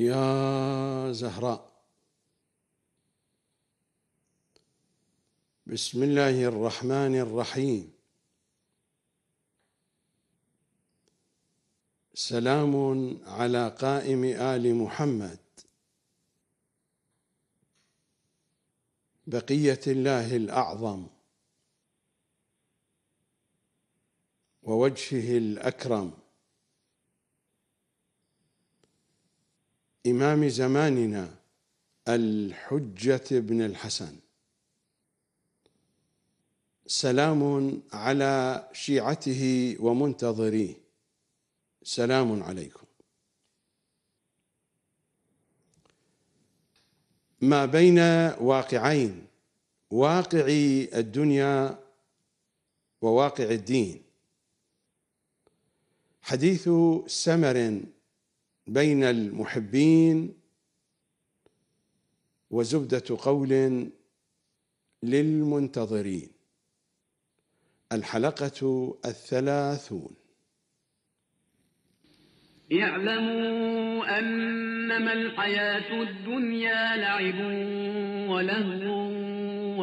يا زهراء بسم الله الرحمن الرحيم سلام على قائم ال محمد بقيه الله الاعظم ووجهه الاكرم إمام زماننا الحجة بن الحسن سلام على شيعته ومنتظريه سلام عليكم ما بين واقعين واقع الدنيا وواقع الدين حديث سمر بين المحبين وزبدة قول للمنتظرين الحلقة الثلاثون اعلموا أنما الحياة الدنيا لعب ولهو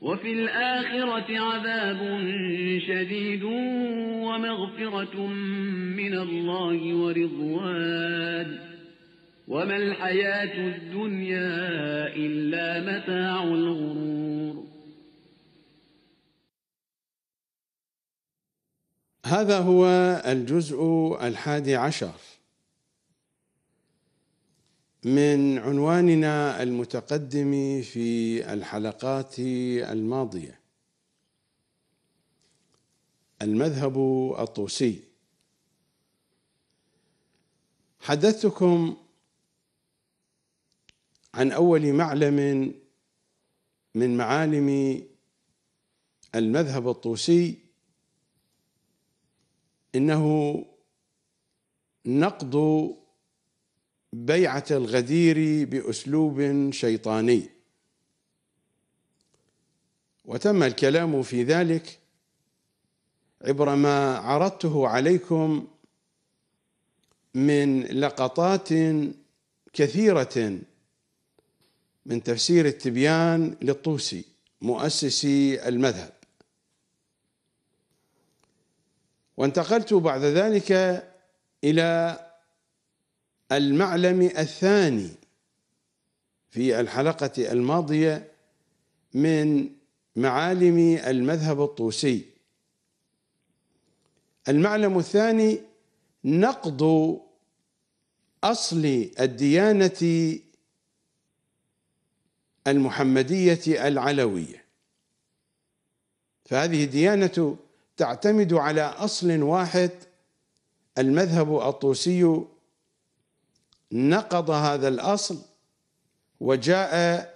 وفي الآخرة عذاب شديد ومغفرة من الله ورضوان وما الحياة الدنيا إلا متاع الغرور هذا هو الجزء الحادي عشر من عنواننا المتقدم في الحلقات الماضيه المذهب الطوسي حدثتكم عن اول معلم من معالم المذهب الطوسي انه نقض بيعه الغدير باسلوب شيطاني وتم الكلام في ذلك عبر ما عرضته عليكم من لقطات كثيره من تفسير التبيان للطوسي مؤسس المذهب وانتقلت بعد ذلك الى المعلم الثاني في الحلقة الماضية من معالم المذهب الطوسي المعلم الثاني نقض أصل الديانة المحمدية العلوية فهذه الديانة تعتمد على أصل واحد المذهب الطوسي نقض هذا الاصل وجاء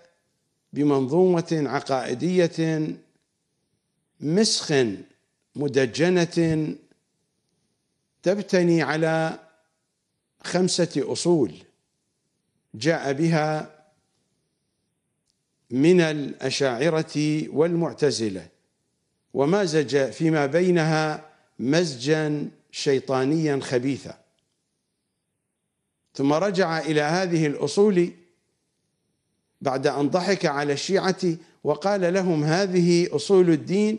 بمنظومه عقائديه مسخ مدجنه تبتني على خمسه اصول جاء بها من الاشاعره والمعتزله ومازج فيما بينها مزجا شيطانيا خبيثا ثم رجع إلى هذه الأصول بعد أن ضحك على الشيعة وقال لهم هذه أصول الدين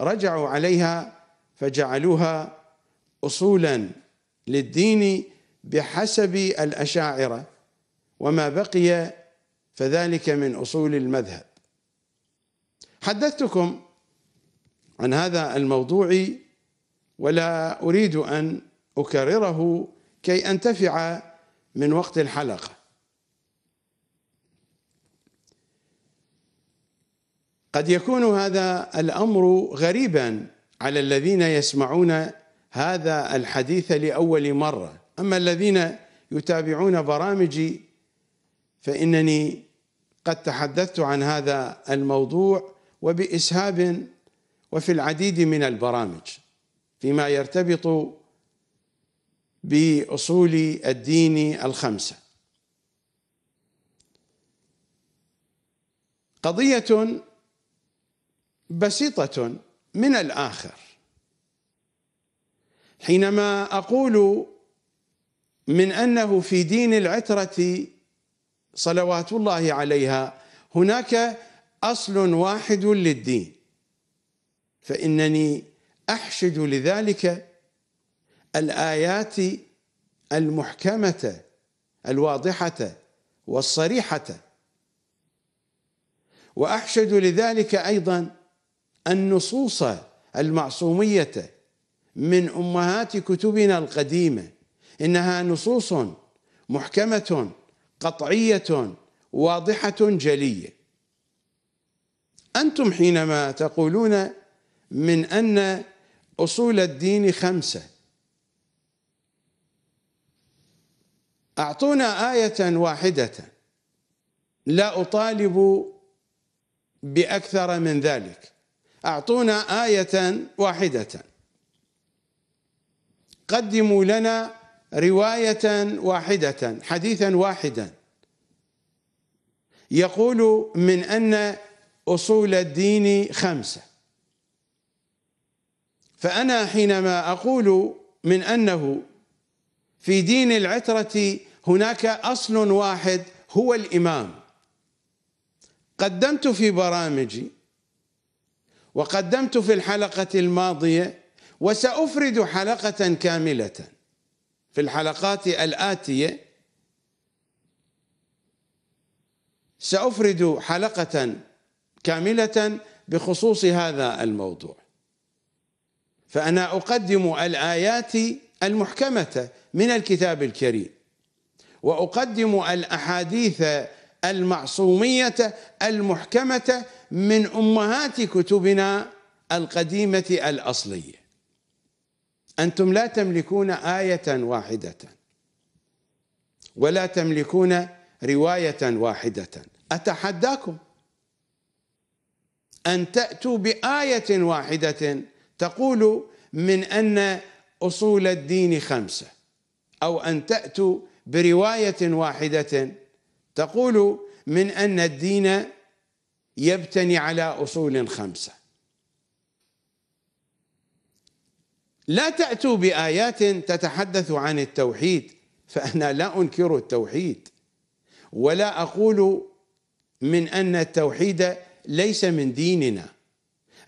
رجعوا عليها فجعلوها أصولا للدين بحسب الأشاعرة وما بقي فذلك من أصول المذهب حدثتكم عن هذا الموضوع ولا أريد أن أكرره كي أنتفع من وقت الحلقة قد يكون هذا الأمر غريبا على الذين يسمعون هذا الحديث لأول مرة أما الذين يتابعون برامجي فإنني قد تحدثت عن هذا الموضوع وبإسهاب وفي العديد من البرامج فيما يرتبط باصول الدين الخمسه قضيه بسيطه من الاخر حينما اقول من انه في دين العتره صلوات الله عليها هناك اصل واحد للدين فانني احشد لذلك الآيات المحكمة الواضحة والصريحة وأحشد لذلك أيضا النصوص المعصومية من أمهات كتبنا القديمة إنها نصوص محكمة قطعية واضحة جلية أنتم حينما تقولون من أن أصول الدين خمسة أعطونا آية واحدة لا أطالب بأكثر من ذلك أعطونا آية واحدة قدموا لنا رواية واحدة حديثا واحدا يقول من أن أصول الدين خمسة فأنا حينما أقول من أنه في دين العترة هناك أصل واحد هو الإمام قدمت في برامجي وقدمت في الحلقة الماضية وسأفرد حلقة كاملة في الحلقات الآتية سأفرد حلقة كاملة بخصوص هذا الموضوع فأنا أقدم الآيات المحكمة من الكتاب الكريم وأقدم الأحاديث المعصومية المحكمة من أمهات كتبنا القديمة الأصلية أنتم لا تملكون آية واحدة ولا تملكون رواية واحدة أتحداكم أن تأتوا بآية واحدة تقول من أن أصول الدين خمسة أو أن تأتوا برواية واحدة تقول من أن الدين يبتني على أصول خمسة لا تأتوا بآيات تتحدث عن التوحيد فأنا لا أنكر التوحيد ولا أقول من أن التوحيد ليس من ديننا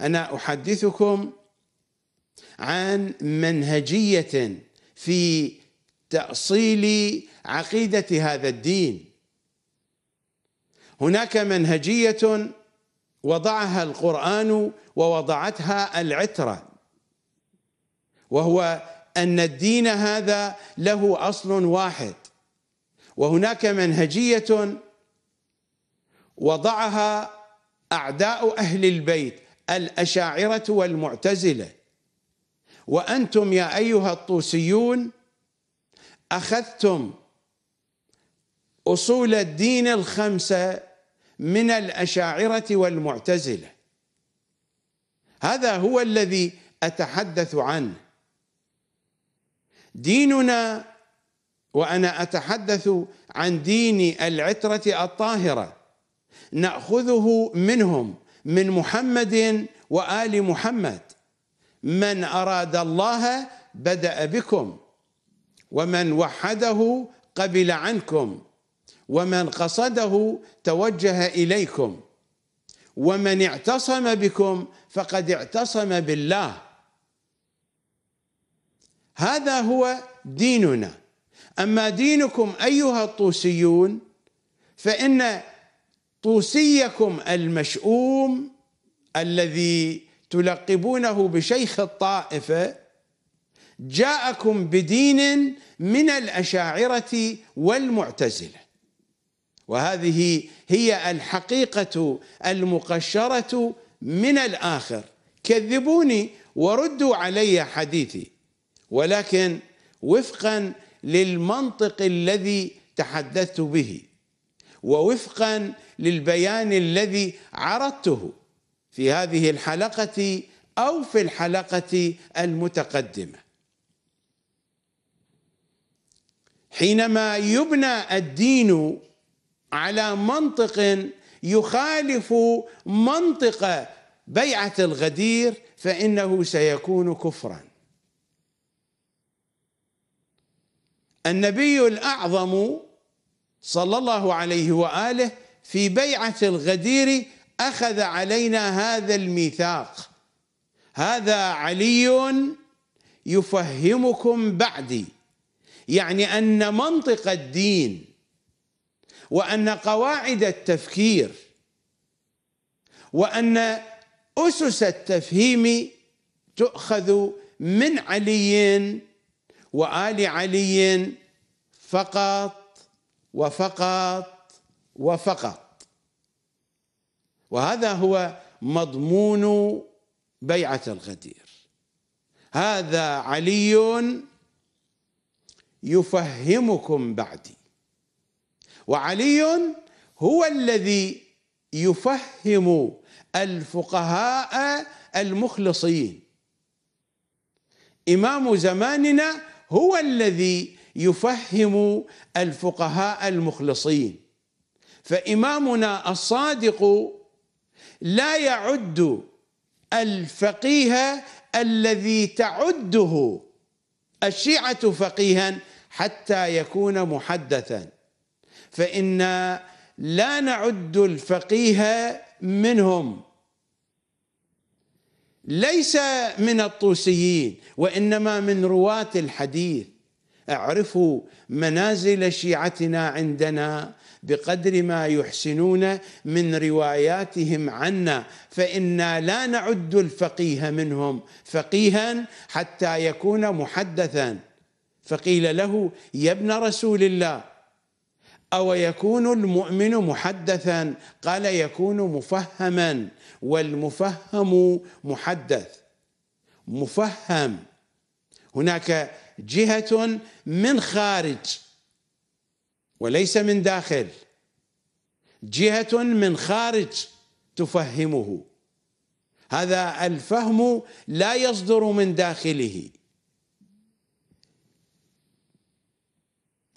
أنا أحدثكم عن منهجية في تأصيل عقيدة هذا الدين هناك منهجية وضعها القرآن ووضعتها العترة وهو أن الدين هذا له أصل واحد وهناك منهجية وضعها أعداء أهل البيت الأشاعرة والمعتزلة وأنتم يا أيها الطوسيون أخذتم أصول الدين الخمسة من الأشاعرة والمعتزلة هذا هو الذي أتحدث عنه ديننا وأنا أتحدث عن دين العترة الطاهرة نأخذه منهم من محمد وآل محمد من أراد الله بدأ بكم ومن وحده قبل عنكم ومن قصده توجه إليكم ومن اعتصم بكم فقد اعتصم بالله هذا هو ديننا أما دينكم أيها الطوسيون فإن طوسيكم المشؤوم الذي تلقبونه بشيخ الطائفة جاءكم بدين من الأشاعرة والمعتزلة وهذه هي الحقيقة المقشرة من الآخر كذبوني وردوا علي حديثي ولكن وفقا للمنطق الذي تحدثت به ووفقا للبيان الذي عرضته في هذه الحلقة أو في الحلقة المتقدمة حينما يبنى الدين على منطق يخالف منطق بيعة الغدير فإنه سيكون كفرا النبي الأعظم صلى الله عليه وآله في بيعة الغدير أخذ علينا هذا الميثاق هذا علي يفهمكم بعدي يعني أن منطق الدين وأن قواعد التفكير وأن أسس التفهيم تؤخذ من علي وآل علي فقط وفقط وفقط وهذا هو مضمون بيعة الغدير هذا علي يفهمكم بعدي وعلي هو الذي يفهم الفقهاء المخلصين امام زماننا هو الذي يفهم الفقهاء المخلصين فامامنا الصادق لا يعد الفقيه الذي تعده الشيعة فقيها حتى يكون محدثا فإن لا نعد الفقيه منهم ليس من الطوسيين وإنما من رواة الحديث اعرفوا منازل شيعتنا عندنا بقدر ما يحسنون من رواياتهم عنا فإنا لا نعد الفقيه منهم فقيها حتى يكون محدثا فقيل له يا ابن رسول الله أو يكون المؤمن محدثا قال يكون مفهما والمفهم محدث مفهم هناك جهة من خارج وليس من داخل جهة من خارج تفهمه هذا الفهم لا يصدر من داخله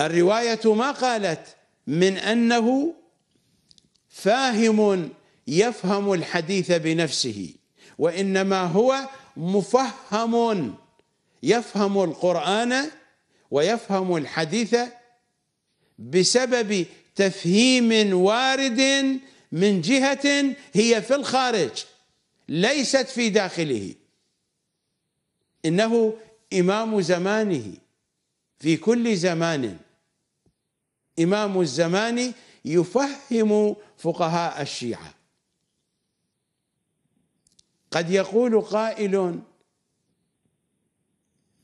الرواية ما قالت من أنه فاهم يفهم الحديث بنفسه وإنما هو مفهم يفهم القرآن ويفهم الحديث بسبب تفهيم وارد من جهة هي في الخارج ليست في داخله إنه إمام زمانه في كل زمان إمام الزمان يفهم فقهاء الشيعة قد يقول قائل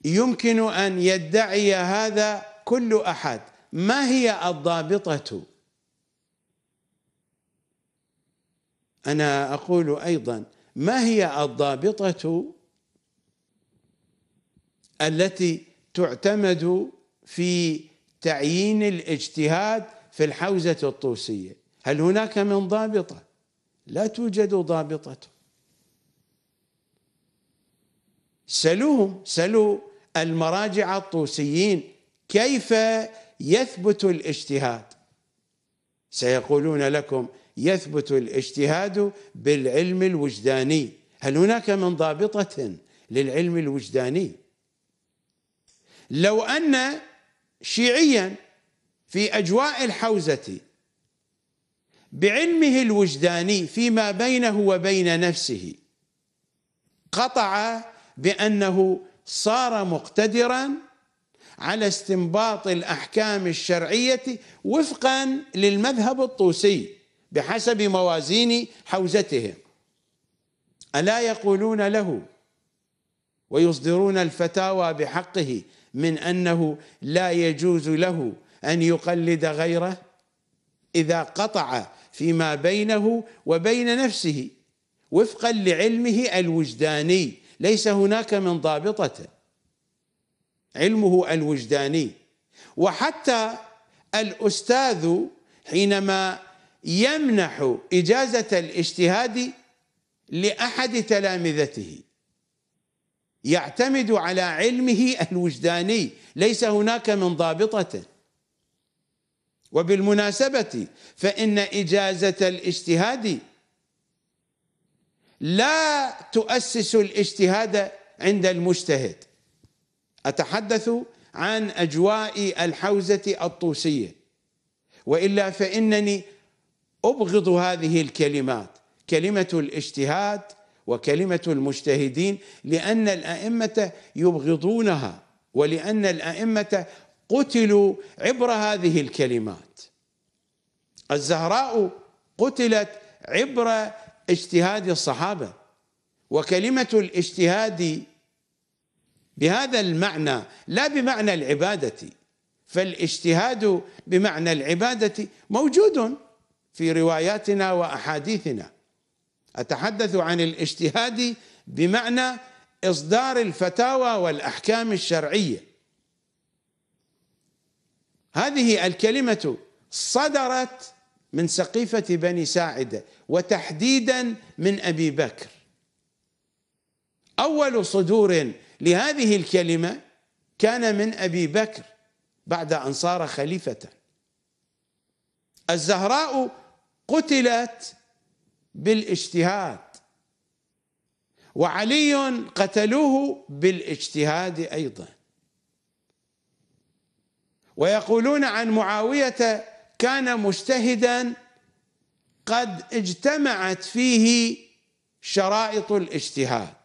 يمكن أن يدعي هذا كل أحد ما هي الضابطه انا اقول ايضا ما هي الضابطه التي تعتمد في تعيين الاجتهاد في الحوزه الطوسيه هل هناك من ضابطه لا توجد ضابطه سلوهم سلوا المراجع الطوسيين كيف يثبت الاجتهاد سيقولون لكم يثبت الاجتهاد بالعلم الوجداني هل هناك من ضابطة للعلم الوجداني لو أن شيعيا في أجواء الحوزة بعلمه الوجداني فيما بينه وبين نفسه قطع بأنه صار مقتدرا على استنباط الاحكام الشرعيه وفقا للمذهب الطوسي بحسب موازين حوزتهم الا يقولون له ويصدرون الفتاوى بحقه من انه لا يجوز له ان يقلد غيره اذا قطع فيما بينه وبين نفسه وفقا لعلمه الوجداني ليس هناك من ضابطته علمه الوجداني وحتى الاستاذ حينما يمنح اجازه الاجتهاد لاحد تلامذته يعتمد على علمه الوجداني ليس هناك من ضابطه وبالمناسبه فان اجازه الاجتهاد لا تؤسس الاجتهاد عند المجتهد أتحدث عن أجواء الحوزة الطوسية وإلا فإنني أبغض هذه الكلمات كلمة الاجتهاد وكلمة المجتهدين لأن الأئمة يبغضونها ولأن الأئمة قتلوا عبر هذه الكلمات الزهراء قتلت عبر اجتهاد الصحابة وكلمة الاجتهاد بهذا المعنى لا بمعنى العبادة فالاجتهاد بمعنى العبادة موجود في رواياتنا وأحاديثنا أتحدث عن الاجتهاد بمعنى إصدار الفتاوى والأحكام الشرعية هذه الكلمة صدرت من سقيفة بني ساعدة وتحديدا من أبي بكر أول صدور لهذه الكلمة كان من أبي بكر بعد أن صار خليفة الزهراء قتلت بالاجتهاد وعلي قتلوه بالاجتهاد أيضا ويقولون عن معاوية كان مجتهدا قد اجتمعت فيه شرائط الاجتهاد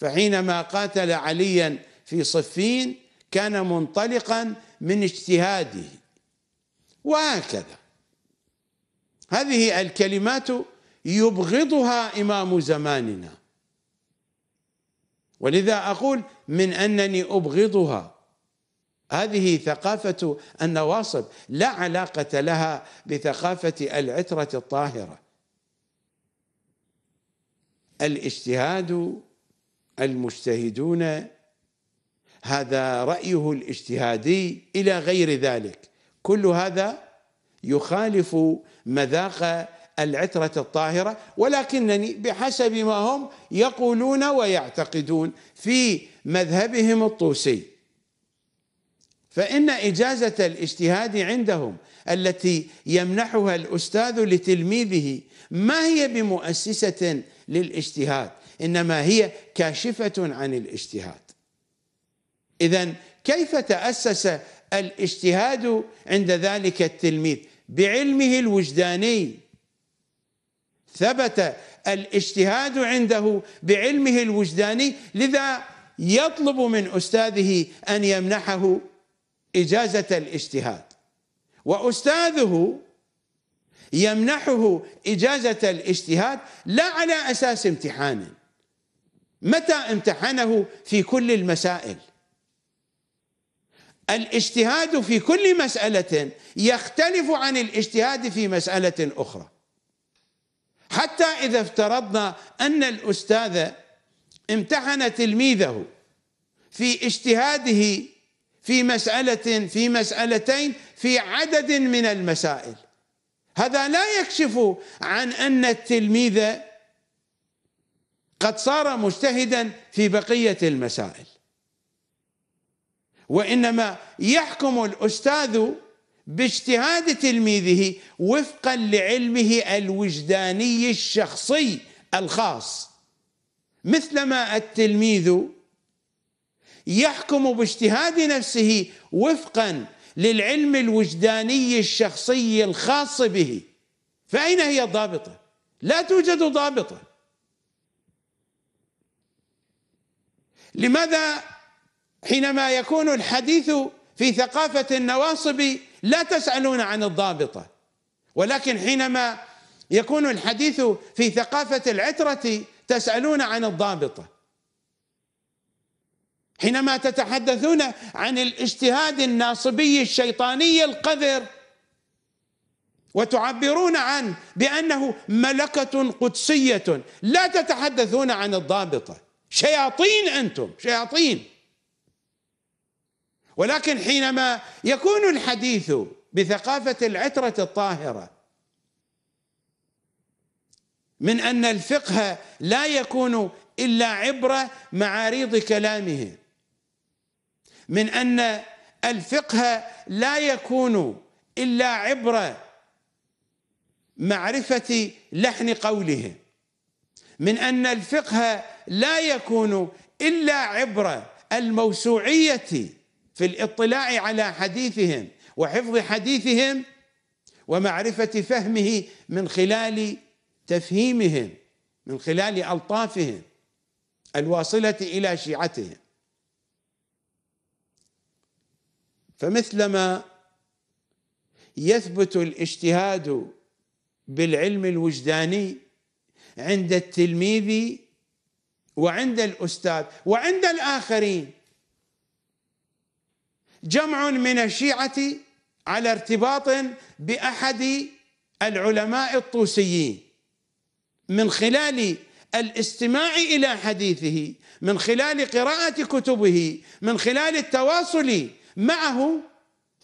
فحينما قاتل عليا في صفين كان منطلقا من اجتهاده وهكذا هذه الكلمات يبغضها إمام زماننا ولذا أقول من أنني أبغضها هذه ثقافة النواصب لا علاقة لها بثقافة العترة الطاهرة الاجتهاد المجتهدون هذا رأيه الاجتهادي إلى غير ذلك كل هذا يخالف مذاق العترة الطاهرة ولكنني بحسب ما هم يقولون ويعتقدون في مذهبهم الطوسي فإن إجازة الاجتهاد عندهم التي يمنحها الأستاذ لتلميذه ما هي بمؤسسة للاجتهاد انما هي كاشفه عن الاجتهاد اذا كيف تاسس الاجتهاد عند ذلك التلميذ بعلمه الوجداني ثبت الاجتهاد عنده بعلمه الوجداني لذا يطلب من استاذه ان يمنحه اجازه الاجتهاد واستاذه يمنحه اجازه الاجتهاد لا على اساس امتحان متى امتحنه في كل المسائل الاجتهاد في كل مسألة يختلف عن الاجتهاد في مسألة أخرى حتى إذا افترضنا أن الأستاذ امتحن تلميذه في اجتهاده في مسألة في مسألتين في عدد من المسائل هذا لا يكشف عن أن التلميذ قد صار مجتهدا في بقية المسائل وإنما يحكم الأستاذ باجتهاد تلميذه وفقا لعلمه الوجداني الشخصي الخاص مثلما التلميذ يحكم باجتهاد نفسه وفقا للعلم الوجداني الشخصي الخاص به فأين هي الضابطة؟ لا توجد ضابطة لماذا حينما يكون الحديث في ثقافة النواصب لا تسألون عن الضابطة ولكن حينما يكون الحديث في ثقافة العترة تسألون عن الضابطة حينما تتحدثون عن الاجتهاد الناصبي الشيطاني القذر وتعبرون عن بأنه ملكة قدسية لا تتحدثون عن الضابطة شياطين انتم شياطين ولكن حينما يكون الحديث بثقافه العتره الطاهره من ان الفقه لا يكون الا عبره معاريض كلامه من ان الفقه لا يكون الا عبره معرفه لحن قولهم من أن الفقه لا يكون إلا عبر الموسوعية في الاطلاع على حديثهم وحفظ حديثهم ومعرفة فهمه من خلال تفهيمهم من خلال ألطافهم الواصلة إلى شيعتهم فمثلما يثبت الاجتهاد بالعلم الوجداني عند التلميذ وعند الأستاذ وعند الآخرين جمع من الشيعة على ارتباط بأحد العلماء الطوسيين من خلال الاستماع إلى حديثه من خلال قراءة كتبه من خلال التواصل معه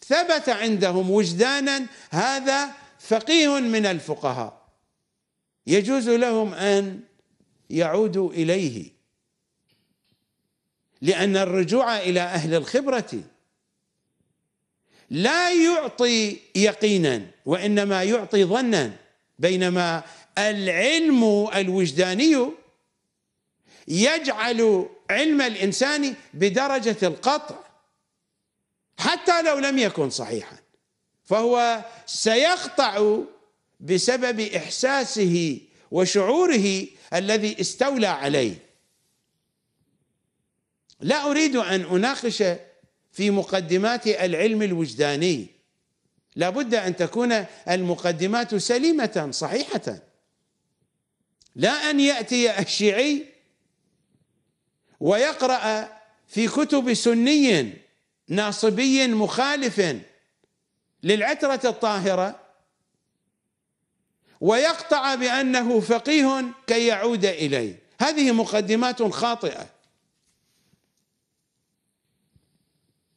ثبت عندهم وجدانا هذا فقيه من الفقهاء يجوز لهم ان يعودوا اليه لان الرجوع الى اهل الخبره لا يعطي يقينا وانما يعطي ظنا بينما العلم الوجداني يجعل علم الانسان بدرجه القطع حتى لو لم يكن صحيحا فهو سيقطع بسبب احساسه وشعوره الذي استولى عليه لا اريد ان اناقش في مقدمات العلم الوجداني لابد ان تكون المقدمات سليمه صحيحه لا ان ياتي الشيعي ويقرا في كتب سني ناصبي مخالف للعتره الطاهره ويقطع بأنه فقيه كي يعود إليه هذه مقدمات خاطئة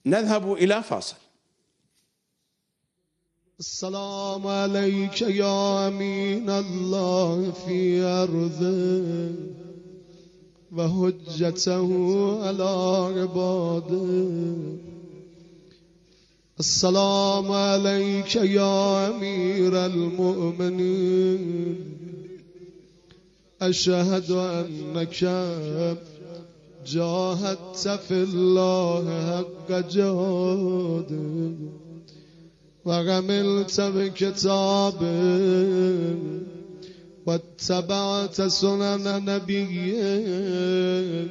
نذهب إلى فاصل السلام عليك يا أمين الله في أرضه وهجته على عباده السلام عليك يا أمير المؤمنين أشهد أنك جاهدت في الله حق به وعملت و واتبعت سنن نبيه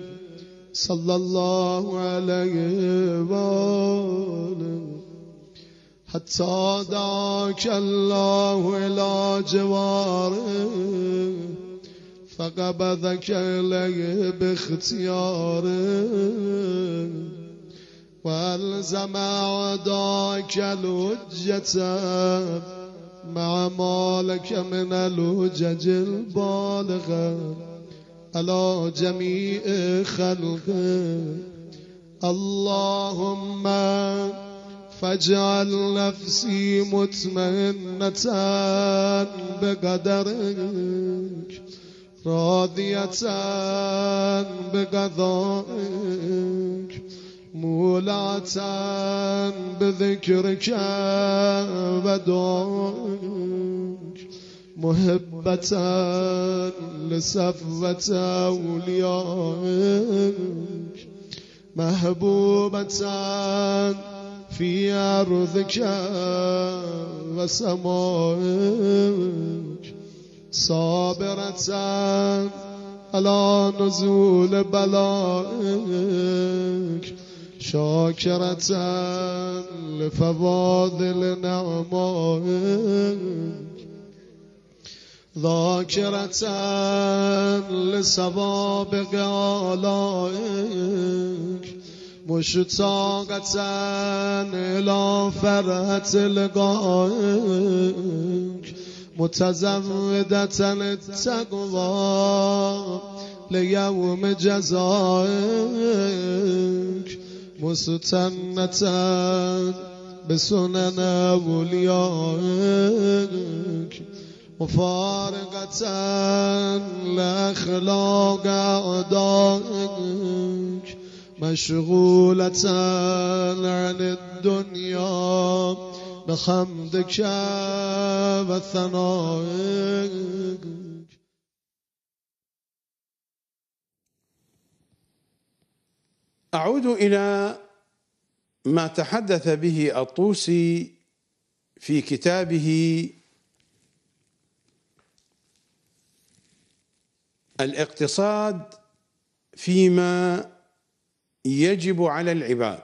صلى الله عليه وآله حتی دعاك الله إلى جواره فقبضك إليه باختياره وألزم أعداك الهجة مع مالك من الهجج البالغة على جميع خلقه اللهم فاجعل نفسي مطمئنة بقدرك راضية بقضائك مولعة بذكرك ودعائك محبة لصفوة أوليائك محبوبة في عرضك و صابرة على علا نزول بلائك شاکرتن لفوادل نعمائک ذاکرتن لسوابق آلائک مشتاقتا الی فرحت لقائک متزودتا تقوا لیوم جزائک مستنتا به سنن اولیائک مفارقتن لاخلاق اداک مشغولة عن الدنيا بحمدك وثنائك أعود إلى ما تحدث به الطوسي في كتابه الاقتصاد فيما يجب على العباد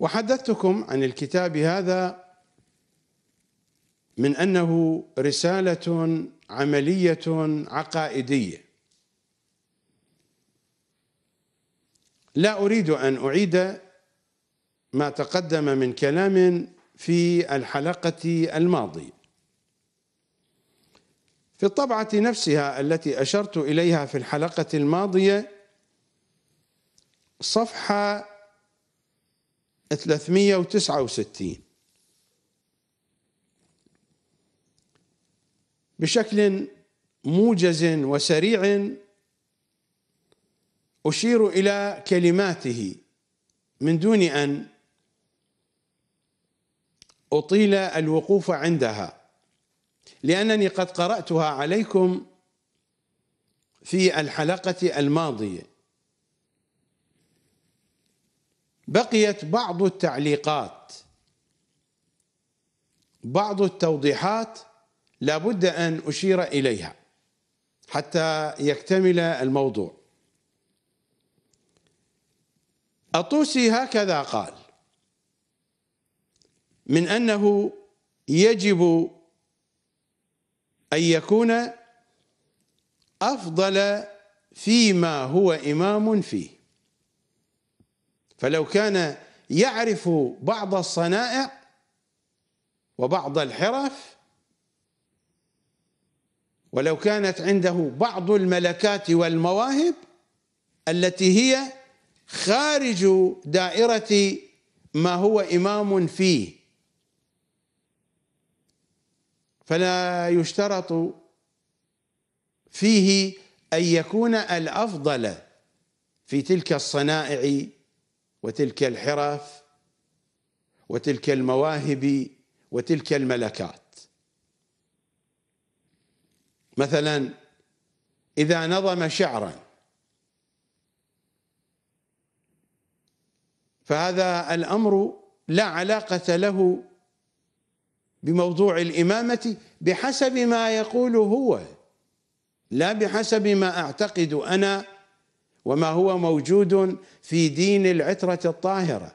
وحدثتكم عن الكتاب هذا من انه رساله عمليه عقائديه لا اريد ان اعيد ما تقدم من كلام في الحلقه الماضيه في الطبعة نفسها التي أشرت إليها في الحلقة الماضية صفحة 369 بشكل موجز وسريع أشير إلى كلماته من دون أن أطيل الوقوف عندها لأنني قد قرأتها عليكم في الحلقة الماضية بقيت بعض التعليقات بعض التوضيحات لابد أن أشير إليها حتى يكتمل الموضوع الطوسي هكذا قال من أنه يجب أن يكون أفضل فيما هو إمام فيه فلو كان يعرف بعض الصنائع وبعض الحرف ولو كانت عنده بعض الملكات والمواهب التي هي خارج دائرة ما هو إمام فيه فلا يشترط فيه أن يكون الأفضل في تلك الصنائع وتلك الحرف وتلك المواهب وتلك الملكات مثلا إذا نظم شعرا فهذا الأمر لا علاقة له بموضوع الامامه بحسب ما يقول هو لا بحسب ما اعتقد انا وما هو موجود في دين العتره الطاهره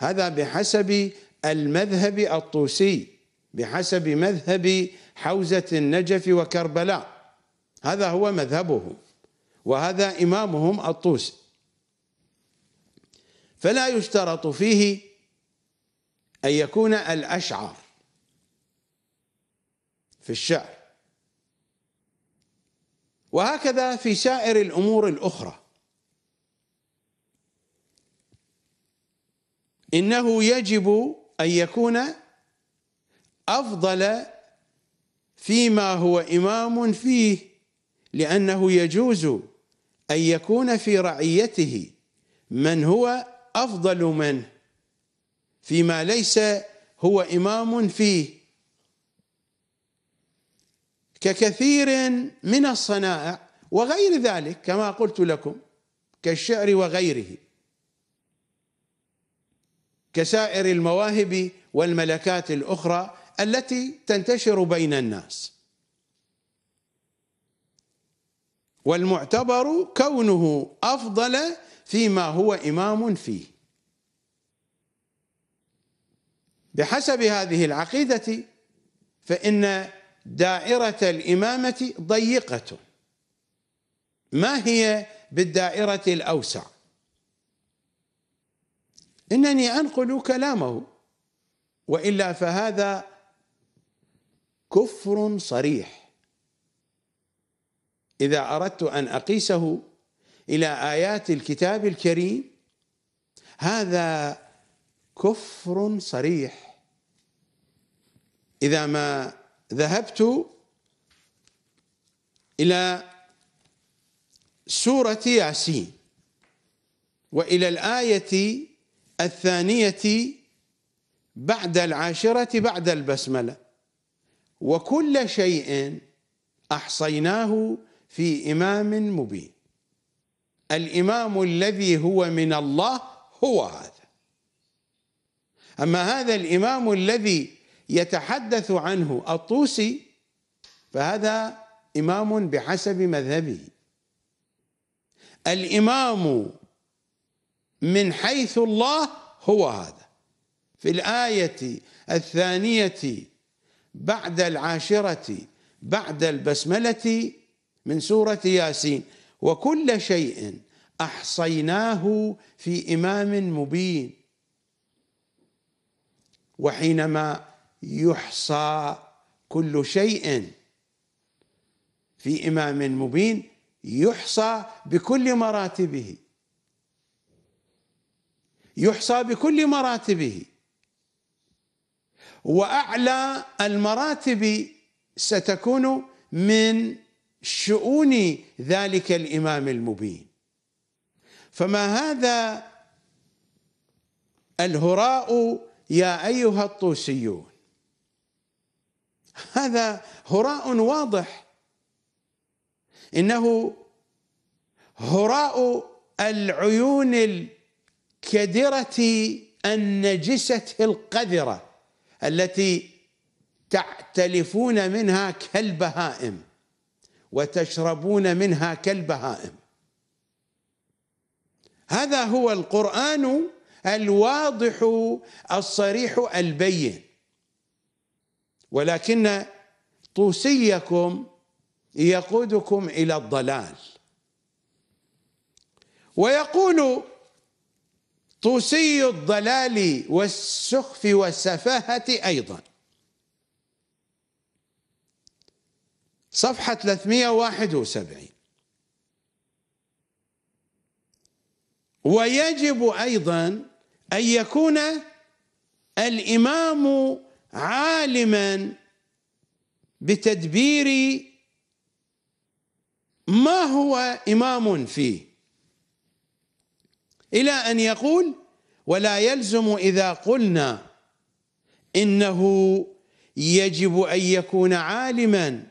هذا بحسب المذهب الطوسي بحسب مذهب حوزه النجف وكربلاء هذا هو مذهبهم وهذا امامهم الطوسي فلا يشترط فيه ان يكون الاشعر في الشعر وهكذا في سائر الامور الاخرى انه يجب ان يكون افضل فيما هو امام فيه لانه يجوز ان يكون في رعيته من هو افضل منه فيما ليس هو امام فيه ككثير من الصنائع وغير ذلك كما قلت لكم كالشعر وغيره كسائر المواهب والملكات الاخرى التي تنتشر بين الناس والمعتبر كونه افضل فيما هو امام فيه بحسب هذه العقيده فان دائرة الإمامة ضيقة ما هي بالدائرة الأوسع إنني أنقل كلامه وإلا فهذا كفر صريح إذا أردت أن أقيسه إلى آيات الكتاب الكريم هذا كفر صريح إذا ما ذهبت إلى سورة ياسين وإلى الآية الثانية بعد العاشرة بعد البسملة وكل شيء أحصيناه في إمام مبين الإمام الذي هو من الله هو هذا أما هذا الإمام الذي يتحدث عنه الطوسي فهذا إمام بحسب مذهبه الإمام من حيث الله هو هذا في الآية الثانية بعد العاشرة بعد البسملة من سورة ياسين وكل شيء أحصيناه في إمام مبين وحينما يحصى كل شيء في إمام مبين يحصى بكل مراتبه يحصى بكل مراتبه واعلى المراتب ستكون من شؤون ذلك الامام المبين فما هذا الهراء يا ايها الطوسيون هذا هراء واضح انه هراء العيون الكدره النجسه القذره التي تعتلفون منها كالبهائم وتشربون منها كالبهائم هذا هو القران الواضح الصريح البين ولكن طوسيكم يقودكم الى الضلال ويقول طوسي الضلال والسخف والسفاهه ايضا صفحه 371 ويجب ايضا ان يكون الامام عالما بتدبير ما هو إمام فيه إلى أن يقول ولا يلزم إذا قلنا إنه يجب أن يكون عالما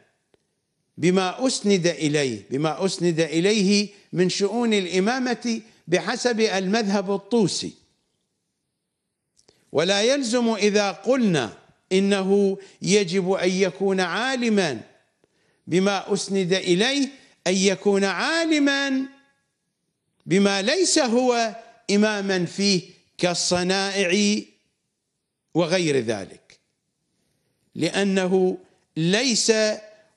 بما أسند إليه بما أسند إليه من شؤون الإمامة بحسب المذهب الطوسي ولا يلزم إذا قلنا انه يجب ان يكون عالما بما اسند اليه ان يكون عالما بما ليس هو اماما فيه كالصنائع وغير ذلك لانه ليس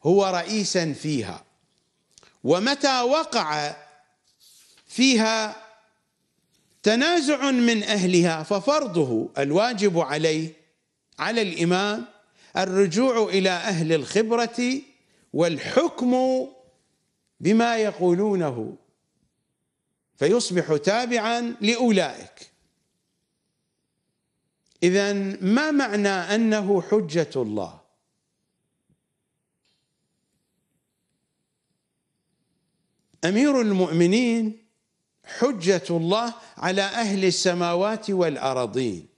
هو رئيسا فيها ومتى وقع فيها تنازع من اهلها ففرضه الواجب عليه على الامام الرجوع الى اهل الخبره والحكم بما يقولونه فيصبح تابعا لاولئك اذا ما معنى انه حجه الله امير المؤمنين حجه الله على اهل السماوات والارضين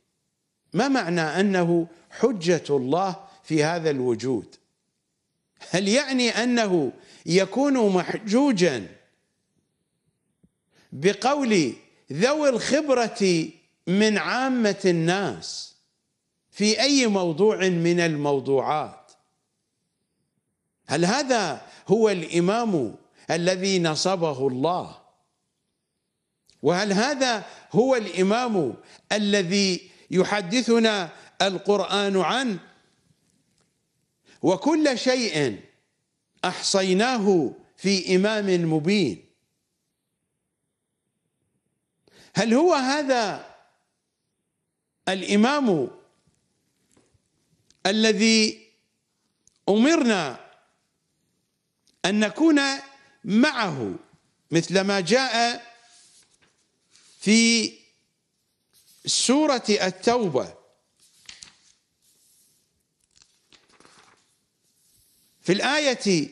ما معنى انه حجه الله في هذا الوجود هل يعني انه يكون محجوجا بقول ذوي الخبره من عامه الناس في اي موضوع من الموضوعات هل هذا هو الامام الذي نصبه الله وهل هذا هو الامام الذي يحدثنا القرآن عنه وكل شيء أحصيناه في إمام مبين هل هو هذا الإمام الذي أمرنا أن نكون معه مثل ما جاء في سورة التوبة في الآية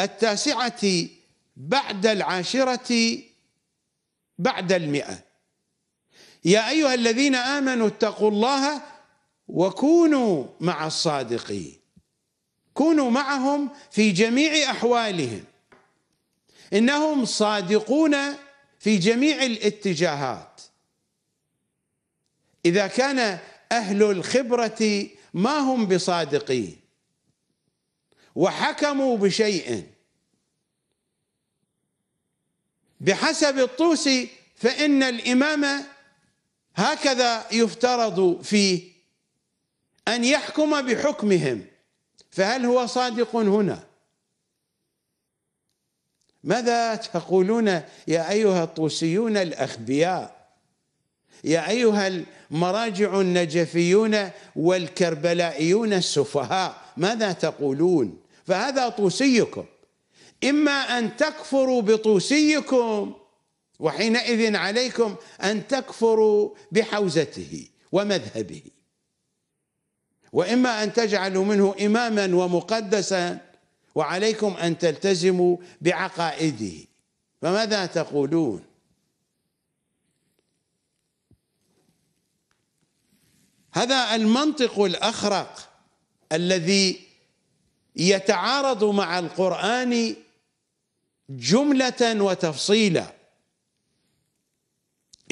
التاسعة بعد العاشرة بعد المئة يا أيها الذين آمنوا اتقوا الله وكونوا مع الصادقين كونوا معهم في جميع أحوالهم إنهم صادقون في جميع الاتجاهات اذا كان اهل الخبره ما هم بصادقين وحكموا بشيء بحسب الطوسي فان الامام هكذا يفترض فيه ان يحكم بحكمهم فهل هو صادق هنا ماذا تقولون يا ايها الطوسيون الاخبياء يا أيها المراجع النجفيون والكربلائيون السفهاء ماذا تقولون فهذا طوسيكم إما أن تكفروا بطوسيكم وحينئذ عليكم أن تكفروا بحوزته ومذهبه وإما أن تجعلوا منه إماما ومقدسا وعليكم أن تلتزموا بعقائده فماذا تقولون هذا المنطق الاخرق الذي يتعارض مع القران جمله وتفصيلا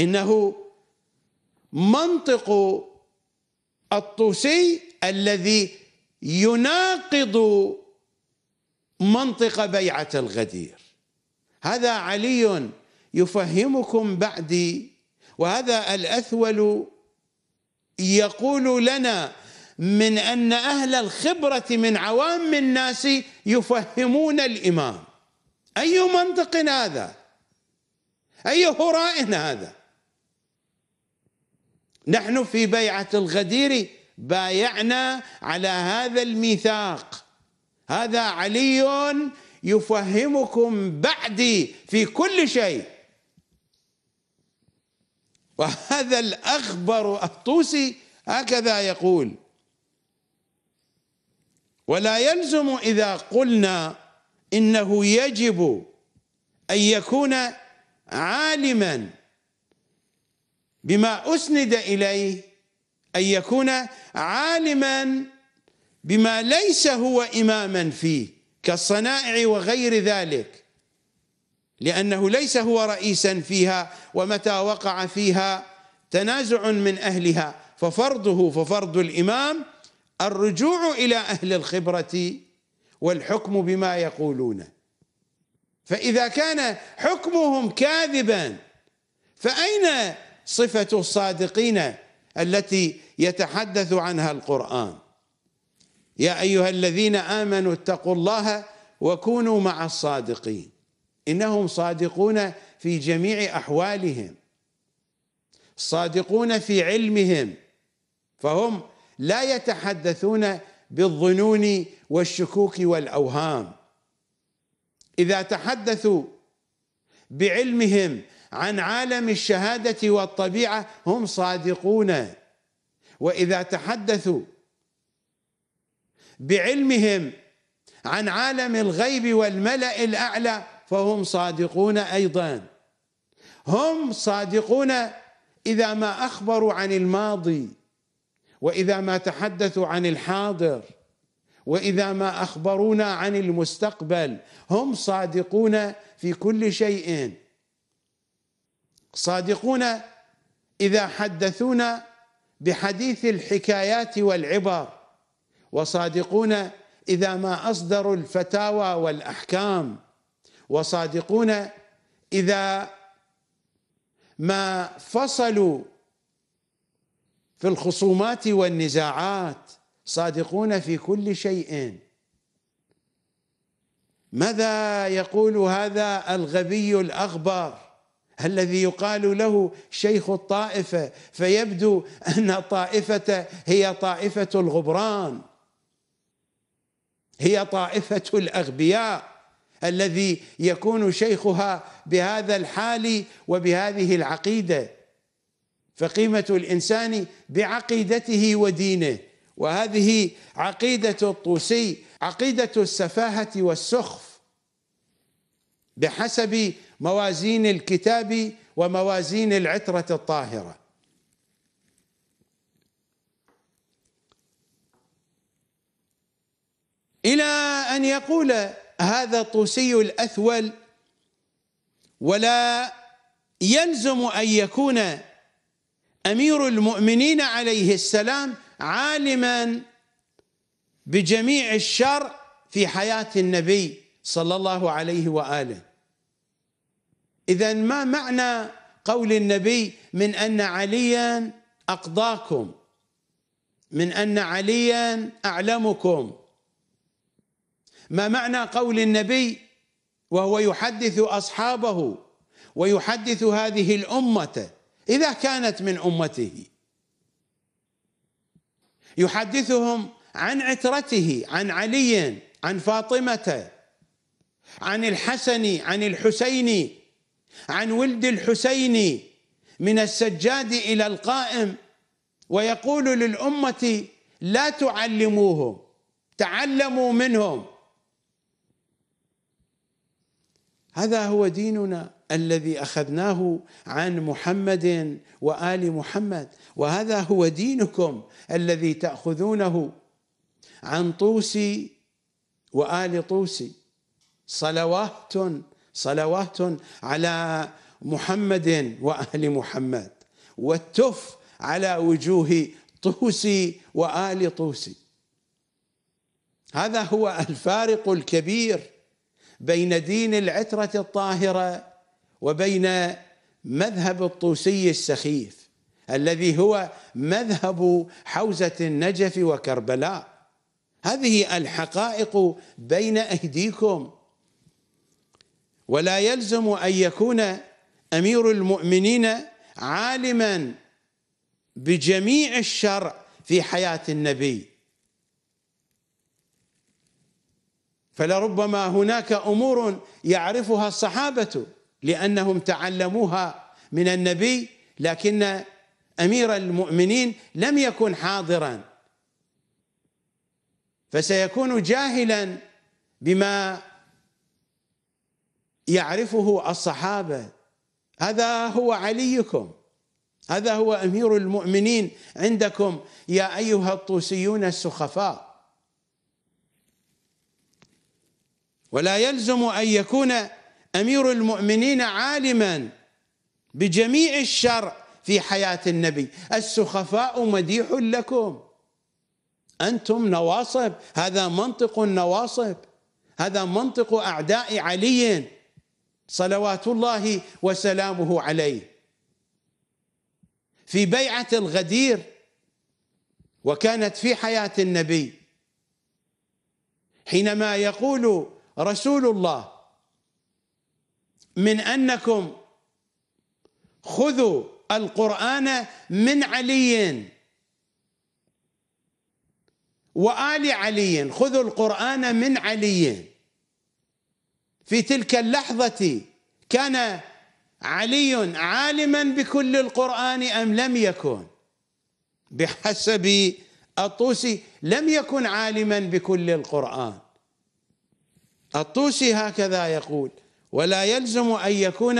انه منطق الطوسي الذي يناقض منطق بيعه الغدير هذا علي يفهمكم بعدي وهذا الاثول يقول لنا من ان اهل الخبره من عوام الناس يفهمون الامام اي منطق هذا اي هراء هذا نحن في بيعه الغدير بايعنا على هذا الميثاق هذا علي يفهمكم بعدي في كل شيء وهذا الأخبر الطوسي هكذا يقول ولا يلزم إذا قلنا إنه يجب أن يكون عالما بما أسند إليه أن يكون عالما بما ليس هو إماما فيه كالصنائع وغير ذلك لأنه ليس هو رئيسا فيها ومتى وقع فيها تنازع من أهلها ففرضه ففرض الإمام الرجوع إلى أهل الخبرة والحكم بما يقولون فإذا كان حكمهم كاذبا فأين صفة الصادقين التي يتحدث عنها القرآن يا أيها الذين آمنوا اتقوا الله وكونوا مع الصادقين انهم صادقون في جميع احوالهم صادقون في علمهم فهم لا يتحدثون بالظنون والشكوك والاوهام اذا تحدثوا بعلمهم عن عالم الشهاده والطبيعه هم صادقون واذا تحدثوا بعلمهم عن عالم الغيب والملا الاعلى فهم صادقون ايضا هم صادقون اذا ما اخبروا عن الماضي واذا ما تحدثوا عن الحاضر واذا ما اخبرونا عن المستقبل هم صادقون في كل شيء صادقون اذا حدثونا بحديث الحكايات والعبر وصادقون اذا ما اصدروا الفتاوى والاحكام وصادقون اذا ما فصلوا في الخصومات والنزاعات صادقون في كل شيء ماذا يقول هذا الغبي الاغبر الذي يقال له شيخ الطائفه فيبدو ان الطائفه هي طائفه الغبران هي طائفه الاغبياء الذي يكون شيخها بهذا الحال وبهذه العقيده فقيمه الانسان بعقيدته ودينه وهذه عقيده الطوسي عقيده السفاهه والسخف بحسب موازين الكتاب وموازين العتره الطاهره الى ان يقول هذا الطوسي الأثول ولا يلزم أن يكون أمير المؤمنين عليه السلام عالما بجميع الشرع في حياة النبي صلى الله عليه وآله إذا ما معنى قول النبي من أن عليا أقضاكم من أن عليا أعلمكم ما معنى قول النبي وهو يحدث اصحابه ويحدث هذه الامه اذا كانت من امته يحدثهم عن عترته عن علي عن فاطمه عن الحسن عن الحسين عن ولد الحسين من السجاد الى القائم ويقول للامه لا تعلموهم تعلموا منهم هذا هو ديننا الذي اخذناه عن محمد وال محمد وهذا هو دينكم الذي تاخذونه عن طوسي وال طوسي صلوات صلوات على محمد وال محمد والتف على وجوه طوسي وال طوسي هذا هو الفارق الكبير بين دين العترة الطاهرة وبين مذهب الطوسي السخيف الذي هو مذهب حوزة النجف وكربلاء هذه الحقائق بين أيديكم ولا يلزم أن يكون أمير المؤمنين عالما بجميع الشرع في حياة النبي فلربما هناك امور يعرفها الصحابه لانهم تعلموها من النبي لكن امير المؤمنين لم يكن حاضرا فسيكون جاهلا بما يعرفه الصحابه هذا هو عليكم هذا هو امير المؤمنين عندكم يا ايها الطوسيون السخفاء ولا يلزم أن يكون أمير المؤمنين عالما بجميع الشرع في حياة النبي السخفاء مديح لكم أنتم نواصب هذا منطق النواصب هذا منطق أعداء علي صلوات الله وسلامه عليه في بيعة الغدير وكانت في حياة النبي حينما يقول رسول الله من أنكم خذوا القرآن من علي وآل علي خذوا القرآن من علي في تلك اللحظة كان علي عالما بكل القرآن أم لم يكن بحسب الطوسي لم يكن عالما بكل القرآن الطوسي هكذا يقول ولا يلزم أن يكون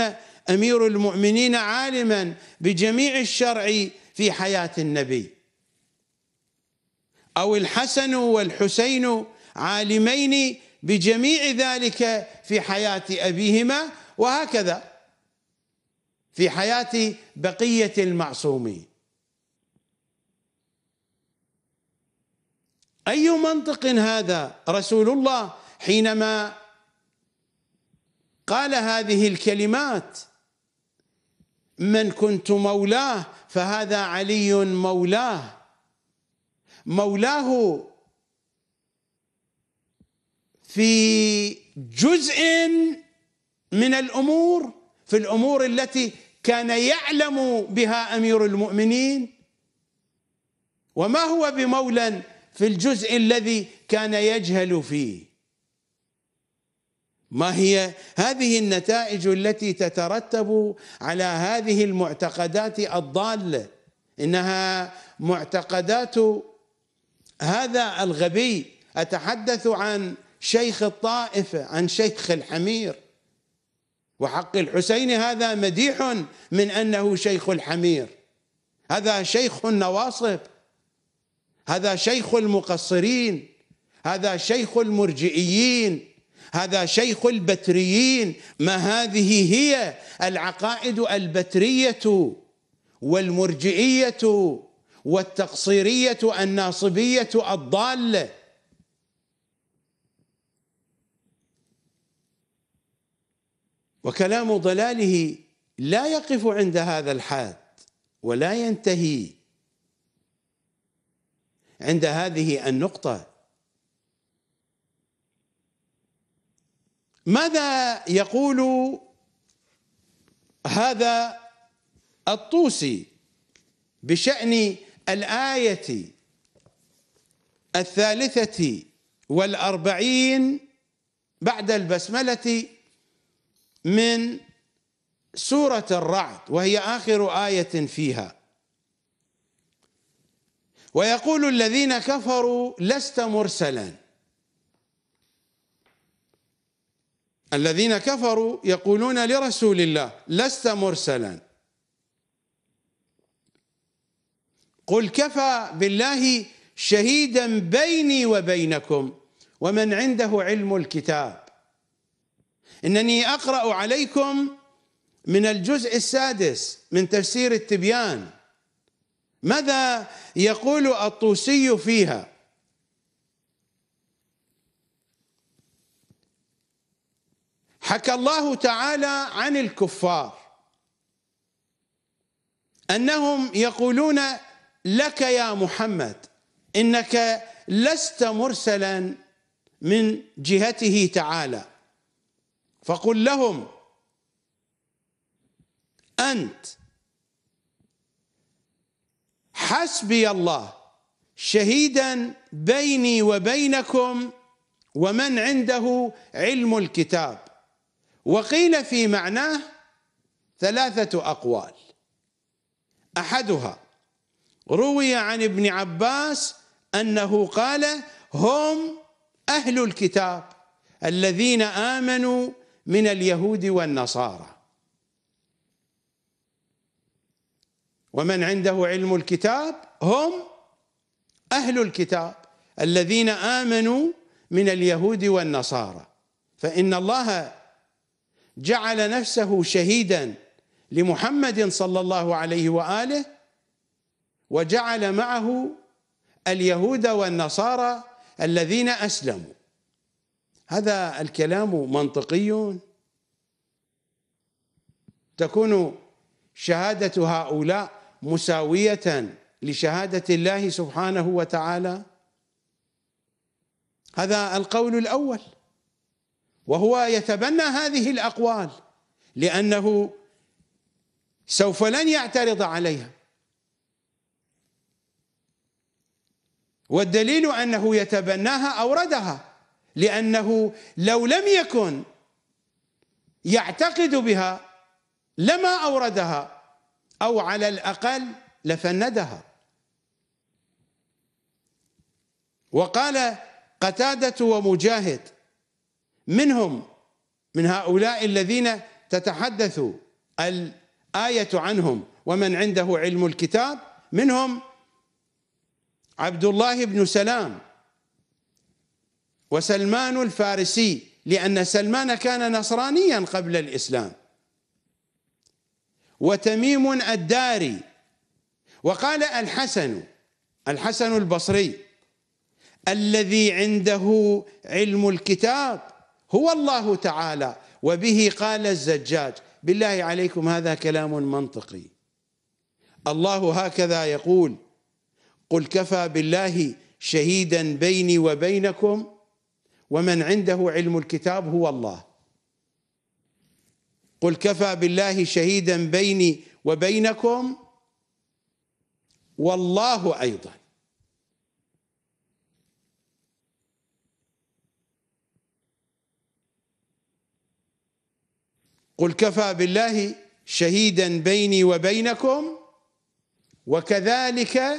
أمير المؤمنين عالما بجميع الشرع في حياة النبي أو الحسن والحسين عالمين بجميع ذلك في حياة أبيهما وهكذا في حياة بقية المعصومين أي منطق هذا رسول الله حينما قال هذه الكلمات من كنت مولاه فهذا علي مولاه مولاه في جزء من الامور في الامور التي كان يعلم بها امير المؤمنين وما هو بمولى في الجزء الذي كان يجهل فيه ما هي هذه النتائج التي تترتب على هذه المعتقدات الضاله انها معتقدات هذا الغبي اتحدث عن شيخ الطائفه عن شيخ الحمير وحق الحسين هذا مديح من انه شيخ الحمير هذا شيخ النواصب هذا شيخ المقصرين هذا شيخ المرجئيين هذا شيخ البتريين ما هذه هي العقائد البتريه والمرجئيه والتقصيريه الناصبيه الضاله وكلام ضلاله لا يقف عند هذا الحد ولا ينتهي عند هذه النقطه ماذا يقول هذا الطوسي بشأن الآية الثالثة والأربعين بعد البسملة من سورة الرعد وهي آخر آية فيها ويقول الذين كفروا لست مرسلاً الذين كفروا يقولون لرسول الله لست مرسلا قل كفى بالله شهيدا بيني وبينكم ومن عنده علم الكتاب انني اقرا عليكم من الجزء السادس من تفسير التبيان ماذا يقول الطوسي فيها حكى الله تعالى عن الكفار انهم يقولون لك يا محمد انك لست مرسلا من جهته تعالى فقل لهم انت حسبي الله شهيدا بيني وبينكم ومن عنده علم الكتاب وقيل في معناه ثلاثة أقوال أحدها روي عن ابن عباس أنه قال هم أهل الكتاب الذين آمنوا من اليهود والنصارى ومن عنده علم الكتاب هم أهل الكتاب الذين آمنوا من اليهود والنصارى فإن الله جعل نفسه شهيدا لمحمد صلى الله عليه واله وجعل معه اليهود والنصارى الذين اسلموا هذا الكلام منطقي تكون شهاده هؤلاء مساويه لشهاده الله سبحانه وتعالى هذا القول الاول وهو يتبنى هذه الاقوال لانه سوف لن يعترض عليها والدليل انه يتبناها اوردها لانه لو لم يكن يعتقد بها لما اوردها او على الاقل لفندها وقال قتاده ومجاهد منهم من هؤلاء الذين تتحدث الآية عنهم ومن عنده علم الكتاب منهم عبد الله بن سلام وسلمان الفارسي لأن سلمان كان نصرانيا قبل الإسلام وتميم الداري وقال الحسن الحسن البصري الذي عنده علم الكتاب هو الله تعالى وبه قال الزجاج بالله عليكم هذا كلام منطقي الله هكذا يقول قل كفى بالله شهيدا بيني وبينكم ومن عنده علم الكتاب هو الله قل كفى بالله شهيدا بيني وبينكم والله ايضا قل كفى بالله شهيدا بيني وبينكم وكذلك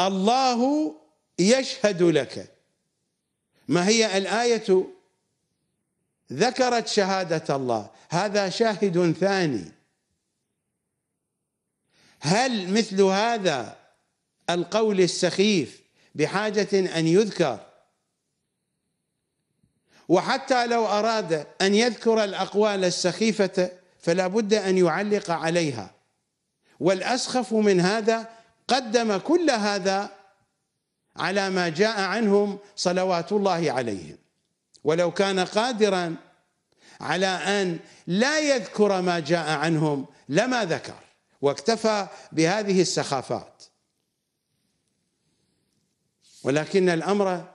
الله يشهد لك ما هي الايه ذكرت شهاده الله هذا شاهد ثاني هل مثل هذا القول السخيف بحاجه ان يذكر وحتى لو أراد أن يذكر الأقوال السخيفة فلا بد أن يعلق عليها والأسخف من هذا قدم كل هذا على ما جاء عنهم صلوات الله عليهم ولو كان قادرا على أن لا يذكر ما جاء عنهم لما ذكر واكتفى بهذه السخافات ولكن الأمر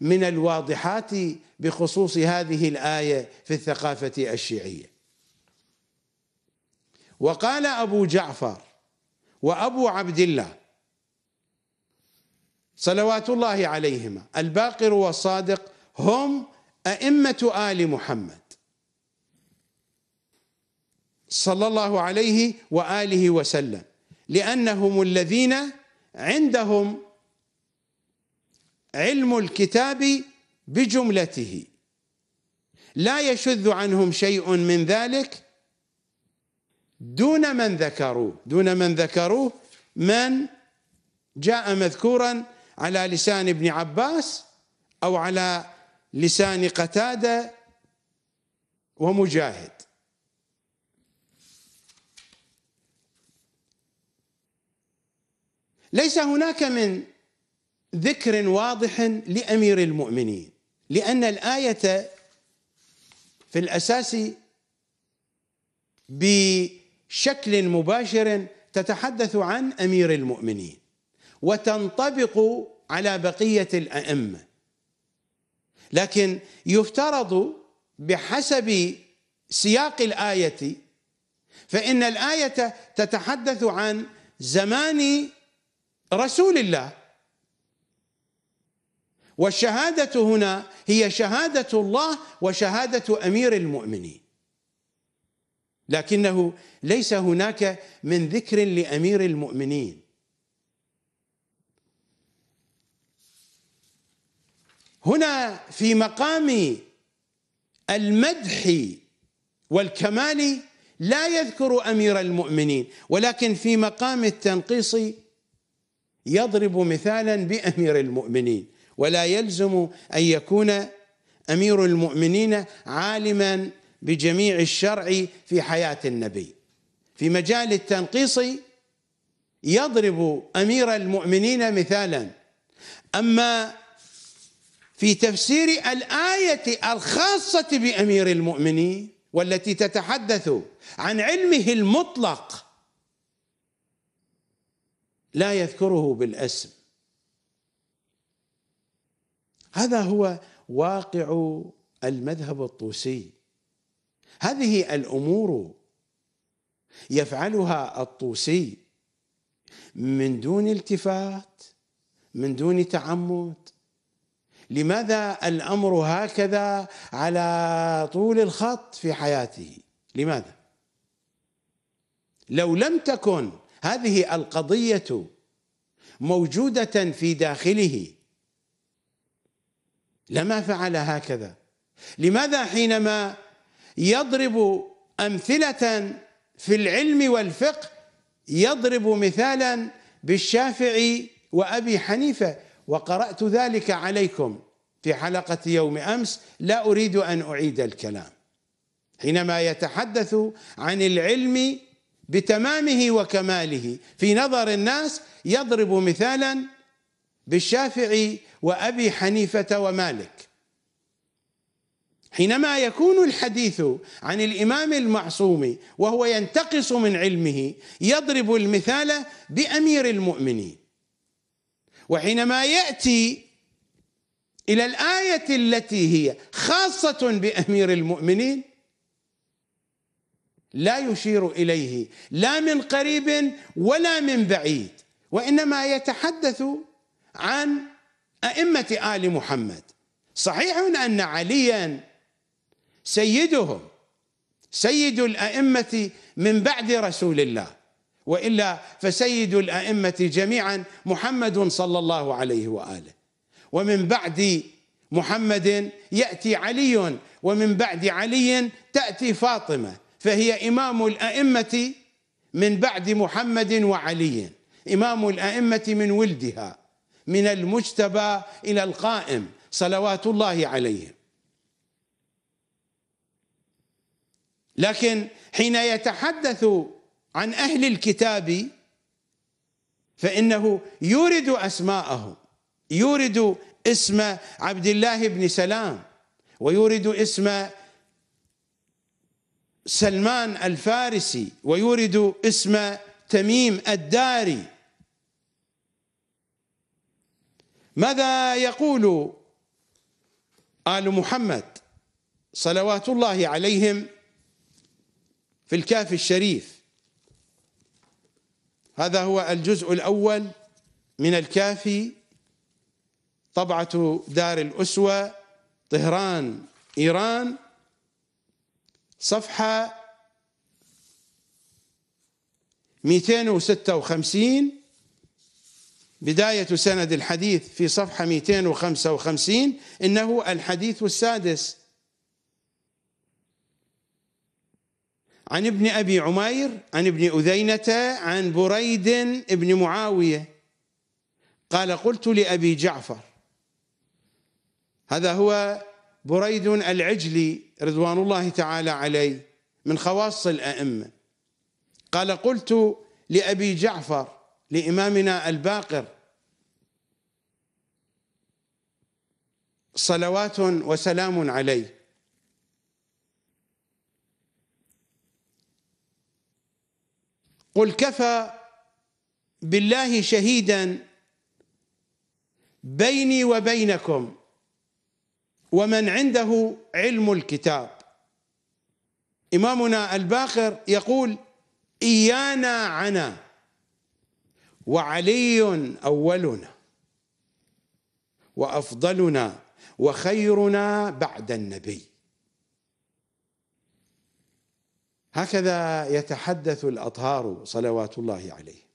من الواضحات بخصوص هذه الآية في الثقافة الشيعية وقال أبو جعفر وأبو عبد الله صلوات الله عليهما الباقر والصادق هم أئمة آل محمد صلى الله عليه وآله وسلم لأنهم الذين عندهم علم الكتاب بجملته لا يشذ عنهم شيء من ذلك دون من ذكروه دون من ذكروه من جاء مذكورا على لسان ابن عباس أو على لسان قتادة ومجاهد ليس هناك من ذكر واضح لامير المؤمنين لان الايه في الاساس بشكل مباشر تتحدث عن امير المؤمنين وتنطبق على بقيه الائمه لكن يفترض بحسب سياق الايه فان الايه تتحدث عن زمان رسول الله والشهادة هنا هي شهادة الله وشهادة أمير المؤمنين لكنه ليس هناك من ذكر لأمير المؤمنين هنا في مقام المدح والكمال لا يذكر امير المؤمنين ولكن في مقام التنقيص يضرب مثالا بامير المؤمنين ولا يلزم أن يكون أمير المؤمنين عالما بجميع الشرع في حياة النبي في مجال التنقيص يضرب أمير المؤمنين مثالا أما في تفسير الآية الخاصة بأمير المؤمنين والتي تتحدث عن علمه المطلق لا يذكره بالاسم هذا هو واقع المذهب الطوسي هذه الامور يفعلها الطوسي من دون التفات من دون تعمد لماذا الامر هكذا على طول الخط في حياته لماذا لو لم تكن هذه القضيه موجوده في داخله لما فعل هكذا لماذا حينما يضرب امثله في العلم والفقه يضرب مثالا بالشافعي وابي حنيفه وقرات ذلك عليكم في حلقه يوم امس لا اريد ان اعيد الكلام حينما يتحدث عن العلم بتمامه وكماله في نظر الناس يضرب مثالا بالشافعي وأبي حنيفة ومالك حينما يكون الحديث عن الإمام المعصوم وهو ينتقص من علمه يضرب المثال بأمير المؤمنين وحينما يأتي إلى الآية التي هي خاصة بأمير المؤمنين لا يشير إليه لا من قريب ولا من بعيد وإنما يتحدث عن أئمة آل محمد صحيح أن عليا سيدهم سيد الأئمة من بعد رسول الله وإلا فسيد الأئمة جميعا محمد صلى الله عليه وآله ومن بعد محمد يأتي علي ومن بعد علي تأتي فاطمة فهي إمام الأئمة من بعد محمد وعلي إمام الأئمة من ولدها من المجتبى إلى القائم صلوات الله عليه لكن حين يتحدث عن أهل الكتاب فإنه يورد أسماءه يورد اسم عبد الله بن سلام ويورد اسم سلمان الفارسي ويورد اسم تميم الداري ماذا يقول آل محمد صلوات الله عليهم في الكاف الشريف هذا هو الجزء الأول من الكافي طبعة دار الأسوة طهران إيران صفحة 256 بداية سند الحديث في صفحة 255 إنه الحديث السادس عن ابن أبي عمير عن ابن أذينة عن بريد ابن معاوية قال قلت لأبي جعفر هذا هو بريد العجلي رضوان الله تعالى عليه من خواص الأئمة قال قلت لأبي جعفر لإمامنا الباقر صلوات وسلام عليه قل كفى بالله شهيدا بيني وبينكم ومن عنده علم الكتاب إمامنا الباقر يقول إيانا عنا وعلي اولنا وافضلنا وخيرنا بعد النبي هكذا يتحدث الاطهار صلوات الله عليه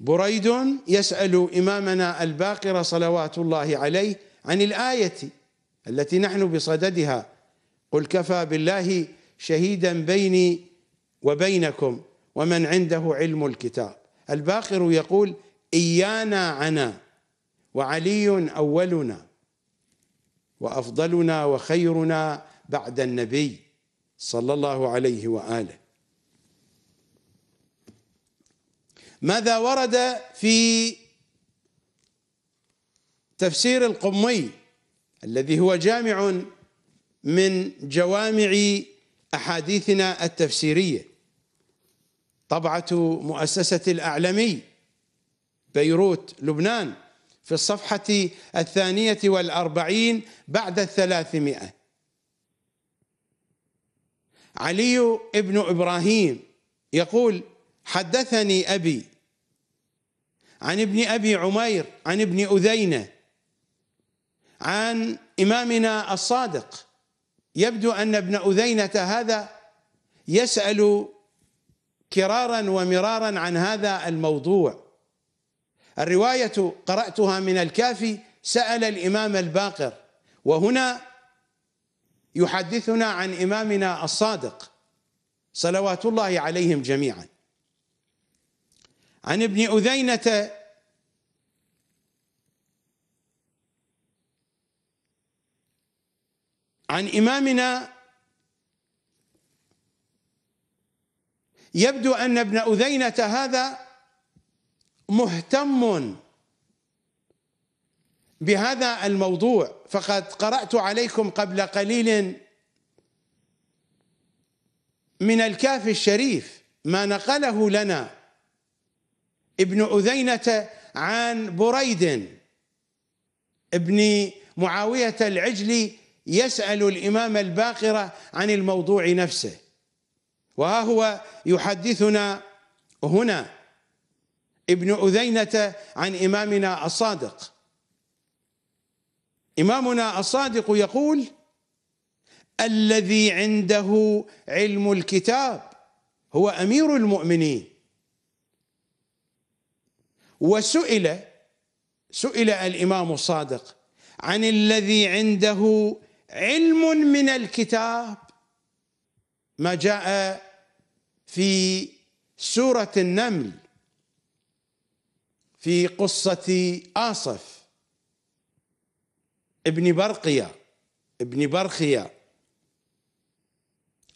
بريد يسال امامنا الباقر صلوات الله عليه عن الايه التي نحن بصددها قل كفى بالله شهيدا بيني وبينكم ومن عنده علم الكتاب الباقر يقول إيانا عنا وعلي أولنا وأفضلنا وخيرنا بعد النبي صلى الله عليه وآله ماذا ورد في تفسير القمي الذي هو جامع من جوامع أحاديثنا التفسيرية طبعة مؤسسة الأعلمي بيروت لبنان في الصفحة الثانية والأربعين بعد الثلاثمائة علي ابن إبراهيم يقول حدثني أبي عن ابن أبي عمير عن ابن أذينة عن إمامنا الصادق يبدو أن ابن أذينة هذا يسأل كرارا ومرارا عن هذا الموضوع الرواية قرأتها من الكافي سأل الإمام الباقر وهنا يحدثنا عن إمامنا الصادق صلوات الله عليهم جميعا عن ابن أذينة عن إمامنا يبدو أن ابن أذينة هذا مهتم بهذا الموضوع فقد قرأت عليكم قبل قليل من الكاف الشريف ما نقله لنا ابن أذينة عن بريد ابن معاوية العجلي يسأل الإمام الباقرة عن الموضوع نفسه وها هو يحدثنا هنا ابن أذينة عن إمامنا الصادق إمامنا الصادق يقول الذي عنده علم الكتاب هو أمير المؤمنين وسئل سئل الإمام الصادق عن الذي عنده علم من الكتاب ما جاء في سوره النمل في قصه اصف ابن برقيه ابن برقيه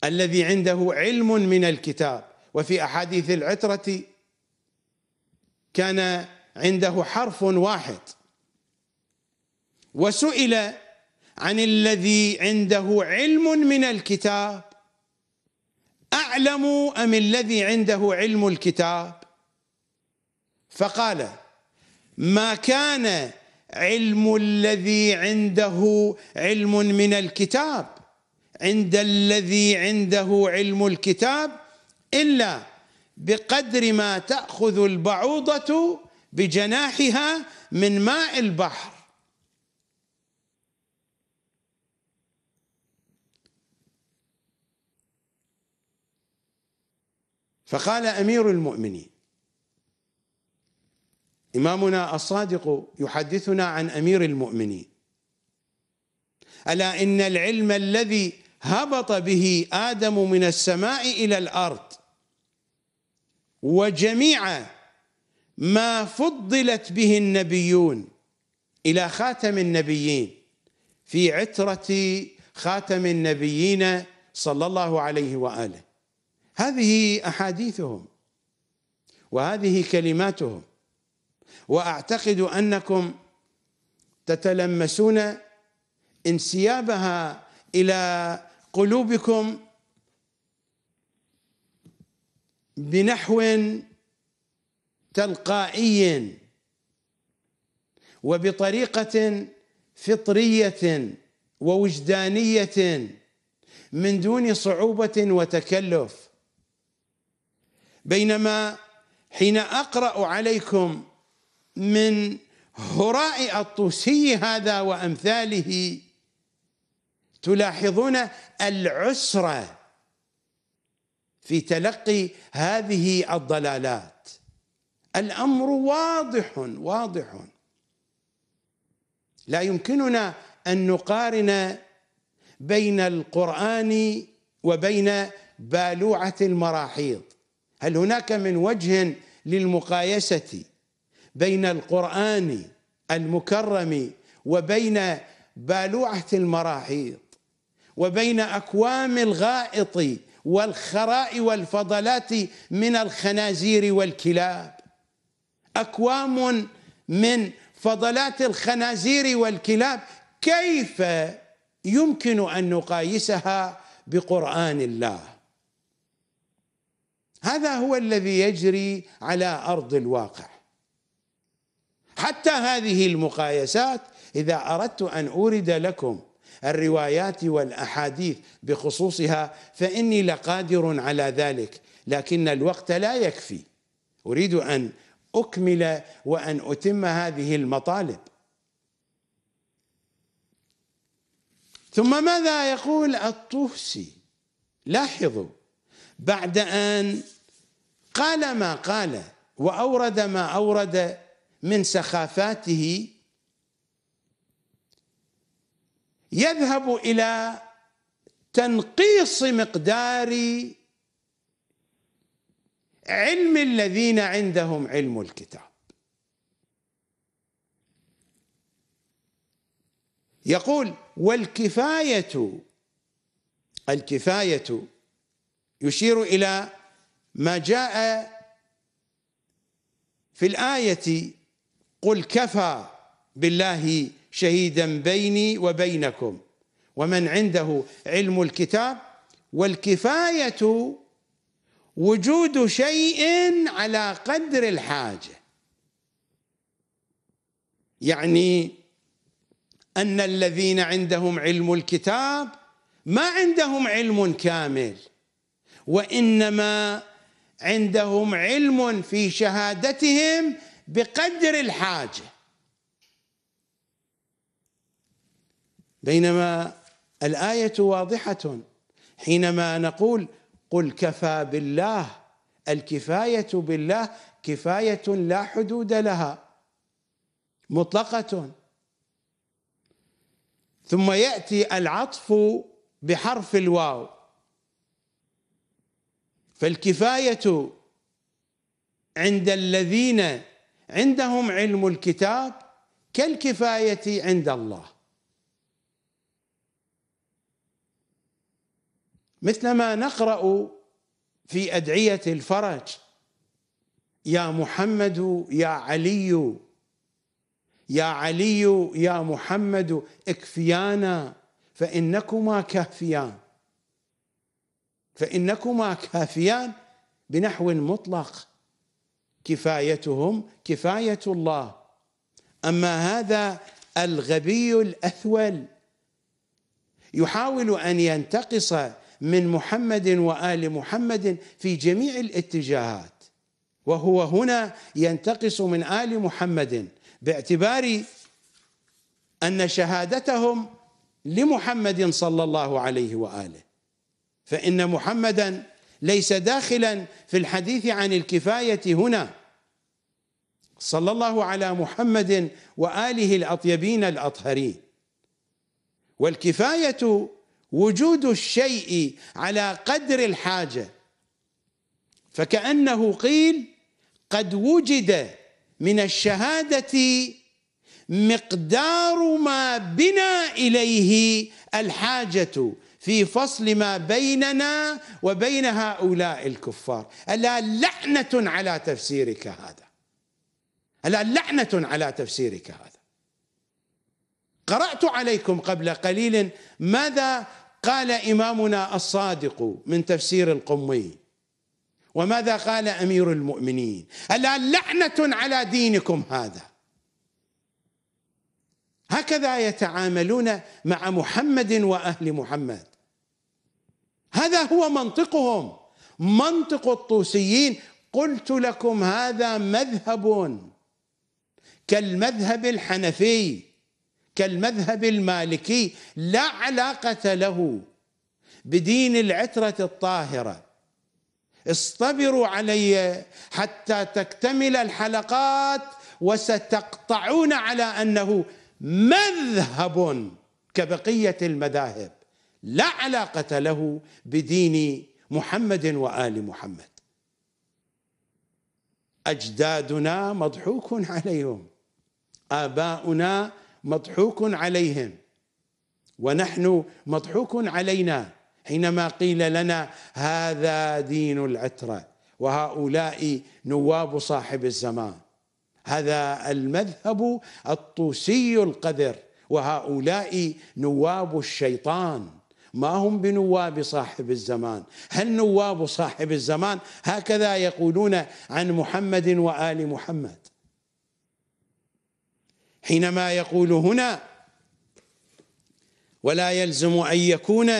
الذي عنده علم من الكتاب وفي احاديث العتره كان عنده حرف واحد وسئل عن الذي عنده علم من الكتاب اعلم ام الذي عنده علم الكتاب فقال ما كان علم الذي عنده علم من الكتاب عند الذي عنده علم الكتاب الا بقدر ما تاخذ البعوضه بجناحها من ماء البحر فقال امير المؤمنين امامنا الصادق يحدثنا عن امير المؤمنين الا ان العلم الذي هبط به ادم من السماء الى الارض وجميع ما فضلت به النبيون الى خاتم النبيين في عتره خاتم النبيين صلى الله عليه واله هذه أحاديثهم وهذه كلماتهم وأعتقد أنكم تتلمسون انسيابها إلى قلوبكم بنحو تلقائي وبطريقة فطرية ووجدانية من دون صعوبة وتكلف بينما حين أقرأ عليكم من هراء الطوسي هذا وأمثاله تلاحظون العسرة في تلقي هذه الضلالات الأمر واضح واضح لا يمكننا أن نقارن بين القرآن وبين بالوعة المراحيض هل هناك من وجه للمقايسة بين القرآن المكرم وبين بالوعة المراحيض وبين أكوام الغائط والخراء والفضلات من الخنازير والكلاب أكوام من فضلات الخنازير والكلاب كيف يمكن أن نقايسها بقرآن الله هذا هو الذي يجري على ارض الواقع حتى هذه المقايسات اذا اردت ان اورد لكم الروايات والاحاديث بخصوصها فاني لقادر على ذلك لكن الوقت لا يكفي اريد ان اكمل وان اتم هذه المطالب ثم ماذا يقول الطوسي لاحظوا بعد أن قال ما قال وأورد ما أورد من سخافاته يذهب إلى تنقيص مقدار علم الذين عندهم علم الكتاب يقول والكفاية الكفاية يشير الى ما جاء في الايه قل كفى بالله شهيدا بيني وبينكم ومن عنده علم الكتاب والكفايه وجود شيء على قدر الحاجه يعني ان الذين عندهم علم الكتاب ما عندهم علم كامل وانما عندهم علم في شهادتهم بقدر الحاجه بينما الايه واضحه حينما نقول قل كفى بالله الكفايه بالله كفايه لا حدود لها مطلقه ثم ياتي العطف بحرف الواو فالكفايه عند الذين عندهم علم الكتاب كالكفايه عند الله مثلما نقرا في ادعيه الفرج يا محمد يا علي يا علي يا محمد اكفيانا فانكما كافيان فإنكما كافيان بنحو مطلق كفايتهم كفاية الله أما هذا الغبي الأثول يحاول أن ينتقص من محمد وآل محمد في جميع الاتجاهات وهو هنا ينتقص من آل محمد باعتبار أن شهادتهم لمحمد صلى الله عليه وآله فإن محمدا ليس داخلا في الحديث عن الكفاية هنا صلى الله على محمد وآله الأطيبين الأطهرين والكفاية وجود الشيء على قدر الحاجة فكأنه قيل قد وجد من الشهادة مقدار ما بنا إليه الحاجة في فصل ما بيننا وبين هؤلاء الكفار ألا لعنة على تفسيرك هذا ألا لعنة على تفسيرك هذا قرأت عليكم قبل قليل ماذا قال إمامنا الصادق من تفسير القمي وماذا قال أمير المؤمنين ألا لعنة على دينكم هذا هكذا يتعاملون مع محمد واهل محمد هذا هو منطقهم منطق الطوسيين قلت لكم هذا مذهب كالمذهب الحنفي كالمذهب المالكي لا علاقة له بدين العترة الطاهرة اصطبروا علي حتى تكتمل الحلقات وستقطعون على أنه مذهب كبقية المذاهب لا علاقة له بدين محمد وآل محمد أجدادنا مضحوك عليهم آباؤنا مضحوك عليهم ونحن مضحوك علينا حينما قيل لنا هذا دين العترة وهؤلاء نواب صاحب الزمان هذا المذهب الطوسي القذر وهؤلاء نواب الشيطان ما هم بنواب صاحب الزمان هل نواب صاحب الزمان هكذا يقولون عن محمد وآل محمد حينما يقول هنا ولا يلزم أن يكون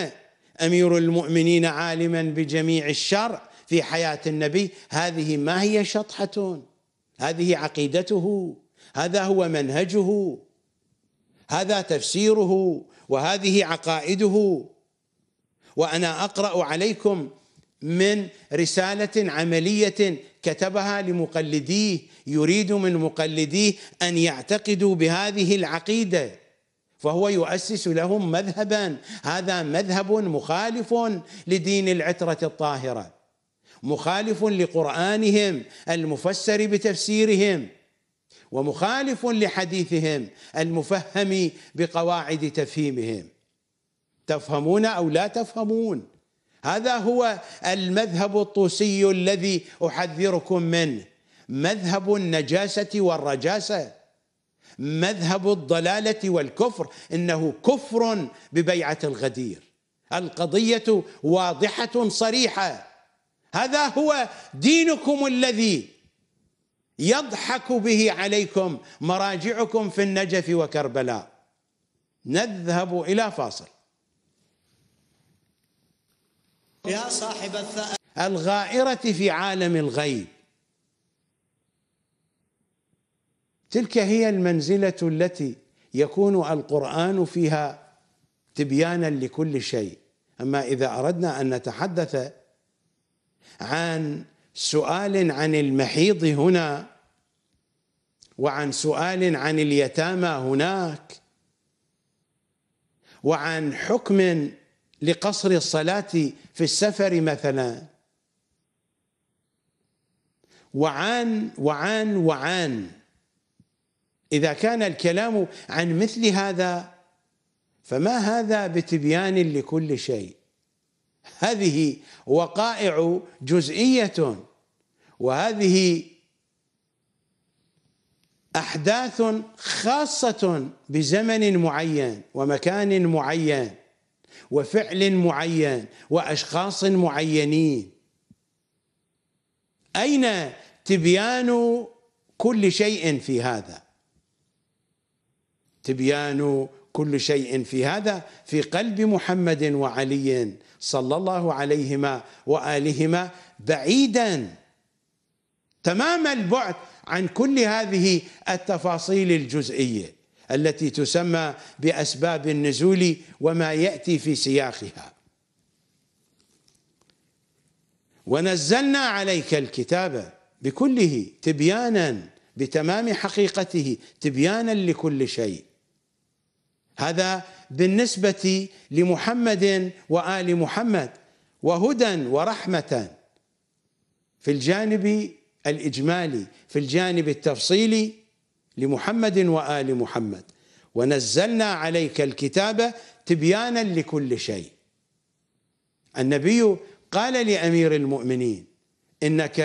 أمير المؤمنين عالما بجميع الشرع في حياة النبي هذه ما هي شطحة هذه عقيدته هذا هو منهجه هذا تفسيره وهذه عقائده وانا اقرا عليكم من رساله عمليه كتبها لمقلديه يريد من مقلديه ان يعتقدوا بهذه العقيده فهو يؤسس لهم مذهبا هذا مذهب مخالف لدين العتره الطاهره مخالف لقرانهم المفسر بتفسيرهم ومخالف لحديثهم المفهم بقواعد تفهيمهم تفهمون او لا تفهمون هذا هو المذهب الطوسي الذي احذركم منه مذهب النجاسه والرجاسه مذهب الضلاله والكفر انه كفر ببيعه الغدير القضيه واضحه صريحه هذا هو دينكم الذي يضحك به عليكم مراجعكم في النجف وكربلاء نذهب الى فاصل يا صاحب الثأر الغائرة في عالم الغيب تلك هي المنزلة التي يكون القرآن فيها تبيانا لكل شيء أما إذا أردنا أن نتحدث عن سؤال عن المحيض هنا وعن سؤال عن اليتامى هناك وعن حكم لقصر الصلاة في السفر مثلا وعان وعان وعان إذا كان الكلام عن مثل هذا فما هذا بتبيان لكل شيء هذه وقائع جزئية وهذه أحداث خاصة بزمن معين ومكان معين وفعل معين واشخاص معينين اين تبيان كل شيء في هذا تبيان كل شيء في هذا في قلب محمد وعلي صلى الله عليهما والهما بعيدا تمام البعد عن كل هذه التفاصيل الجزئيه التي تسمى بأسباب النزول وما يأتي في سياقها ونزلنا عليك الكتاب بكله تبيانا بتمام حقيقته تبيانا لكل شيء هذا بالنسبة لمحمد وآل محمد وهدى ورحمة في الجانب الإجمالي في الجانب التفصيلي لمحمد وآل محمد ونزلنا عليك الكتاب تبيانا لكل شيء النبي قال لأمير المؤمنين إنك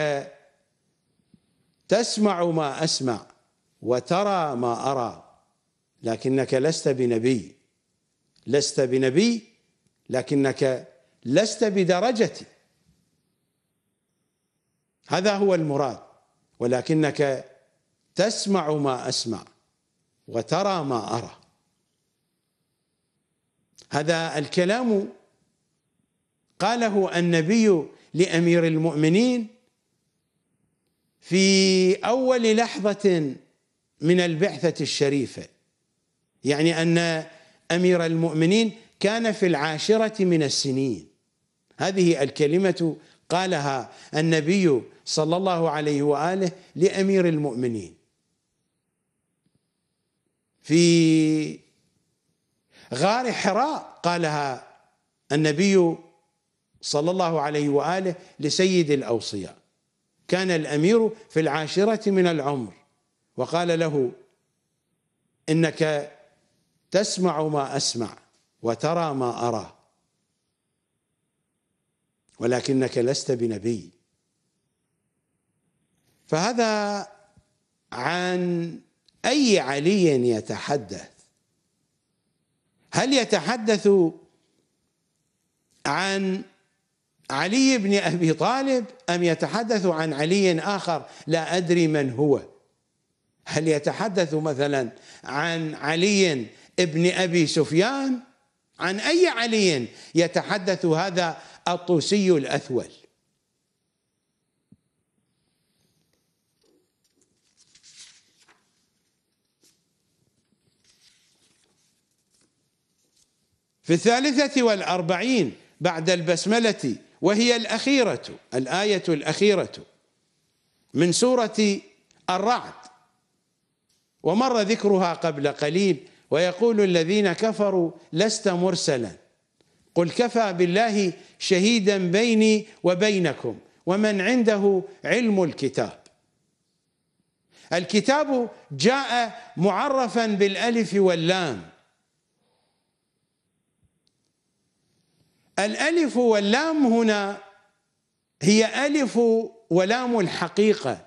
تسمع ما أسمع وترى ما أرى لكنك لست بنبي لست بنبي لكنك لست بدرجتي هذا هو المراد ولكنك تسمع ما اسمع وترى ما ارى هذا الكلام قاله النبي لامير المؤمنين في اول لحظه من البعثه الشريفه يعني ان امير المؤمنين كان في العاشره من السنين هذه الكلمه قالها النبي صلى الله عليه واله لامير المؤمنين في غار حراء قالها النبي صلى الله عليه واله لسيد الاوصياء كان الامير في العاشره من العمر وقال له انك تسمع ما اسمع وترى ما ارى ولكنك لست بنبي فهذا عن أي علي يتحدث هل يتحدث عن علي بن أبي طالب أم يتحدث عن علي آخر لا أدري من هو هل يتحدث مثلا عن علي ابن أبي سفيان عن أي علي يتحدث هذا الطوسي الأثول في الثالثة والأربعين بعد البسملة وهي الأخيرة الآية الأخيرة من سورة الرعد ومر ذكرها قبل قليل ويقول الذين كفروا لست مرسلا قل كفى بالله شهيدا بيني وبينكم ومن عنده علم الكتاب الكتاب جاء معرفا بالالف واللام الألف واللام هنا هي ألف ولام الحقيقة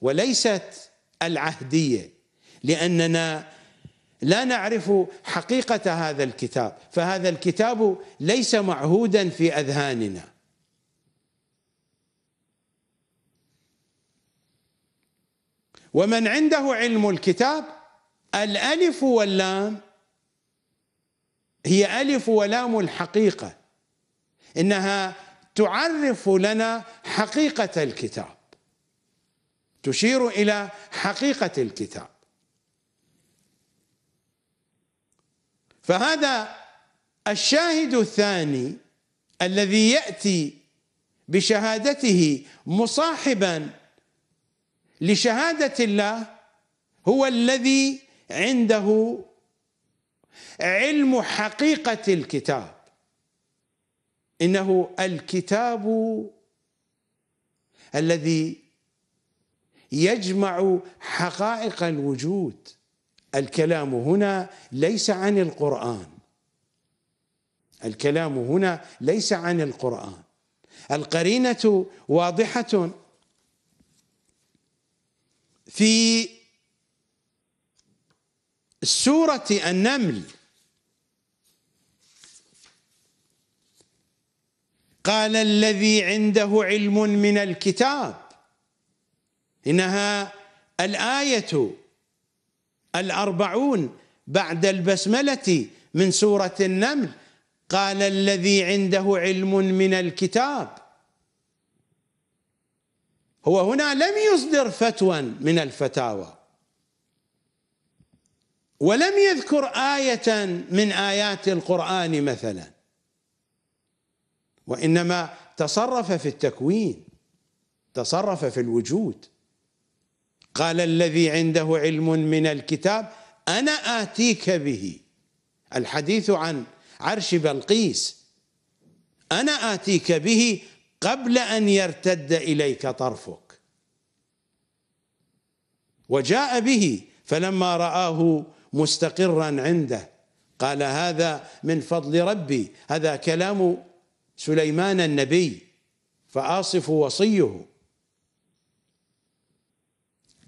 وليست العهدية لأننا لا نعرف حقيقة هذا الكتاب فهذا الكتاب ليس معهودا في أذهاننا ومن عنده علم الكتاب الألف واللام هي ألف ولام الحقيقة انها تعرف لنا حقيقه الكتاب تشير الى حقيقه الكتاب فهذا الشاهد الثاني الذي ياتي بشهادته مصاحبا لشهاده الله هو الذي عنده علم حقيقه الكتاب انه الكتاب الذي يجمع حقائق الوجود الكلام هنا ليس عن القران الكلام هنا ليس عن القران القرينه واضحه في سوره النمل قال الذي عنده علم من الكتاب إنها الآية الأربعون بعد البسملة من سورة النمل قال الذي عنده علم من الكتاب هو هنا لم يصدر فتوى من الفتاوى ولم يذكر آية من آيات القرآن مثلاً وانما تصرف في التكوين تصرف في الوجود قال الذي عنده علم من الكتاب انا اتيك به الحديث عن عرش بلقيس انا اتيك به قبل ان يرتد اليك طرفك وجاء به فلما راه مستقرا عنده قال هذا من فضل ربي هذا كلام سليمان النبي فآصف وصيه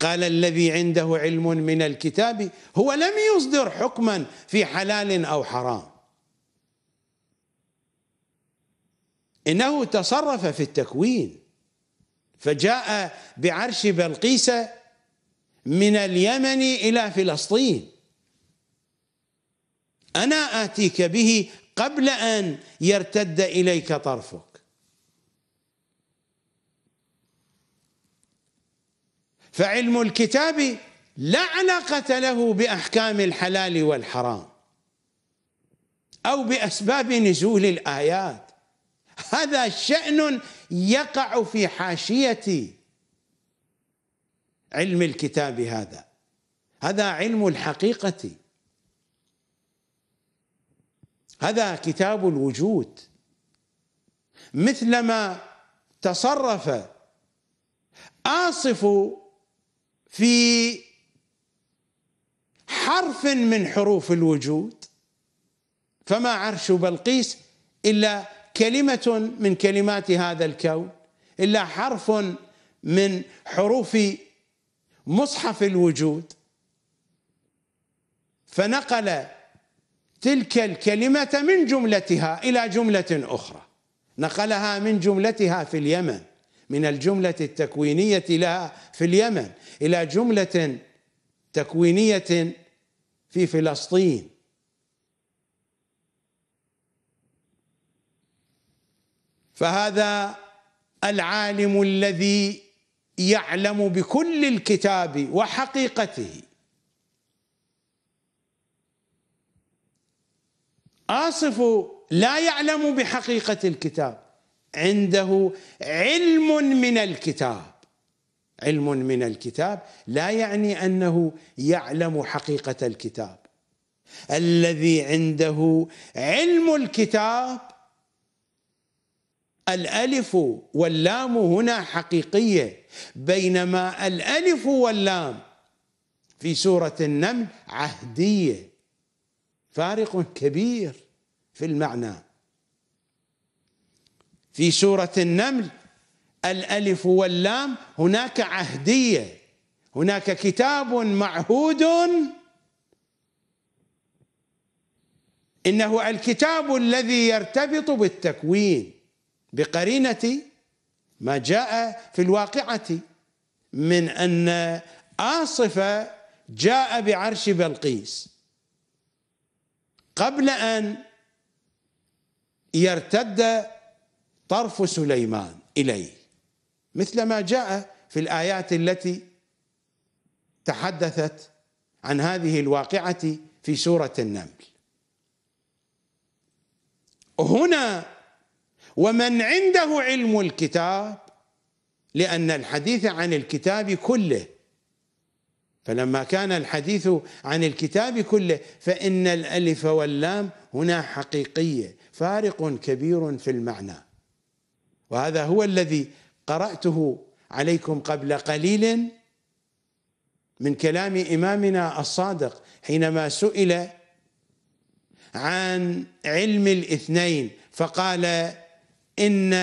قال الذي عنده علم من الكتاب هو لم يصدر حكما في حلال أو حرام إنه تصرف في التكوين فجاء بعرش بلقيس من اليمن إلى فلسطين أنا آتيك به قبل أن يرتد إليك طرفك فعلم الكتاب لا علاقة له بأحكام الحلال والحرام أو بأسباب نزول الآيات هذا شأن يقع في حاشية علم الكتاب هذا هذا علم الحقيقة هذا كتاب الوجود مثلما تصرف آصف في حرف من حروف الوجود فما عرش بلقيس إلا كلمة من كلمات هذا الكون إلا حرف من حروف مصحف الوجود فنقل تلك الكلمة من جملتها إلى جملة أخرى نقلها من جملتها في اليمن من الجملة التكوينية لها في اليمن إلى جملة تكوينية في فلسطين فهذا العالم الذي يعلم بكل الكتاب وحقيقته آصف لا يعلم بحقيقة الكتاب عنده علم من الكتاب علم من الكتاب لا يعني أنه يعلم حقيقة الكتاب الذي عنده علم الكتاب الألف واللام هنا حقيقية بينما الألف واللام في سورة النمل عهدية فارق كبير في المعنى في سورة النمل الألف واللام هناك عهدية هناك كتاب معهود إنه الكتاب الذي يرتبط بالتكوين بقرينة ما جاء في الواقعة من أن آصف جاء بعرش بلقيس قبل أن يرتد طرف سليمان إليه مثل ما جاء في الآيات التي تحدثت عن هذه الواقعة في سورة النمل هنا ومن عنده علم الكتاب لأن الحديث عن الكتاب كله فلما كان الحديث عن الكتاب كله فإن الألف واللام هنا حقيقية فارق كبير في المعنى وهذا هو الذي قرأته عليكم قبل قليل من كلام إمامنا الصادق حينما سئل عن علم الاثنين فقال إن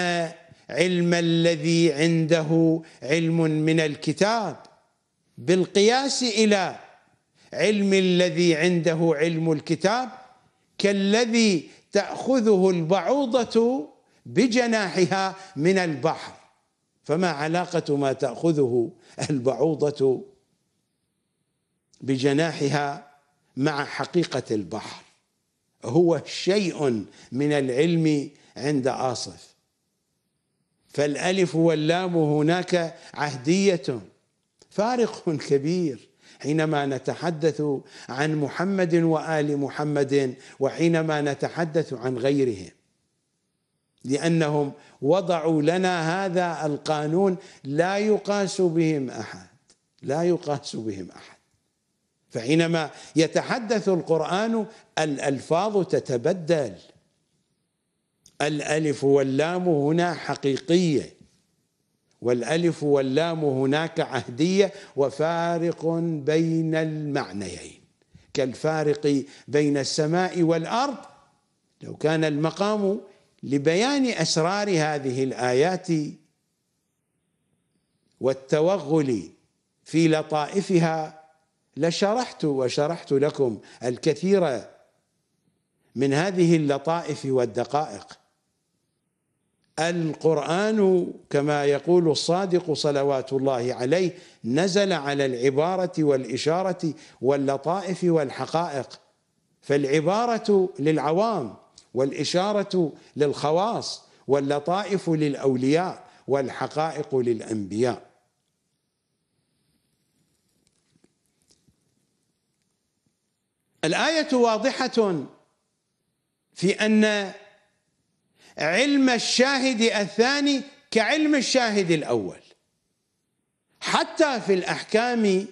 علم الذي عنده علم من الكتاب بالقياس إلى علم الذي عنده علم الكتاب كالذي تأخذه البعوضة بجناحها من البحر فما علاقة ما تأخذه البعوضة بجناحها مع حقيقة البحر هو شيء من العلم عند آصف فالألف واللام هناك عهدية فارق كبير حينما نتحدث عن محمد وال محمد وحينما نتحدث عن غيرهم لانهم وضعوا لنا هذا القانون لا يقاس بهم احد لا يقاس بهم احد فحينما يتحدث القران الالفاظ تتبدل الالف واللام هنا حقيقيه والألف واللام هناك عهدية وفارق بين المعنيين كالفارق بين السماء والأرض لو كان المقام لبيان أسرار هذه الآيات والتوغل في لطائفها لشرحت وشرحت لكم الكثير من هذه اللطائف والدقائق القرآن كما يقول الصادق صلوات الله عليه نزل على العبارة والإشارة واللطائف والحقائق فالعبارة للعوام والإشارة للخواص واللطائف للأولياء والحقائق للأنبياء الآية واضحة في أن علم الشاهد الثاني كعلم الشاهد الأول حتى في الأحكام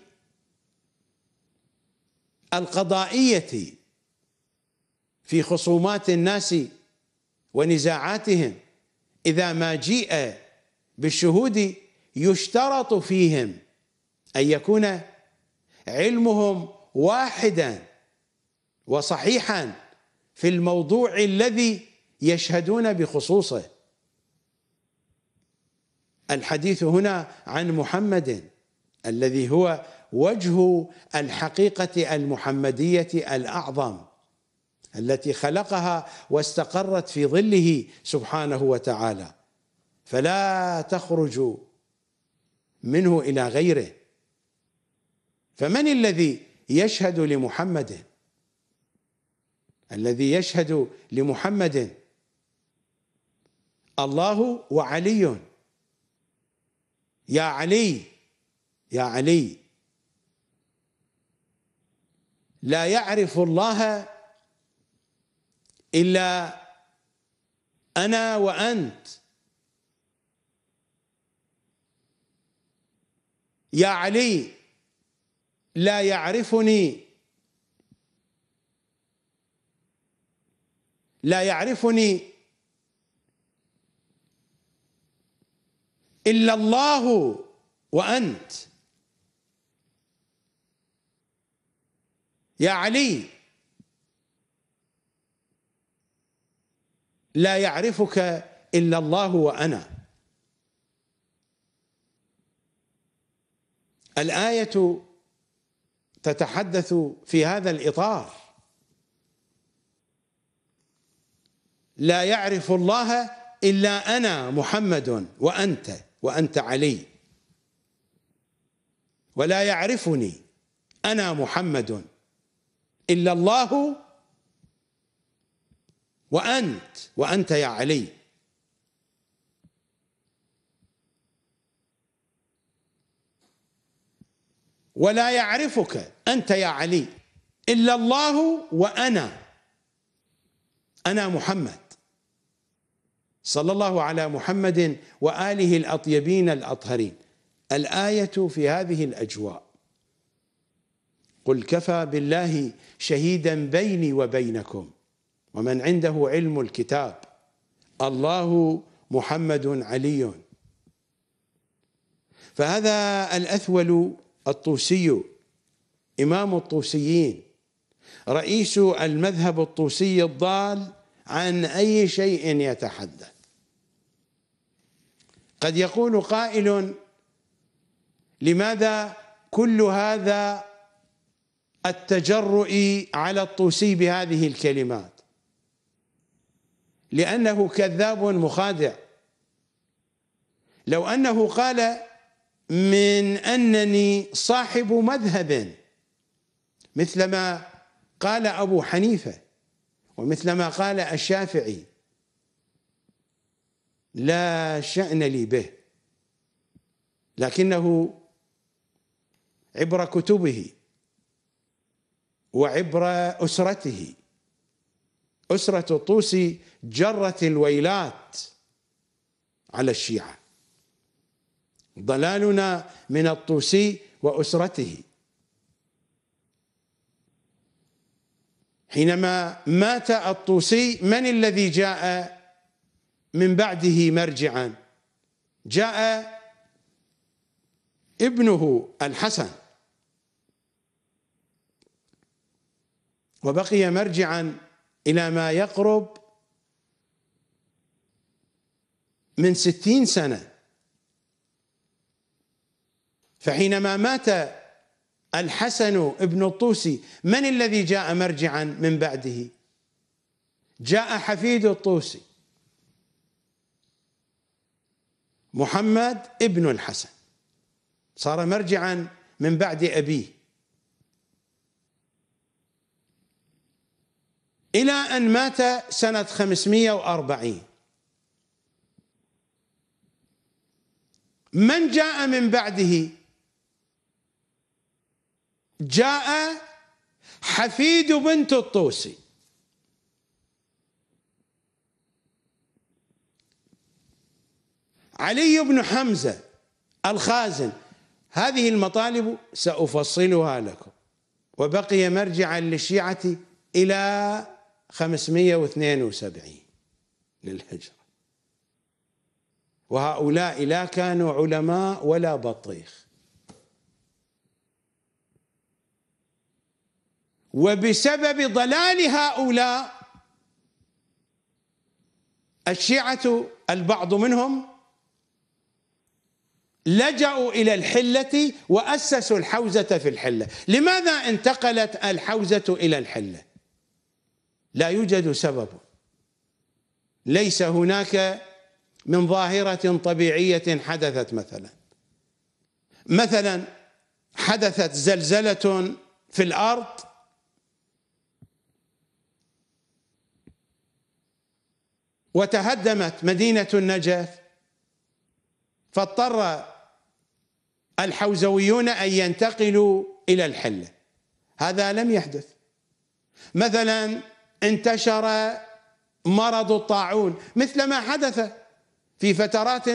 القضائية في خصومات الناس ونزاعاتهم إذا ما جيء بالشهود يشترط فيهم أن يكون علمهم واحدا وصحيحا في الموضوع الذي يشهدون بخصوصه الحديث هنا عن محمد الذي هو وجه الحقيقه المحمديه الاعظم التي خلقها واستقرت في ظله سبحانه وتعالى فلا تخرج منه الى غيره فمن الذي يشهد لمحمد الذي يشهد لمحمد الله وعلي يا علي يا علي لا يعرف الله الا انا وانت يا علي لا يعرفني لا يعرفني الا الله وانت يا علي لا يعرفك الا الله وانا الايه تتحدث في هذا الاطار لا يعرف الله الا انا محمد وانت وأنت علي ولا يعرفني أنا محمد إلا الله وأنت وأنت يا علي ولا يعرفك أنت يا علي إلا الله وأنا أنا محمد صلى الله على محمد واله الاطيبين الاطهرين الايه في هذه الاجواء قل كفى بالله شهيدا بيني وبينكم ومن عنده علم الكتاب الله محمد علي فهذا الاثول الطوسي امام الطوسيين رئيس المذهب الطوسي الضال عن اي شيء يتحدث قد يقول قائل لماذا كل هذا التجرؤ على الطوسي بهذه الكلمات لأنه كذاب مخادع لو أنه قال من أنني صاحب مذهب مثلما قال أبو حنيفة ومثلما قال الشافعي لا شأن لي به لكنه عبر كتبه وعبر أسرته أسرة الطوسي جرت الويلات على الشيعة ضلالنا من الطوسي وأسرته حينما مات الطوسي من الذي جاء من بعده مرجعا جاء ابنه الحسن وبقي مرجعا إلى ما يقرب من ستين سنة فحينما مات الحسن ابن الطوسي من الذي جاء مرجعا من بعده جاء حفيد الطوسي محمد ابن الحسن صار مرجعا من بعد أبيه إلى أن مات سنة 540 من جاء من بعده جاء حفيد بنت الطوسي علي بن حمزة الخازن هذه المطالب سأفصلها لكم وبقي مرجعا للشيعة إلى 572 للهجرة وهؤلاء لا كانوا علماء ولا بطيخ وبسبب ضلال هؤلاء الشيعة البعض منهم لجأوا إلى الحلة وأسسوا الحوزة في الحلة لماذا انتقلت الحوزة إلى الحلة لا يوجد سبب ليس هناك من ظاهرة طبيعية حدثت مثلا مثلا حدثت زلزلة في الأرض وتهدمت مدينة النجف فاضطر الحوزويون أن ينتقلوا إلى الحلة هذا لم يحدث مثلا انتشر مرض الطاعون مثل ما حدث في فترات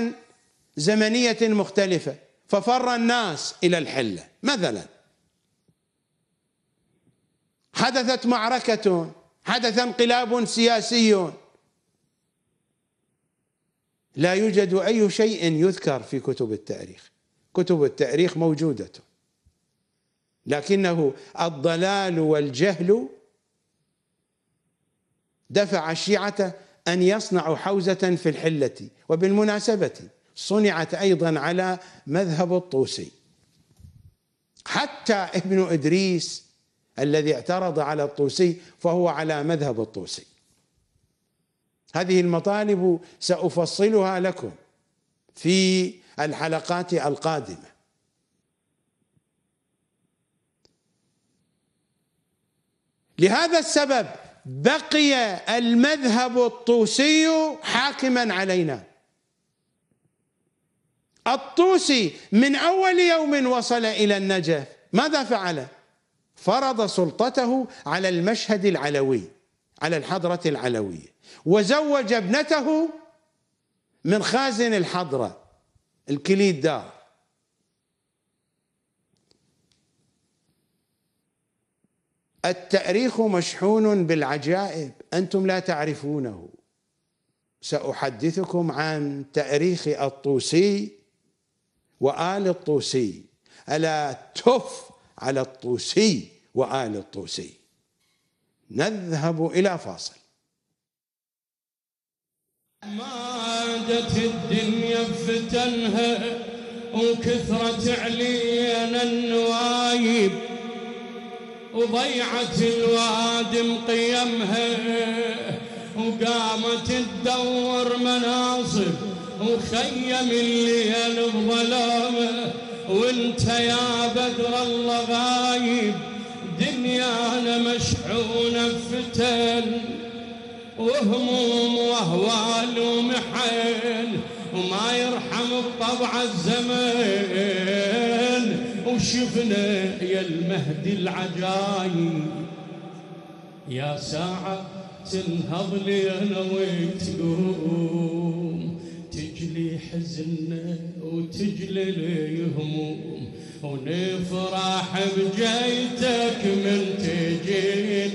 زمنية مختلفة ففر الناس إلى الحلة مثلا حدثت معركة حدث انقلاب سياسي لا يوجد أي شيء يذكر في كتب التاريخ كتب التاريخ موجودة لكنه الضلال والجهل دفع الشيعة أن يصنعوا حوزة في الحلة وبالمناسبة صنعت أيضا على مذهب الطوسي حتى ابن إدريس الذي اعترض على الطوسي فهو على مذهب الطوسي هذه المطالب سأفصلها لكم في الحلقات القادمه لهذا السبب بقي المذهب الطوسي حاكما علينا الطوسي من اول يوم وصل الى النجف ماذا فعل؟ فرض سلطته على المشهد العلوي على الحضره العلويه وزوج ابنته من خازن الحضره الكليد ده التاريخ مشحون بالعجائب انتم لا تعرفونه ساحدثكم عن تاريخ الطوسي وال الطوسي الا تف على الطوسي وال الطوسي نذهب الى فاصل مادت الدنيا بفتنها وكثرت علينا النوايب وضيعت الوادم قيمها وقامت تدور مناصب وخيم الليل بظلامه وانت يا بدر الله غايب دنيانا مشحونه فتن وهموم واهوال ومحيل وما يرحم الطبع الزمن وشفنا يا المهدي العجايب يا ساعة تنهض انا وتقوم تجلي حزننا وتجلي هموم ونفرح بجيتك من تجين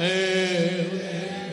ايه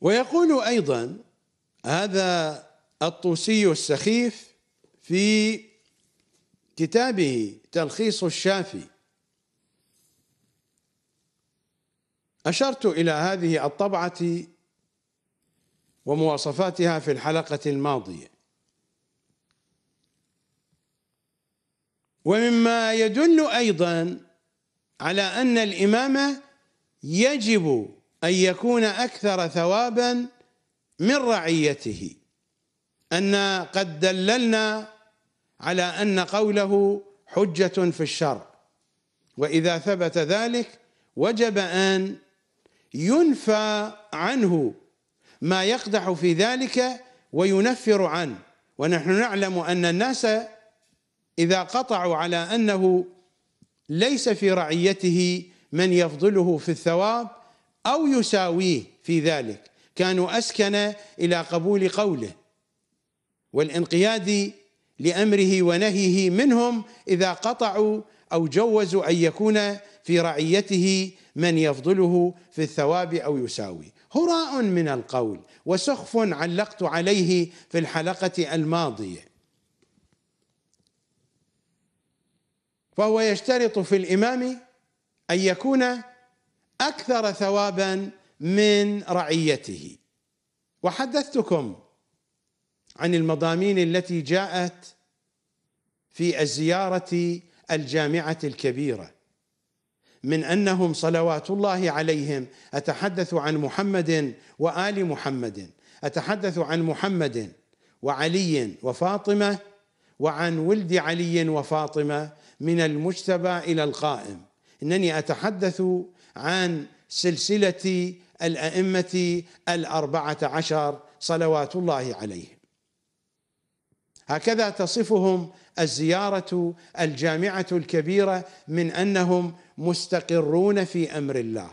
ويقول أيضا هذا الطوسي السخيف في كتابه تلخيص الشافي أشرت إلى هذه الطبعة ومواصفاتها في الحلقة الماضية ومما يدل أيضا على أن الإمامة يجب أن يكون أكثر ثوابا من رعيته أن قد دللنا على أن قوله حجة في الشرع وإذا ثبت ذلك وجب أن ينفى عنه ما يقدح في ذلك وينفر عنه ونحن نعلم أن الناس إذا قطعوا على أنه ليس في رعيته من يفضله في الثواب أو يساويه في ذلك كانوا أسكن إلى قبول قوله والانقياد لأمره ونهيه منهم إذا قطعوا أو جوزوا أن يكون في رعيته من يفضله في الثواب أو يساوي هراء من القول وسخف علقت عليه في الحلقة الماضية فهو يشترط في الإمام أن يكون اكثر ثوابا من رعيته وحدثتكم عن المضامين التي جاءت في الزياره الجامعه الكبيره من انهم صلوات الله عليهم اتحدث عن محمد وال محمد اتحدث عن محمد وعلي وفاطمه وعن ولد علي وفاطمه من المجتبى الى القائم انني اتحدث عن سلسلة الأئمة الأربعة عشر صلوات الله عليهم هكذا تصفهم الزيارة الجامعة الكبيرة من أنهم مستقرون في أمر الله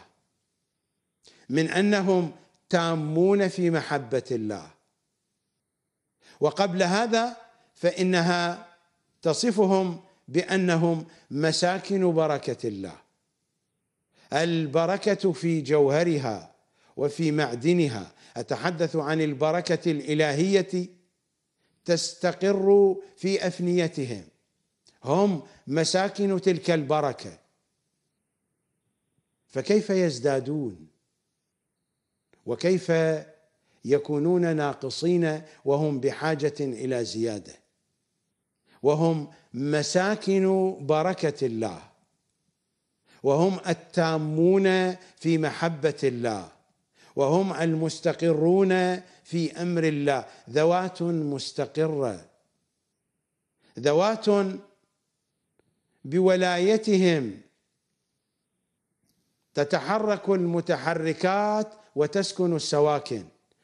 من أنهم تامون في محبة الله وقبل هذا فإنها تصفهم بأنهم مساكن بركة الله البركه في جوهرها وفي معدنها اتحدث عن البركه الالهيه تستقر في افنيتهم هم مساكن تلك البركه فكيف يزدادون وكيف يكونون ناقصين وهم بحاجه الى زياده وهم مساكن بركه الله وهم التامون في محبه الله وهم المستقرون في امر الله ذوات مستقره ذوات بولايتهم تتحرك المتحركات وتسكن السواكن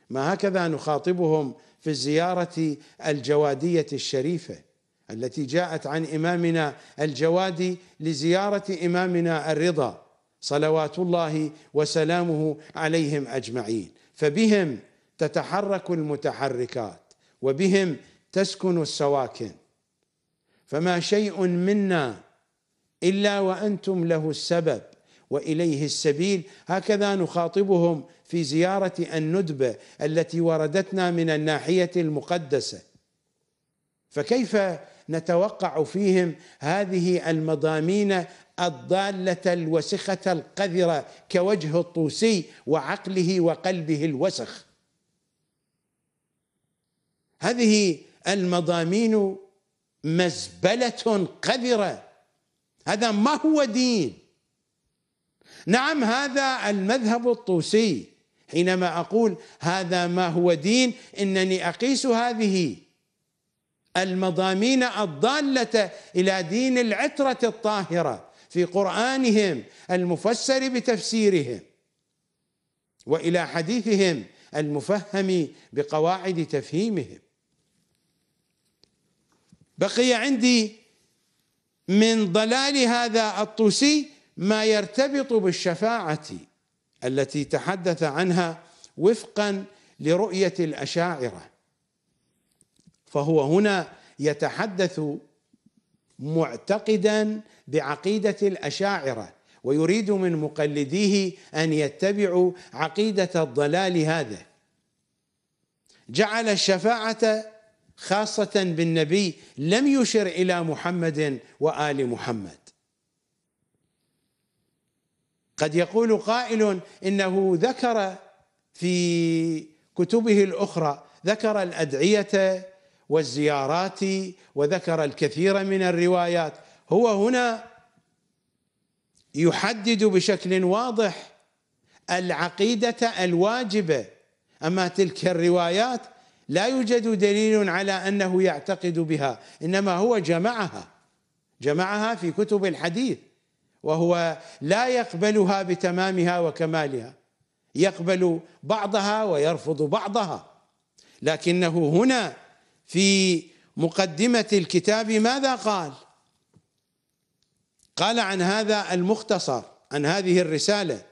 ما هكذا نخاطبهم في الزياره الجواديه الشريفه التي جاءت عن إمامنا الجوادي لزيارة إمامنا الرضا صلوات الله وسلامه عليهم أجمعين فبهم تتحرك المتحركات وبهم تسكن السواكن فما شيء منا إلا وأنتم له السبب واليه السبيل هكذا نخاطبهم في زياره الندبه التي وردتنا من الناحيه المقدسه فكيف نتوقع فيهم هذه المضامين الضالة الوسخة القذرة كوجه الطوسي وعقله وقلبه الوسخ هذه المضامين مزبلة قذرة هذا ما هو دين نعم هذا المذهب الطوسي حينما أقول هذا ما هو دين إنني أقيس هذه المضامين الضاله الى دين العتره الطاهره في قرانهم المفسر بتفسيرهم والى حديثهم المفهم بقواعد تفهيمهم بقي عندي من ضلال هذا الطوسي ما يرتبط بالشفاعه التي تحدث عنها وفقا لرؤيه الاشاعره فهو هنا يتحدث معتقدا بعقيده الاشاعره ويريد من مقلديه ان يتبعوا عقيده الضلال هذا جعل الشفاعه خاصه بالنبي لم يشر الى محمد وال محمد قد يقول قائل انه ذكر في كتبه الاخرى ذكر الادعيه والزيارات وذكر الكثير من الروايات هو هنا يحدد بشكل واضح العقيده الواجبه اما تلك الروايات لا يوجد دليل على انه يعتقد بها انما هو جمعها جمعها في كتب الحديث وهو لا يقبلها بتمامها وكمالها يقبل بعضها ويرفض بعضها لكنه هنا في مقدمة الكتاب ماذا قال قال عن هذا المختصر عن هذه الرسالة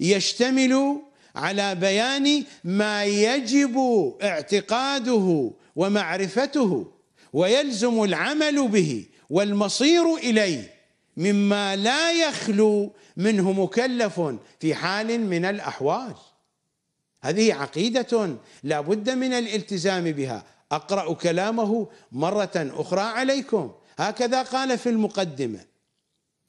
يشتمل على بيان ما يجب اعتقاده ومعرفته ويلزم العمل به والمصير اليه مما لا يخلو منه مكلف في حال من الاحوال هذه عقيدة لا بد من الالتزام بها أقرأ كلامه مرة أخرى عليكم هكذا قال في المقدمة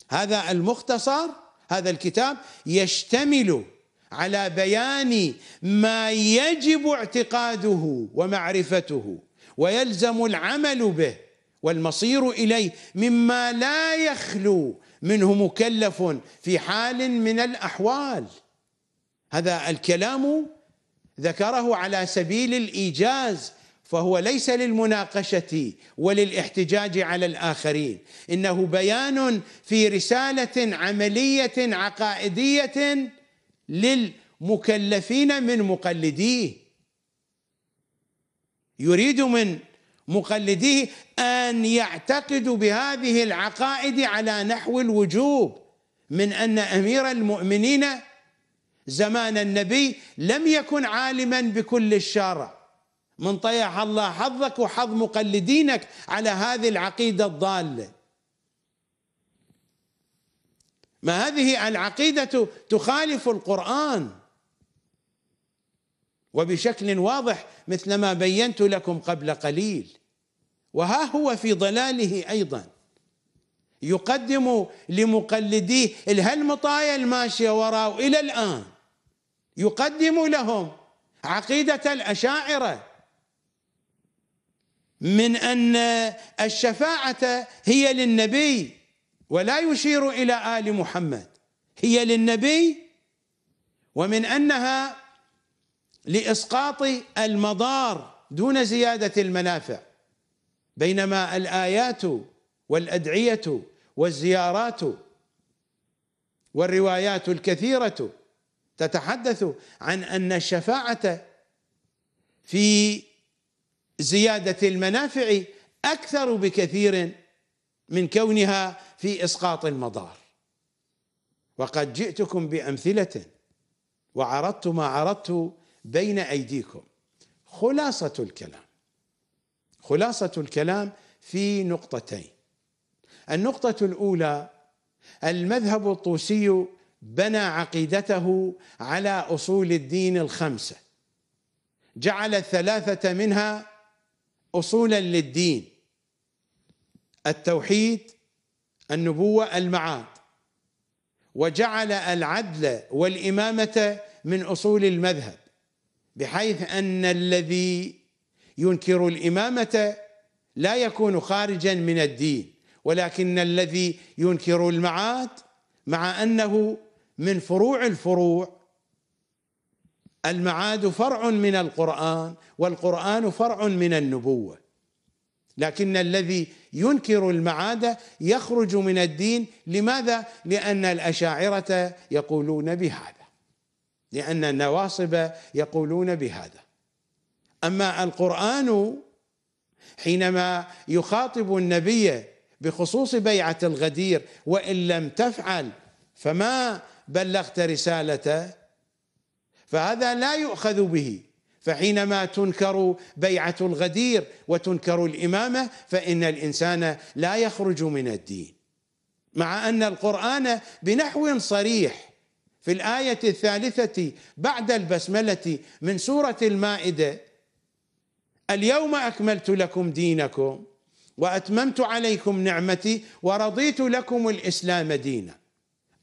هذا المختصر هذا الكتاب يشتمل على بيان ما يجب اعتقاده ومعرفته ويلزم العمل به والمصير اليه مما لا يخلو منه مكلف في حال من الاحوال هذا الكلام ذكره على سبيل الايجاز فهو ليس للمناقشه وللاحتجاج على الاخرين انه بيان في رساله عمليه عقائديه للمكلفين من مقلديه يريد من مقلديه ان يعتقدوا بهذه العقائد على نحو الوجوب من ان امير المؤمنين زمان النبي لم يكن عالما بكل الشارع من طيع الله حظك وحظ مقلدينك على هذه العقيدة الضالة ما هذه العقيدة تخالف القرآن وبشكل واضح مثل ما بينت لكم قبل قليل وها هو في ضلاله أيضا يقدم لمقلديه الهالمطايا الماشية وراءه إلى الآن يقدم لهم عقيدة الأشاعرة من أن الشفاعة هي للنبي ولا يشير إلى آل محمد هي للنبي ومن أنها لإسقاط المضار دون زيادة المنافع بينما الآيات والأدعية والزيارات والروايات الكثيرة تتحدث عن ان الشفاعه في زياده المنافع اكثر بكثير من كونها في اسقاط المضار وقد جئتكم بامثله وعرضت ما عرضت بين ايديكم خلاصه الكلام خلاصه الكلام في نقطتين النقطه الاولى المذهب الطوسي بنى عقيدته على اصول الدين الخمسه جعل الثلاثه منها اصولا للدين التوحيد النبوه المعاد وجعل العدل والامامه من اصول المذهب بحيث ان الذي ينكر الامامه لا يكون خارجا من الدين ولكن الذي ينكر المعاد مع انه من فروع الفروع المعاد فرع من القرآن والقرآن فرع من النبوة لكن الذي ينكر المعاد يخرج من الدين لماذا؟ لأن الأشاعرة يقولون بهذا لأن النواصب يقولون بهذا أما القرآن حينما يخاطب النبي بخصوص بيعة الغدير وإن لم تفعل فما بلغت رسالته فهذا لا يؤخذ به فحينما تنكر بيعة الغدير وتنكر الإمامة فإن الإنسان لا يخرج من الدين مع أن القرآن بنحو صريح في الآية الثالثة بعد البسملة من سورة المائدة اليوم أكملت لكم دينكم وأتممت عليكم نعمتي ورضيت لكم الإسلام دينا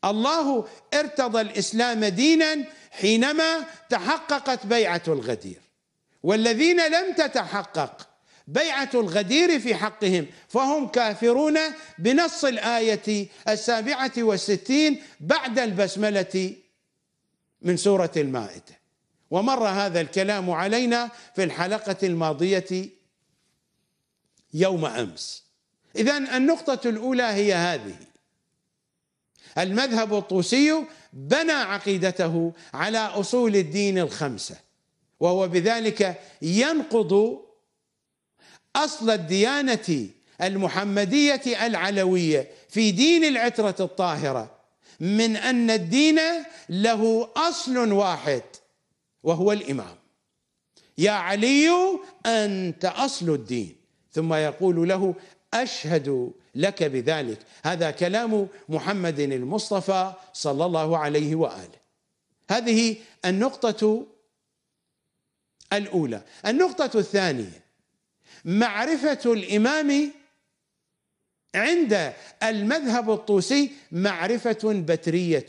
الله ارتضى الاسلام دينا حينما تحققت بيعه الغدير والذين لم تتحقق بيعه الغدير في حقهم فهم كافرون بنص الايه السابعه والستين بعد البسمله من سوره المائده ومر هذا الكلام علينا في الحلقه الماضيه يوم امس اذا النقطه الاولى هي هذه المذهب الطوسي بنى عقيدته على اصول الدين الخمسه وهو بذلك ينقض اصل الديانه المحمديه العلويه في دين العتره الطاهره من ان الدين له اصل واحد وهو الامام يا علي انت اصل الدين ثم يقول له اشهد لك بذلك هذا كلام محمد المصطفى صلى الله عليه واله هذه النقطه الاولى النقطه الثانيه معرفه الامام عند المذهب الطوسي معرفه بتريه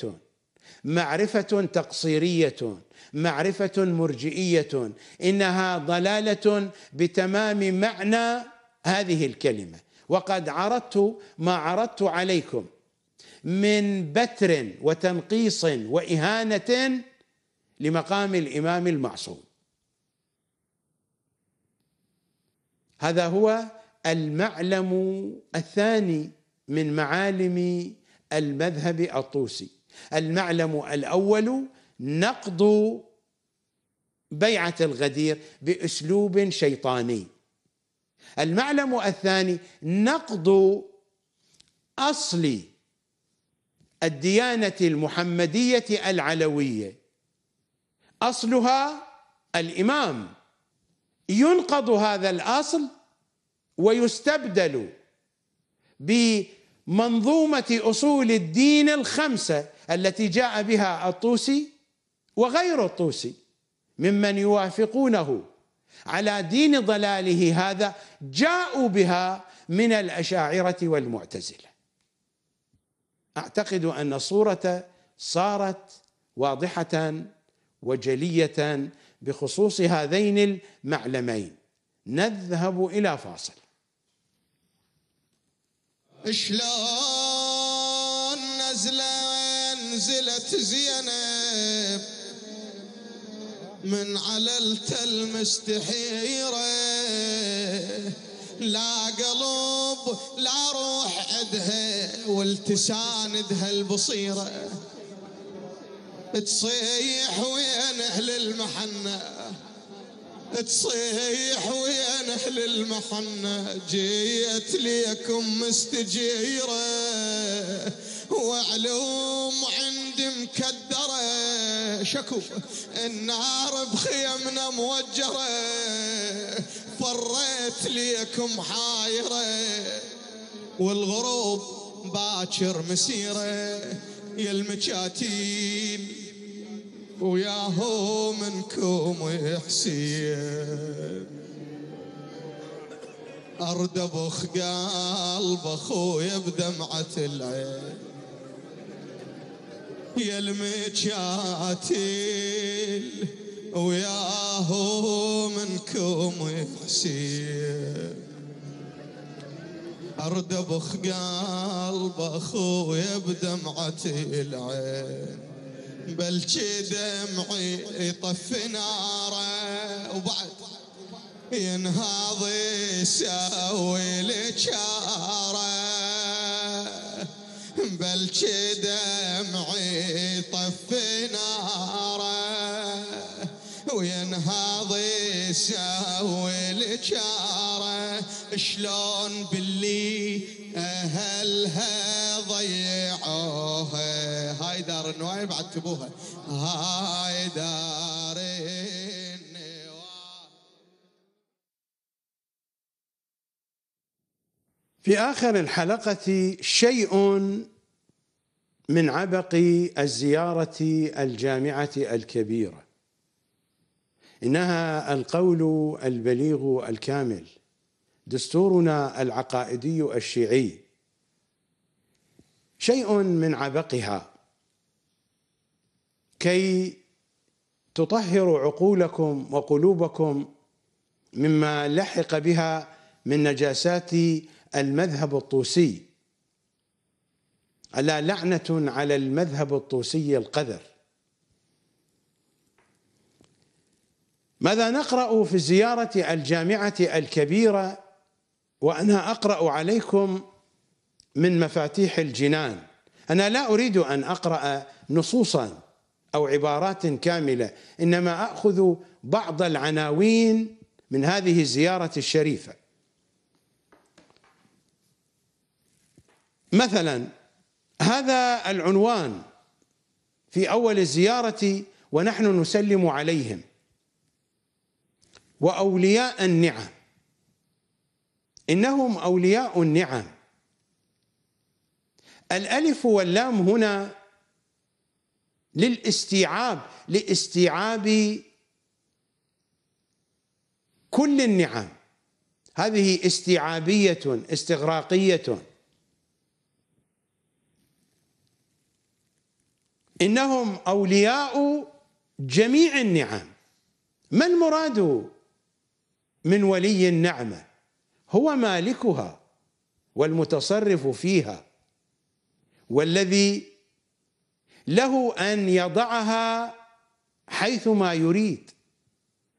معرفه تقصيريه معرفه مرجئيه انها ضلاله بتمام معنى هذه الكلمه وقد عرضت ما عرضت عليكم من بتر وتنقيص واهانه لمقام الامام المعصوم هذا هو المعلم الثاني من معالم المذهب الطوسي المعلم الاول نقض بيعه الغدير باسلوب شيطاني المعلم الثاني نقض اصل الديانه المحمديه العلويه اصلها الامام ينقض هذا الاصل ويستبدل بمنظومه اصول الدين الخمسه التي جاء بها الطوسي وغير الطوسي ممن يوافقونه على دين ضلاله هذا جاءوا بها من الأشاعرة والمعتزلة أعتقد أن الصورة صارت واضحة وجلية بخصوص هذين المعلمين نذهب إلى فاصل شلون نزلة نزلت زينب من على المستحيرة لا قلب لا روح عدها والتسان البصيرة تصيح وين أهل المحنة تصيح وين أهل المحنة جيت ليكم مستجيرة وعلوم عندي مكدره شكو النار بخيمنا موجرة فريت ليكم حايرة والغروب باكر مسيرة يا المكاتيل وياهو منكم حسين أرد قلب أخويا بدمعة العين يا المجاتل وياهو منكم يحسين ارد بخ قلب أخوي بدمعة العين بل دمعي يطفي ناره وبعد ينهاض يسوي لك شاره بلش دمعي طف ناره وينهض يساوي الجاره شلون باللي اهلها ضيعوها هاي دار النوايا بعد تبوها هاي دار في آخر الحلقة شيء من عبق الزيارة الجامعة الكبيرة إنها القول البليغ الكامل دستورنا العقائدي الشيعي شيء من عبقها كي تطهر عقولكم وقلوبكم مما لحق بها من نجاسات المذهب الطوسي ألا لعنة على المذهب الطوسي القذر ماذا نقرأ في زيارة الجامعة الكبيرة وأنا أقرأ عليكم من مفاتيح الجنان أنا لا أريد أن أقرأ نصوصا أو عبارات كاملة إنما أخذ بعض العناوين من هذه الزيارة الشريفة مثلا هذا العنوان في اول الزياره ونحن نسلم عليهم واولياء النعم انهم اولياء النعم الالف واللام هنا للاستيعاب لاستيعاب كل النعم هذه استيعابيه استغراقيه إنهم أولياء جميع النعم ما المراد من ولي النعمة هو مالكها والمتصرف فيها والذي له أن يضعها حيثما يريد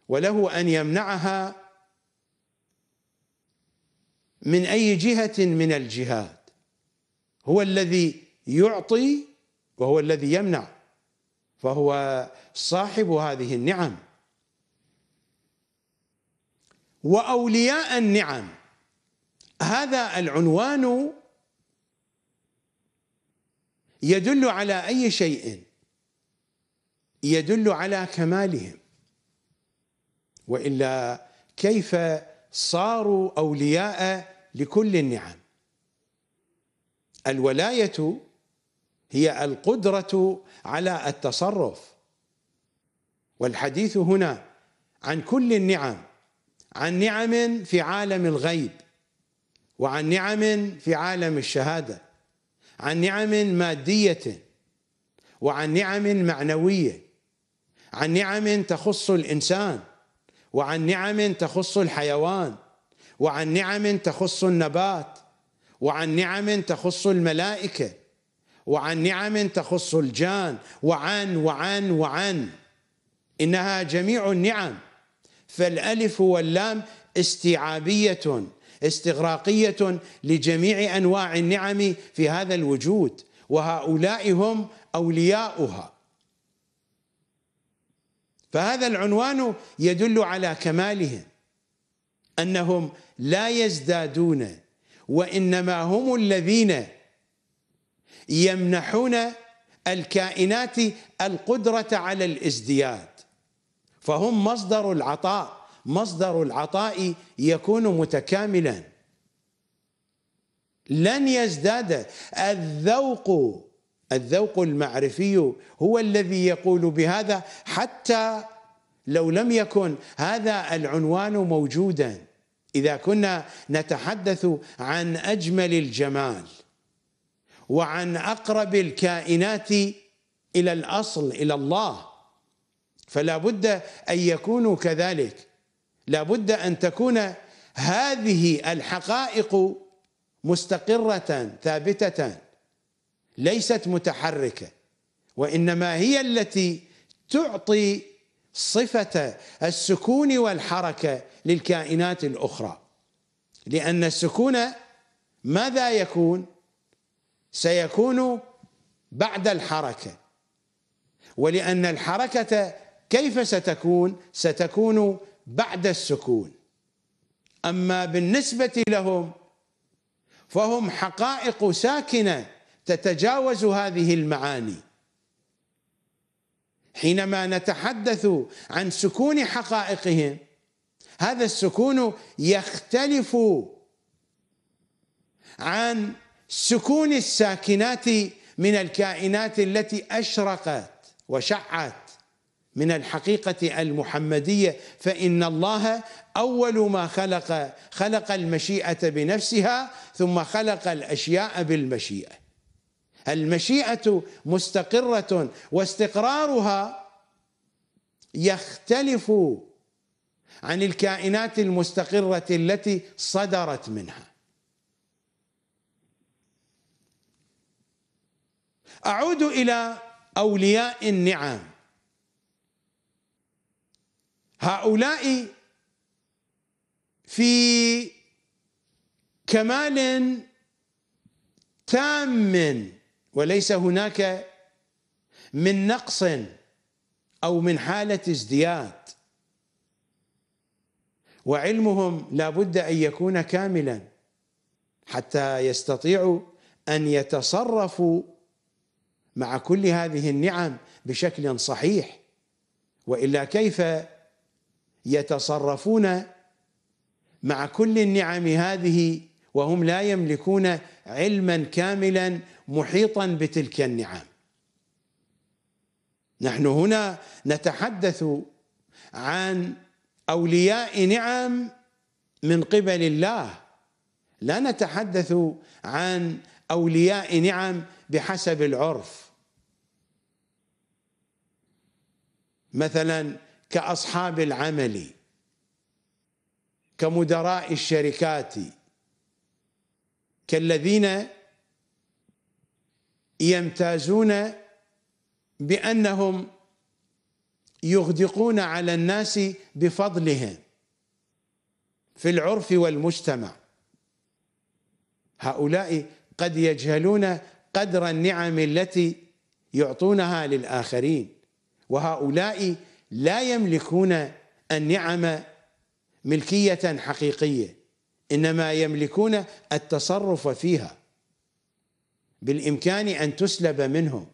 وله أن يمنعها من أي جهة من الجهات هو الذي يعطي وهو الذي يمنع فهو صاحب هذه النعم واولياء النعم هذا العنوان يدل على اي شيء يدل على كمالهم والا كيف صاروا اولياء لكل النعم الولايه هي القدرة على التصرف والحديث هنا عن كل النعم عن نعم في عالم الغيب وعن نعم في عالم الشهاده عن نعم ماديه وعن نعم معنويه عن نعم تخص الانسان وعن نعم تخص الحيوان وعن نعم تخص النبات وعن نعم تخص الملائكه وعن نعم تخص الجان وعن وعن وعن إنها جميع النعم فالألف واللام استيعابية استغراقية لجميع أنواع النعم في هذا الوجود وهؤلاء هم أولياؤها فهذا العنوان يدل على كمالهم أنهم لا يزدادون وإنما هم الذين يمنحون الكائنات القدرة على الازدياد فهم مصدر العطاء مصدر العطاء يكون متكاملا لن يزداد الذوق الذوق المعرفي هو الذي يقول بهذا حتى لو لم يكن هذا العنوان موجودا اذا كنا نتحدث عن اجمل الجمال وعن اقرب الكائنات الى الاصل الى الله فلا بد ان يكونوا كذلك لا بد ان تكون هذه الحقائق مستقره ثابته ليست متحركه وانما هي التي تعطي صفه السكون والحركه للكائنات الاخرى لان السكون ماذا يكون سيكون بعد الحركه ولان الحركه كيف ستكون؟ ستكون بعد السكون اما بالنسبه لهم فهم حقائق ساكنه تتجاوز هذه المعاني حينما نتحدث عن سكون حقائقهم هذا السكون يختلف عن سكون الساكنات من الكائنات التي اشرقت وشعت من الحقيقه المحمديه فان الله اول ما خلق خلق المشيئه بنفسها ثم خلق الاشياء بالمشيئه المشيئه مستقره واستقرارها يختلف عن الكائنات المستقره التي صدرت منها أعود إلى أولياء النعم هؤلاء في كمال تام وليس هناك من نقص أو من حالة ازدياد وعلمهم لا بد أن يكون كاملا حتى يستطيعوا أن يتصرفوا مع كل هذه النعم بشكل صحيح والا كيف يتصرفون مع كل النعم هذه وهم لا يملكون علما كاملا محيطا بتلك النعم نحن هنا نتحدث عن اولياء نعم من قبل الله لا نتحدث عن اولياء نعم بحسب العرف مثلا كأصحاب العمل كمدراء الشركات كالذين يمتازون بأنهم يغدقون على الناس بفضلهم في العرف والمجتمع هؤلاء قد يجهلون قدر النعم التي يعطونها للآخرين وهؤلاء لا يملكون النعم ملكية حقيقية إنما يملكون التصرف فيها بالإمكان أن تسلب منهم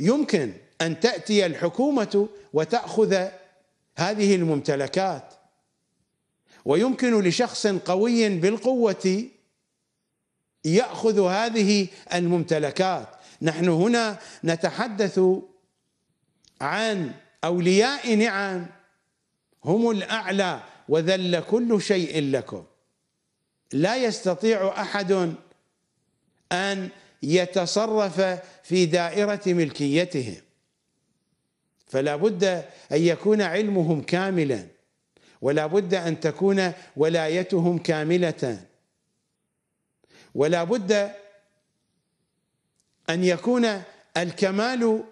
يمكن أن تأتي الحكومة وتأخذ هذه الممتلكات ويمكن لشخص قوي بالقوة يأخذ هذه الممتلكات نحن هنا نتحدث عن أولياء نعم هم الأعلى وذل كل شيء لكم لا يستطيع أحد أن يتصرف في دائرة ملكيتهم فلا بد أن يكون علمهم كاملا ولا بد أن تكون ولايتهم كاملة ولا بد أن يكون الكمال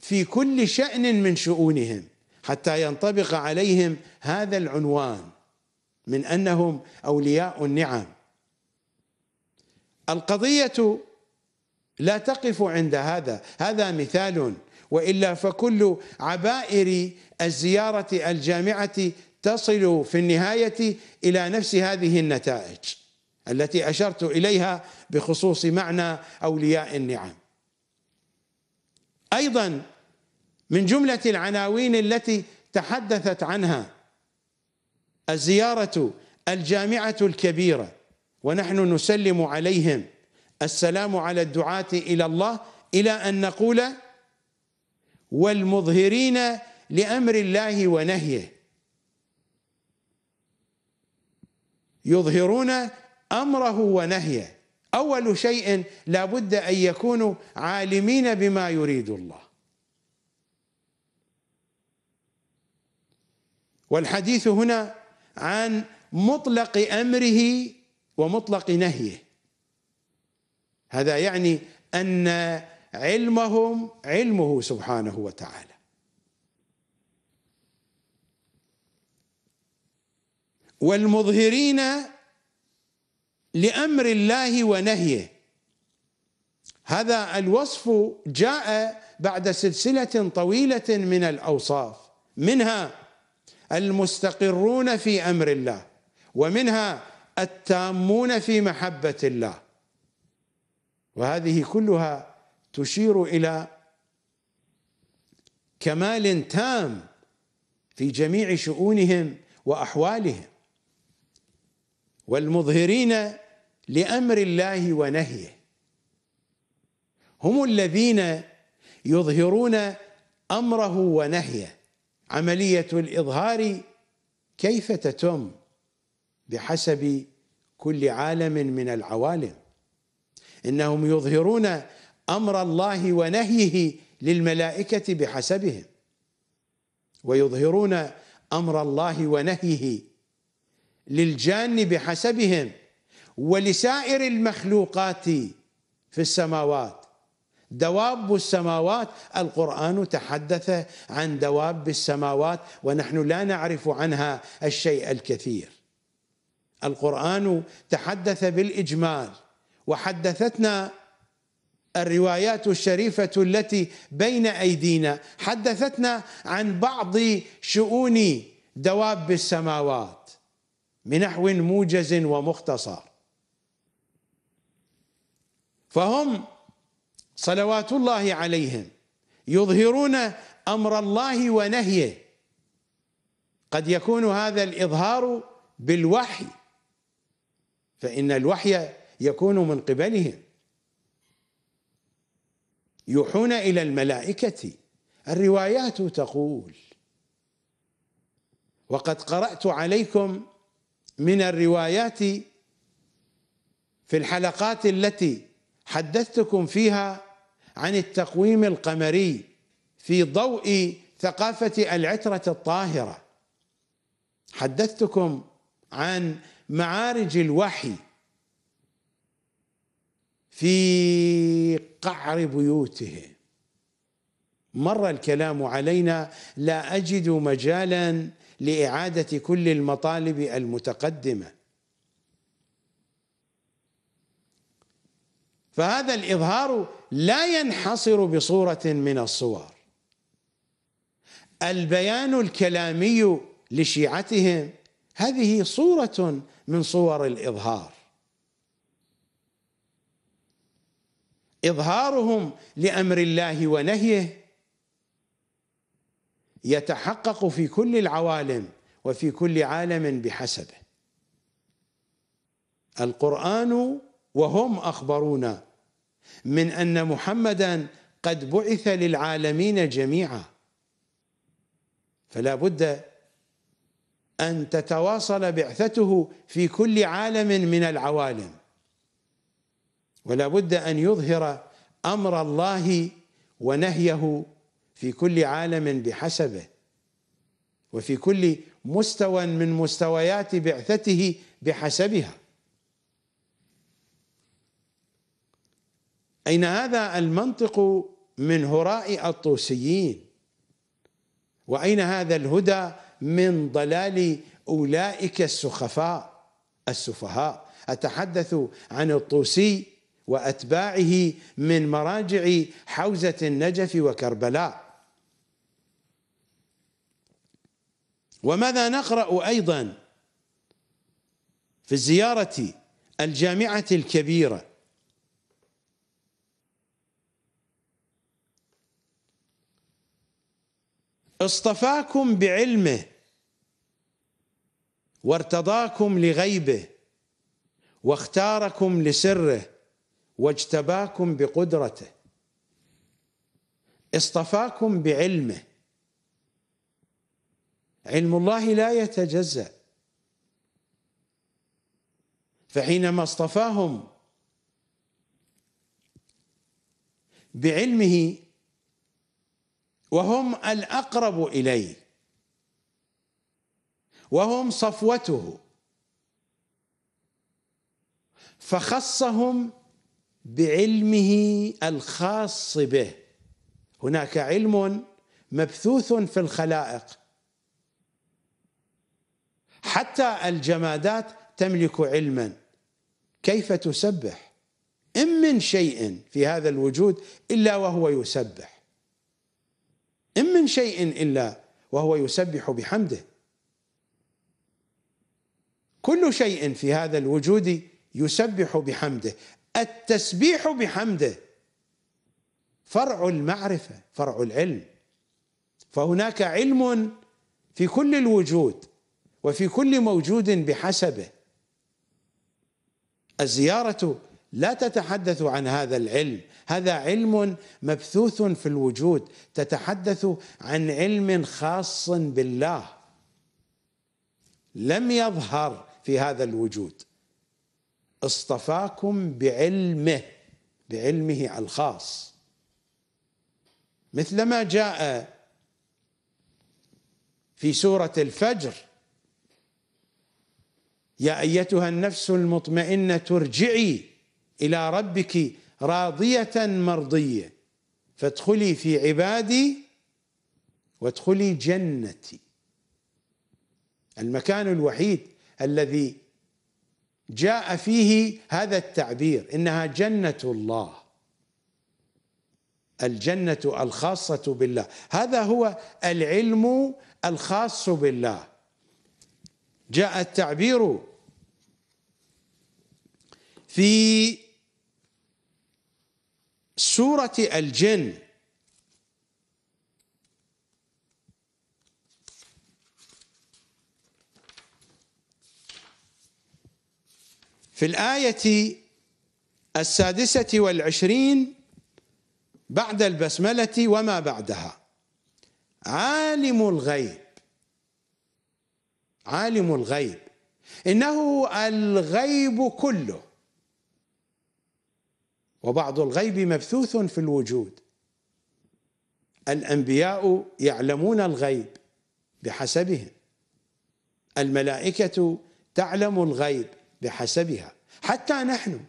في كل شأن من شؤونهم حتى ينطبق عليهم هذا العنوان من انهم اولياء النعم القضيه لا تقف عند هذا هذا مثال والا فكل عبائر الزياره الجامعه تصل في النهايه الى نفس هذه النتائج التي اشرت اليها بخصوص معنى اولياء النعم ايضا من جمله العناوين التي تحدثت عنها الزياره الجامعه الكبيره ونحن نسلم عليهم السلام على الدعاه الى الله الى ان نقول والمظهرين لامر الله ونهيه يظهرون امره ونهيه أول شيء لابد أن يكونوا عالمين بما يريد الله والحديث هنا عن مطلق امره ومطلق نهيه هذا يعني ان علمهم علمه سبحانه وتعالى والمظهرين لامر الله ونهيه هذا الوصف جاء بعد سلسله طويله من الاوصاف منها المستقرون في امر الله ومنها التامون في محبه الله وهذه كلها تشير الى كمال تام في جميع شؤونهم واحوالهم والمظهرين لامر الله ونهيه هم الذين يظهرون امره ونهيه عمليه الاظهار كيف تتم بحسب كل عالم من العوالم انهم يظهرون امر الله ونهيه للملائكه بحسبهم ويظهرون امر الله ونهيه للجان بحسبهم ولسائر المخلوقات في السماوات دواب السماوات القرآن تحدث عن دواب السماوات ونحن لا نعرف عنها الشيء الكثير القرآن تحدث بالإجمال وحدثتنا الروايات الشريفة التي بين أيدينا حدثتنا عن بعض شؤون دواب السماوات بنحو موجز ومختصر فهم صلوات الله عليهم يظهرون امر الله ونهيه قد يكون هذا الاظهار بالوحي فان الوحي يكون من قبلهم يوحون الى الملائكه الروايات تقول وقد قرات عليكم من الروايات في الحلقات التي حدثتكم فيها عن التقويم القمري في ضوء ثقافة العترة الطاهرة حدثتكم عن معارج الوحي في قعر بيوته مر الكلام علينا لا أجد مجالا لإعادة كل المطالب المتقدمة فهذا الإظهار لا ينحصر بصورة من الصور البيان الكلامي لشيعتهم هذه صورة من صور الإظهار إظهارهم لأمر الله ونهيه يتحقق في كل العوالم وفي كل عالم بحسبه القرآن وهم أخبرونا من ان محمدا قد بعث للعالمين جميعا فلا بد ان تتواصل بعثته في كل عالم من العوالم ولا بد ان يظهر امر الله ونهيه في كل عالم بحسبه وفي كل مستوى من مستويات بعثته بحسبها أين هذا المنطق من هراء الطوسيين وأين هذا الهدى من ضلال أولئك السخفاء السفهاء أتحدث عن الطوسي وأتباعه من مراجع حوزة النجف وكربلاء وماذا نقرأ أيضا في الزيارة الجامعة الكبيرة اصطفاكم بعلمه وارتضاكم لغيبه واختاركم لسره واجتباكم بقدرته اصطفاكم بعلمه علم الله لا يتجزأ فحينما اصطفاهم بعلمه وهم الاقرب اليه وهم صفوته فخصهم بعلمه الخاص به هناك علم مبثوث في الخلائق حتى الجمادات تملك علما كيف تسبح ان من شيء في هذا الوجود الا وهو يسبح إن من شيء إلا وهو يسبح بحمده كل شيء في هذا الوجود يسبح بحمده التسبيح بحمده فرع المعرفه فرع العلم فهناك علم في كل الوجود وفي كل موجود بحسبه الزياره لا تتحدث عن هذا العلم هذا علم مبثوث في الوجود تتحدث عن علم خاص بالله لم يظهر في هذا الوجود اصطفاكم بعلمه بعلمه الخاص مثلما جاء في سوره الفجر يا ايتها النفس المطمئنه ارجعي إلى ربك راضية مرضية فادخلي في عبادي وادخلي جنتي المكان الوحيد الذي جاء فيه هذا التعبير انها جنه الله الجنه الخاصه بالله هذا هو العلم الخاص بالله جاء التعبير في سورة الجن في الآية السادسة والعشرين بعد البسملة وما بعدها عالم الغيب عالم الغيب إنه الغيب كله وبعض الغيب مبثوث في الوجود الانبياء يعلمون الغيب بحسبهم الملائكه تعلم الغيب بحسبها حتى نحن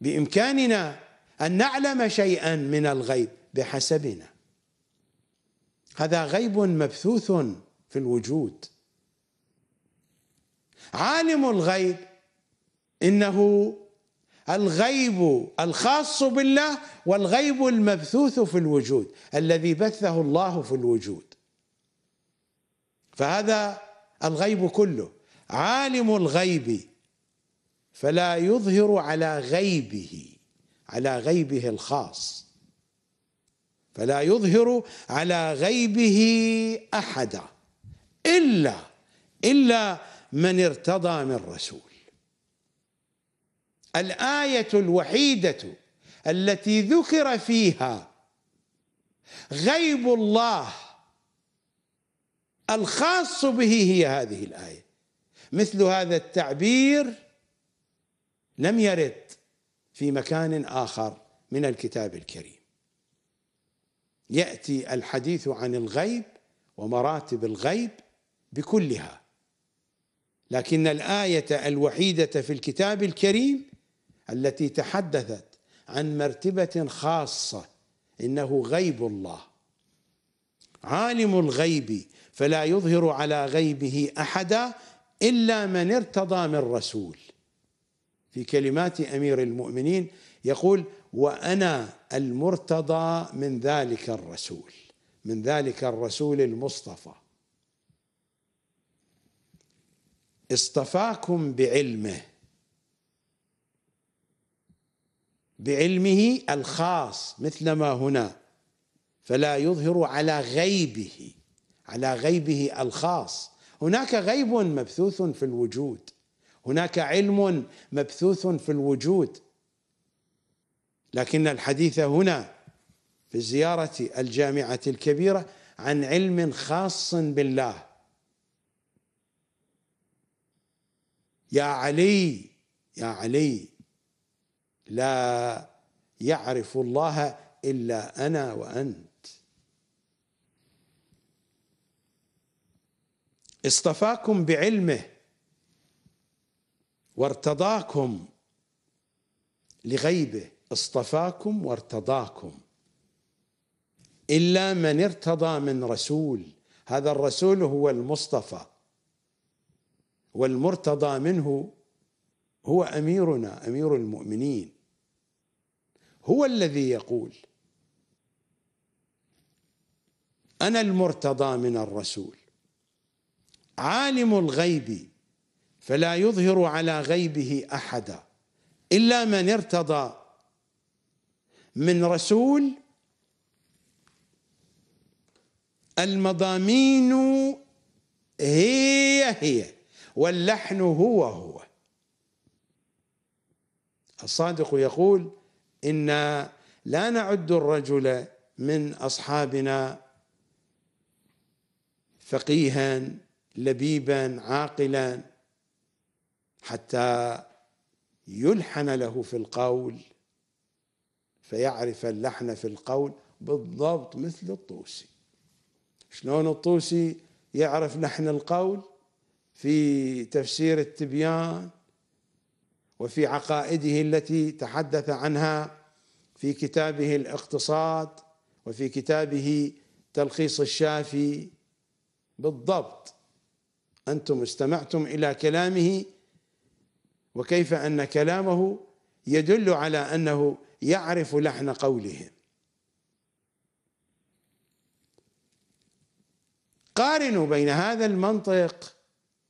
بامكاننا ان نعلم شيئا من الغيب بحسبنا هذا غيب مبثوث في الوجود عالم الغيب انه الغيب الخاص بالله والغيب المبثوث في الوجود الذي بثه الله في الوجود فهذا الغيب كله عالم الغيب فلا يظهر على غيبه على غيبه الخاص فلا يظهر على غيبه احدا الا الا من ارتضى من رسول الايه الوحيده التي ذكر فيها غيب الله الخاص به هي هذه الايه مثل هذا التعبير لم يرد في مكان اخر من الكتاب الكريم ياتي الحديث عن الغيب ومراتب الغيب بكلها لكن الايه الوحيده في الكتاب الكريم التي تحدثت عن مرتبة خاصة إنه غيب الله عالم الغيب فلا يظهر على غيبه أحدا إلا من ارتضى من رسول في كلمات أمير المؤمنين يقول وأنا المرتضى من ذلك الرسول من ذلك الرسول المصطفى اصطفاكم بعلمه بعلمه الخاص مثلما هنا فلا يظهر على غيبه على غيبه الخاص هناك غيب مبثوث في الوجود هناك علم مبثوث في الوجود لكن الحديث هنا في زيارة الجامعة الكبيرة عن علم خاص بالله يا علي يا علي لا يعرف الله إلا أنا وأنت اصطفاكم بعلمه وارتضاكم لغيبه اصطفاكم وارتضاكم الا من ارتضى من رسول هذا الرسول هو المصطفى والمرتضى منه هو اميرنا امير المؤمنين هو الذي يقول انا المرتضى من الرسول عالم الغيب فلا يظهر على غيبه احدا الا من ارتضى من رسول المضامين هي هي واللحن هو هو الصادق يقول إنا لا نعد الرجل من أصحابنا فقيها لبيبا عاقلا حتى يلحن له في القول فيعرف اللحن في القول بالضبط مثل الطوسي شلون الطوسي يعرف لحن القول في تفسير التبيان وفي عقائده التي تحدث عنها في كتابه الاقتصاد وفي كتابه تلخيص الشافي بالضبط انتم استمعتم الى كلامه وكيف ان كلامه يدل على انه يعرف لحن قولهم قارنوا بين هذا المنطق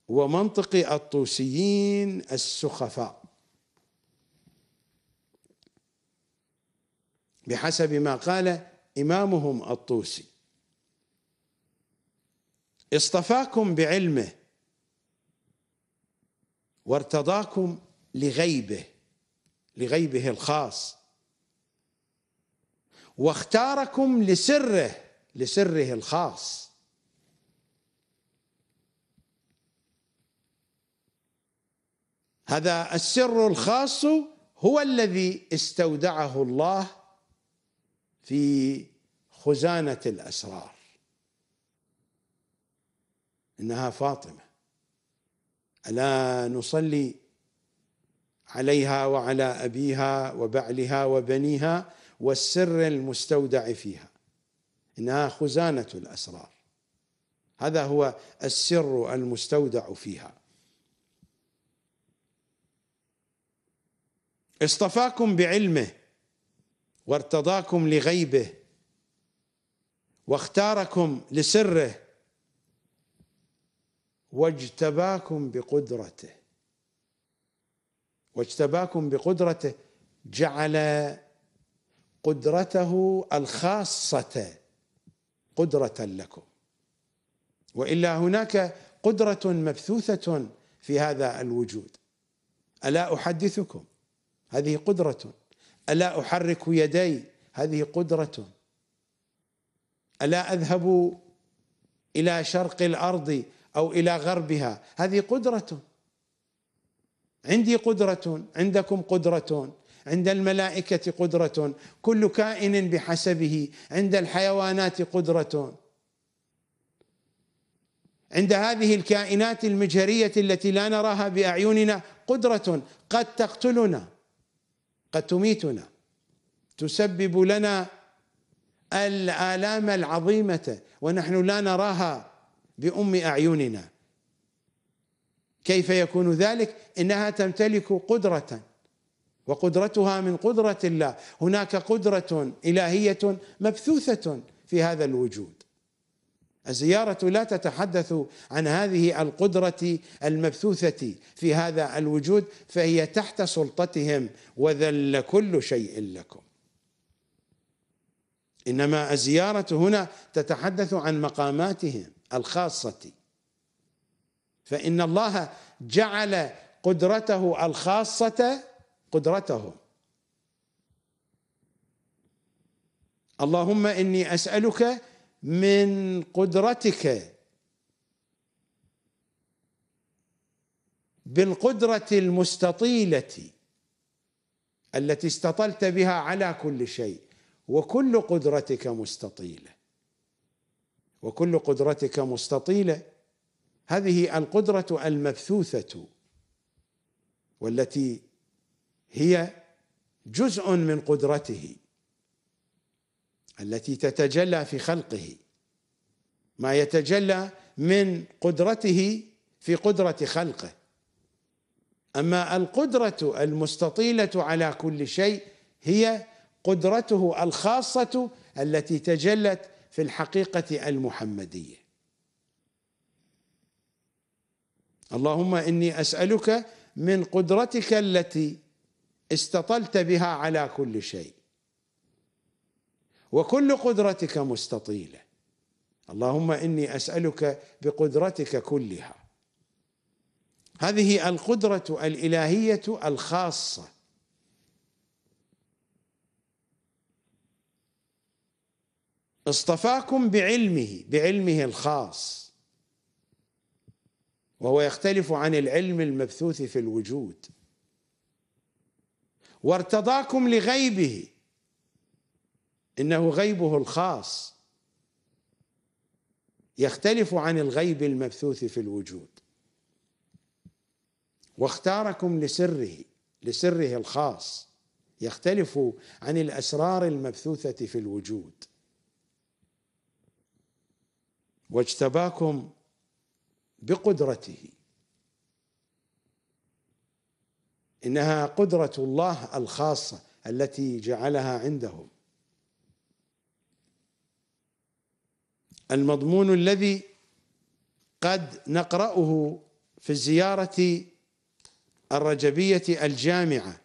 ومنطق الطوسيين السخفاء بحسب ما قال إمامهم الطوسي اصطفاكم بعلمه وارتضاكم لغيبه لغيبه الخاص واختاركم لسره لسره الخاص هذا السر الخاص هو الذي استودعه الله في خزانة الأسرار إنها فاطمة ألا نصلي عليها وعلى أبيها وبعلها وبنيها والسر المستودع فيها إنها خزانة الأسرار هذا هو السر المستودع فيها اصطفاكم بعلمه وارتضاكم لغيبه واختاركم لسره واجتباكم بقدرته واجتباكم بقدرته جعل قدرته الخاصه قدره لكم والا هناك قدره مبثوثه في هذا الوجود الا احدثكم هذه قدره ألا أحرك يدي هذه قدرة ألا أذهب إلى شرق الأرض أو إلى غربها هذه قدرة عندي قدرة عندكم قدرة عند الملائكة قدرة كل كائن بحسبه عند الحيوانات قدرة عند هذه الكائنات المجهرية التي لا نراها بأعيننا قدرة قد تقتلنا قد تميتنا تسبب لنا الآلام العظيمة ونحن لا نراها بأم أعيننا كيف يكون ذلك؟ إنها تمتلك قدرة وقدرتها من قدرة الله هناك قدرة إلهية مبثوثة في هذا الوجود الزيارة لا تتحدث عن هذه القدرة المبثوثة في هذا الوجود فهي تحت سلطتهم وذل كل شيء لكم إنما الزيارة هنا تتحدث عن مقاماتهم الخاصة فإن الله جعل قدرته الخاصة قدرتهم اللهم إني أسألك من قدرتك بالقدرة المستطيلة التي استطلت بها على كل شيء وكل قدرتك مستطيلة وكل قدرتك مستطيلة هذه القدرة المبثوثة والتي هي جزء من قدرته التي تتجلى في خلقه ما يتجلى من قدرته في قدرة خلقه أما القدرة المستطيلة على كل شيء هي قدرته الخاصة التي تجلت في الحقيقة المحمدية اللهم إني أسألك من قدرتك التي استطلت بها على كل شيء وكل قدرتك مستطيله اللهم اني اسالك بقدرتك كلها هذه القدره الالهيه الخاصه اصطفاكم بعلمه بعلمه الخاص وهو يختلف عن العلم المبثوث في الوجود وارتضاكم لغيبه انه غيبه الخاص يختلف عن الغيب المبثوث في الوجود واختاركم لسره لسره الخاص يختلف عن الاسرار المبثوثه في الوجود واجتباكم بقدرته انها قدره الله الخاصه التي جعلها عندهم المضمون الذي قد نقرأه في الزيارة الرجبية الجامعة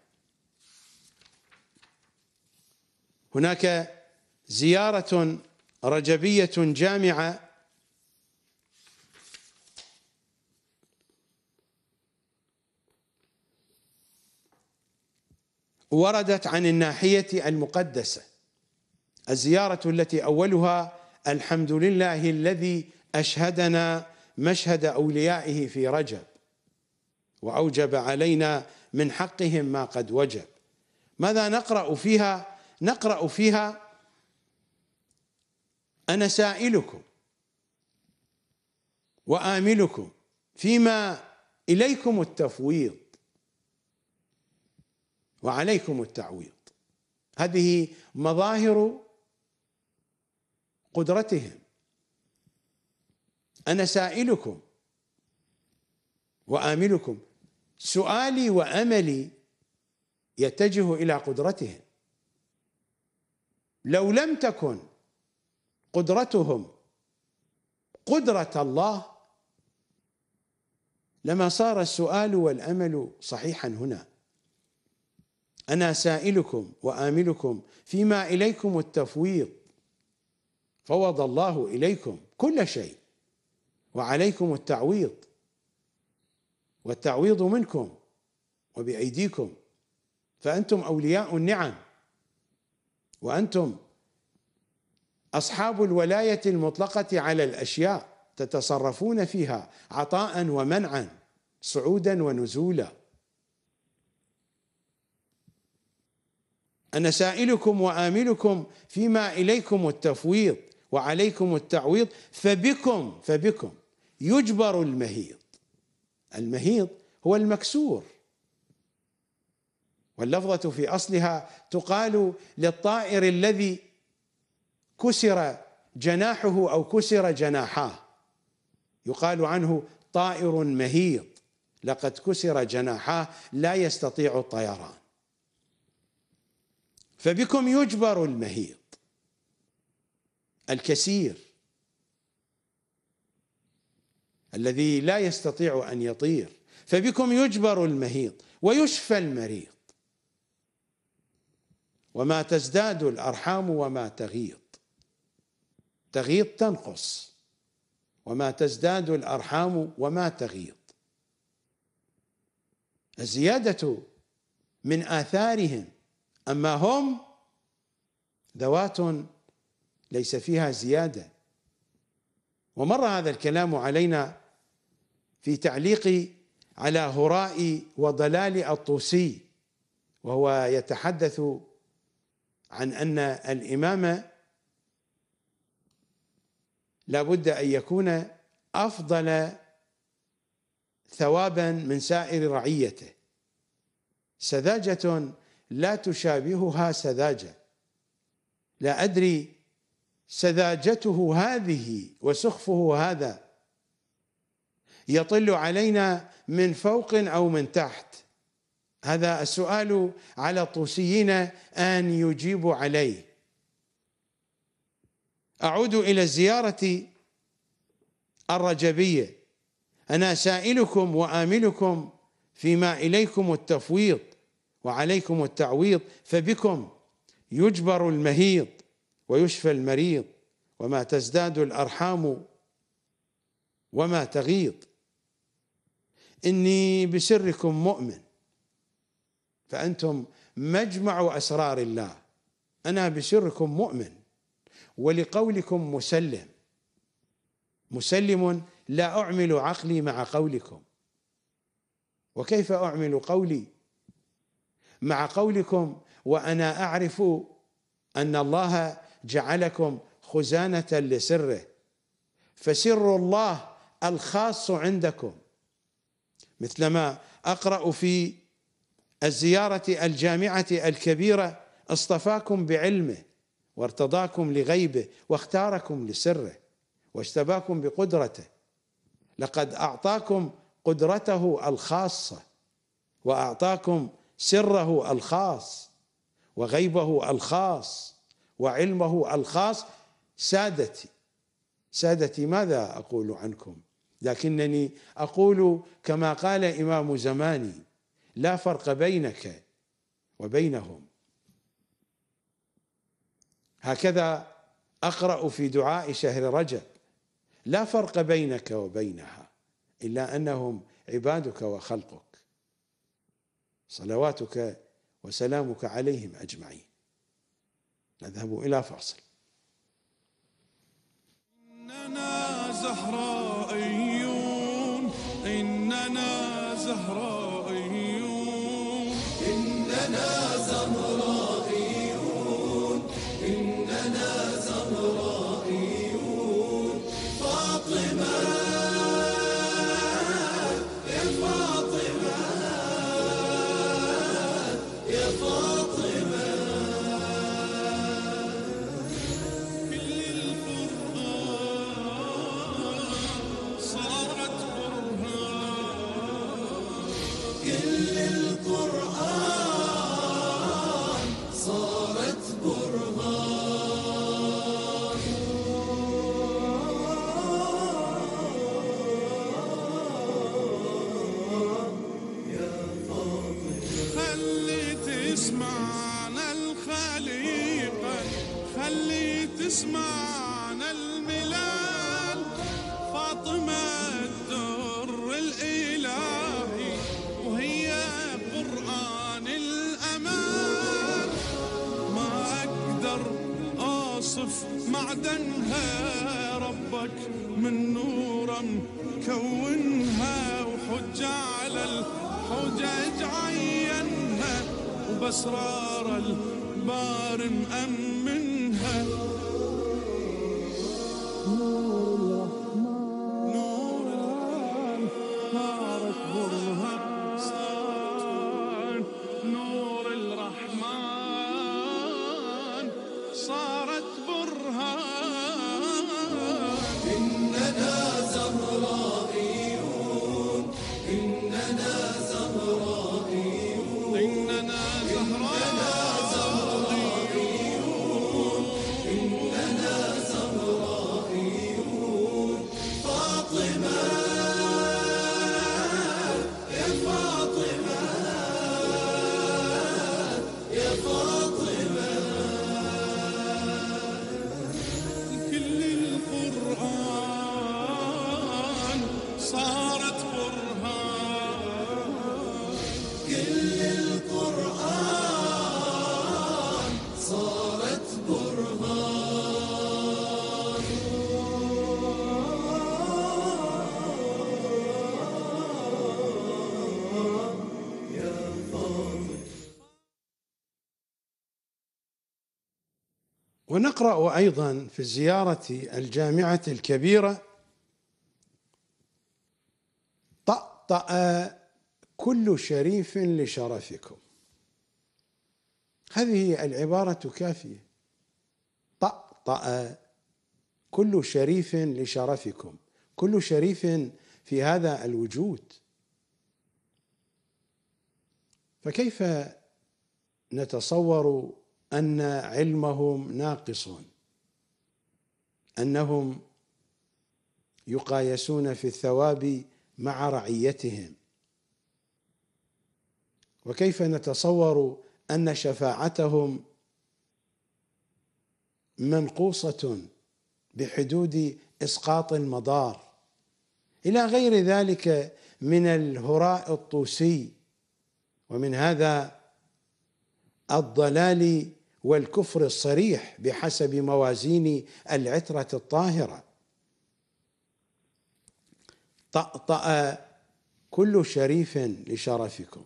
هناك زيارة رجبية جامعة وردت عن الناحية المقدسة الزيارة التي أولها الحمد لله الذي أشهدنا مشهد أوليائه في رجب وأوجب علينا من حقهم ما قد وجب ماذا نقرأ فيها نقرأ فيها أنا سائلكم وآملكم فيما إليكم التفويض وعليكم التعويض هذه مظاهر قدرتهم انا سائلكم واملكم سؤالي واملي يتجه الى قدرتهم لو لم تكن قدرتهم قدره الله لما صار السؤال والامل صحيحا هنا انا سائلكم واملكم فيما اليكم التفويض فوض الله اليكم كل شيء وعليكم التعويض والتعويض منكم وبايديكم فانتم اولياء النعم وانتم اصحاب الولايه المطلقه على الاشياء تتصرفون فيها عطاء ومنعا صعودا ونزولا انا سائلكم واملكم فيما اليكم التفويض وعليكم التعويض فبكم فبكم يجبر المهيض المهيض هو المكسور واللفظة في أصلها تقال للطائر الذي كسر جناحه أو كسر جناحاه يقال عنه طائر مهيض لقد كسر جناحاه لا يستطيع الطيران فبكم يجبر المهيض الكسير الذي لا يستطيع ان يطير فبكم يجبر المهيط ويشفى المريض وما تزداد الارحام وما تغيض تغيض تنقص وما تزداد الارحام وما تغيض الزياده من اثارهم اما هم ذوات ليس فيها زيادة ومر هذا الكلام علينا في تعليق على هراء وضلال الطوسي وهو يتحدث عن أن الإمام لابد أن يكون أفضل ثوابا من سائر رعيته سذاجة لا تشابهها سذاجة لا أدري سذاجته هذه وسخفه هذا يطل علينا من فوق او من تحت هذا السؤال على الطوسيين ان يجيبوا عليه اعود الى الزياره الرجبيه انا سائلكم واملكم فيما اليكم التفويض وعليكم التعويض فبكم يجبر المهيض ويشفى المريض وما تزداد الارحام وما تغيض اني بسركم مؤمن فانتم مجمع اسرار الله انا بسركم مؤمن ولقولكم مسلم مسلم لا اعمل عقلي مع قولكم وكيف اعمل قولي مع قولكم وانا اعرف ان الله جعلكم خزانة لسره فسر الله الخاص عندكم مثلما أقرأ في الزيارة الجامعة الكبيرة اصطفاكم بعلمه وارتضاكم لغيبه واختاركم لسره واجتباكم بقدرته لقد أعطاكم قدرته الخاصة وأعطاكم سره الخاص وغيبه الخاص وعلمه الخاص سادتي سادتي ماذا أقول عنكم لكنني أقول كما قال إمام زماني لا فرق بينك وبينهم هكذا أقرأ في دعاء شهر رجب لا فرق بينك وبينها إلا أنهم عبادك وخلقك صلواتك وسلامك عليهم أجمعين نذهب إلى فاصل إننا زهرائيون إننا زهرائيون إننا كونها وحجة على الحجج عينها وبأسرار البار مأمنها ونقرأ أيضا في زيارة الجامعة الكبيرة طأطأ كل شريف لشرفكم هذه العبارة كافية طأطأ كل شريف لشرفكم كل شريف في هذا الوجود فكيف نتصور أن علمهم ناقص أنهم يقايسون في الثواب مع رعيتهم وكيف نتصور أن شفاعتهم منقوصة بحدود إسقاط المضار إلى غير ذلك من الهراء الطوسي ومن هذا الضلال والكفر الصريح بحسب موازين العترة الطاهرة طأطأ كل شريف لشرفكم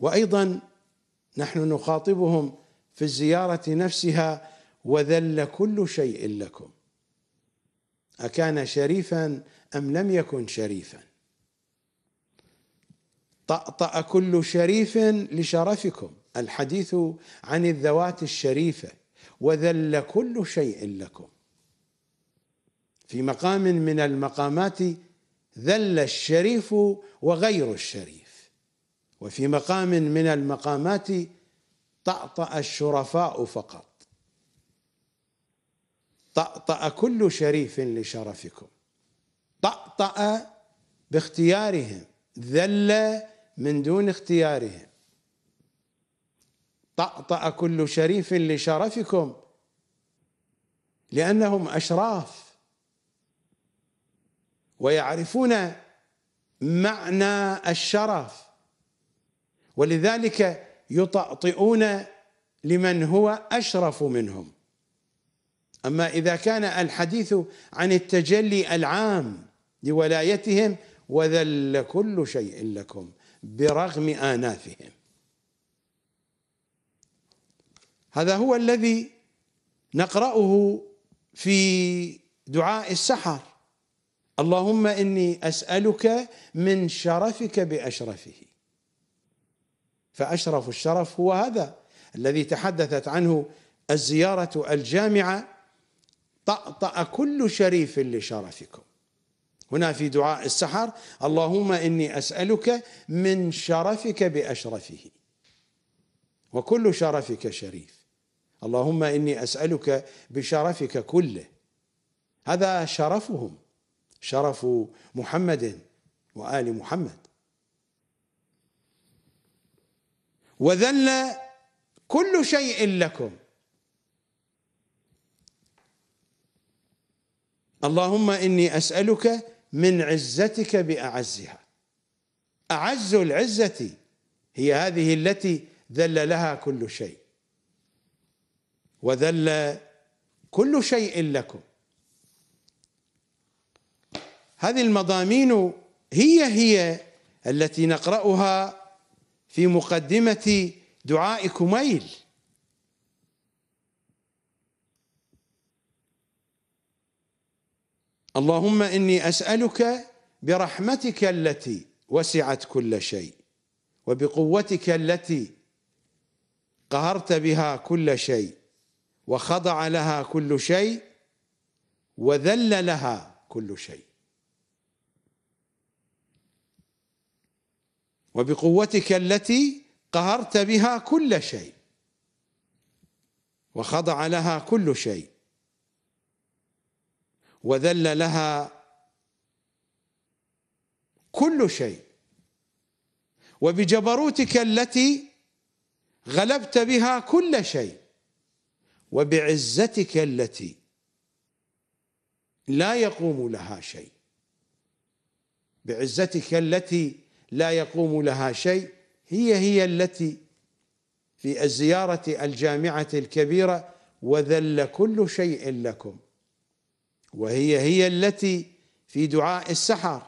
وأيضا نحن نخاطبهم في الزيارة نفسها وذل كل شيء لكم أكان شريفا أم لم يكن شريفا طأطأ كل شريف لشرفكم الحديث عن الذوات الشريفه وذل كل شيء لكم في مقام من المقامات ذل الشريف وغير الشريف وفي مقام من المقامات طأطأ الشرفاء فقط طأطأ كل شريف لشرفكم طأطأ باختيارهم ذل من دون اختيارهم طأطأ كل شريف لشرفكم لأنهم أشراف ويعرفون معنى الشرف ولذلك يطأطئون لمن هو أشرف منهم أما إذا كان الحديث عن التجلي العام لولايتهم وذل كل شيء لكم برغم آنافهم هذا هو الذي نقرأه في دعاء السحر اللهم إني أسألك من شرفك بأشرفه فأشرف الشرف هو هذا الذي تحدثت عنه الزيارة الجامعة طأطأ كل شريف لشرفكم هنا في دعاء السحر اللهم إني أسألك من شرفك بأشرفه وكل شرفك شريف اللهم إني أسألك بشرفك كله هذا شرفهم شرف محمد وآل محمد وذل كل شيء لكم اللهم إني أسألك من عزتك بأعزها أعز العزة هي هذه التي ذل لها كل شيء وذل كل شيء لكم هذه المضامين هي هي التي نقراها في مقدمه دعاء كميل اللهم اني اسالك برحمتك التي وسعت كل شيء وبقوتك التي قهرت بها كل شيء وخضع لها كل شيء وذل لها كل شيء وبقوتك التي قهرت بها كل شيء وخضع لها كل شيء وذل لها كل شيء وبجبروتك التي غلبت بها كل شيء وبعزتك التي لا يقوم لها شيء بعزتك التي لا يقوم لها شيء هي هي التي في الزيارة الجامعة الكبيرة وذل كل شيء لكم وهي هي التي في دعاء السحر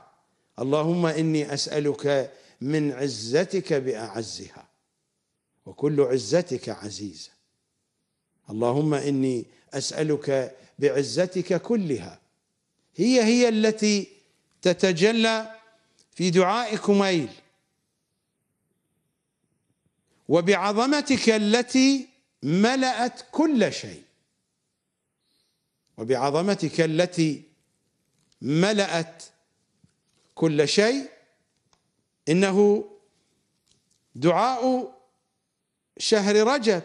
اللهم إني أسألك من عزتك بأعزها وكل عزتك عزيزة اللهم اني اسالك بعزتك كلها هي هي التي تتجلى في دعاء كميل وبعظمتك التي ملأت كل شيء وبعظمتك التي ملأت كل شيء إنه دعاء شهر رجب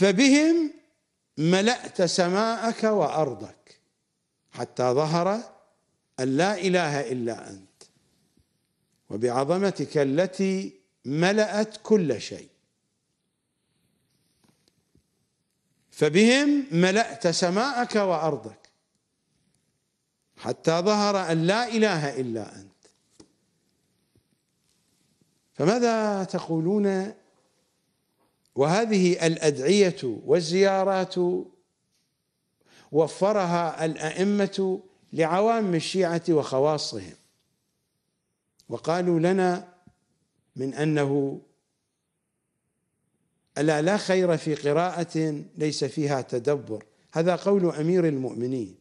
فبهم ملأت سماءك وأرضك حتى ظهر أن لا إله إلا أنت وبعظمتك التي ملأت كل شيء فبهم ملأت سماءك وأرضك حتى ظهر أن لا إله إلا أنت فماذا تقولون وهذه الادعيه والزيارات وفرها الائمه لعوام الشيعه وخواصهم وقالوا لنا من انه الا لا خير في قراءه ليس فيها تدبر هذا قول امير المؤمنين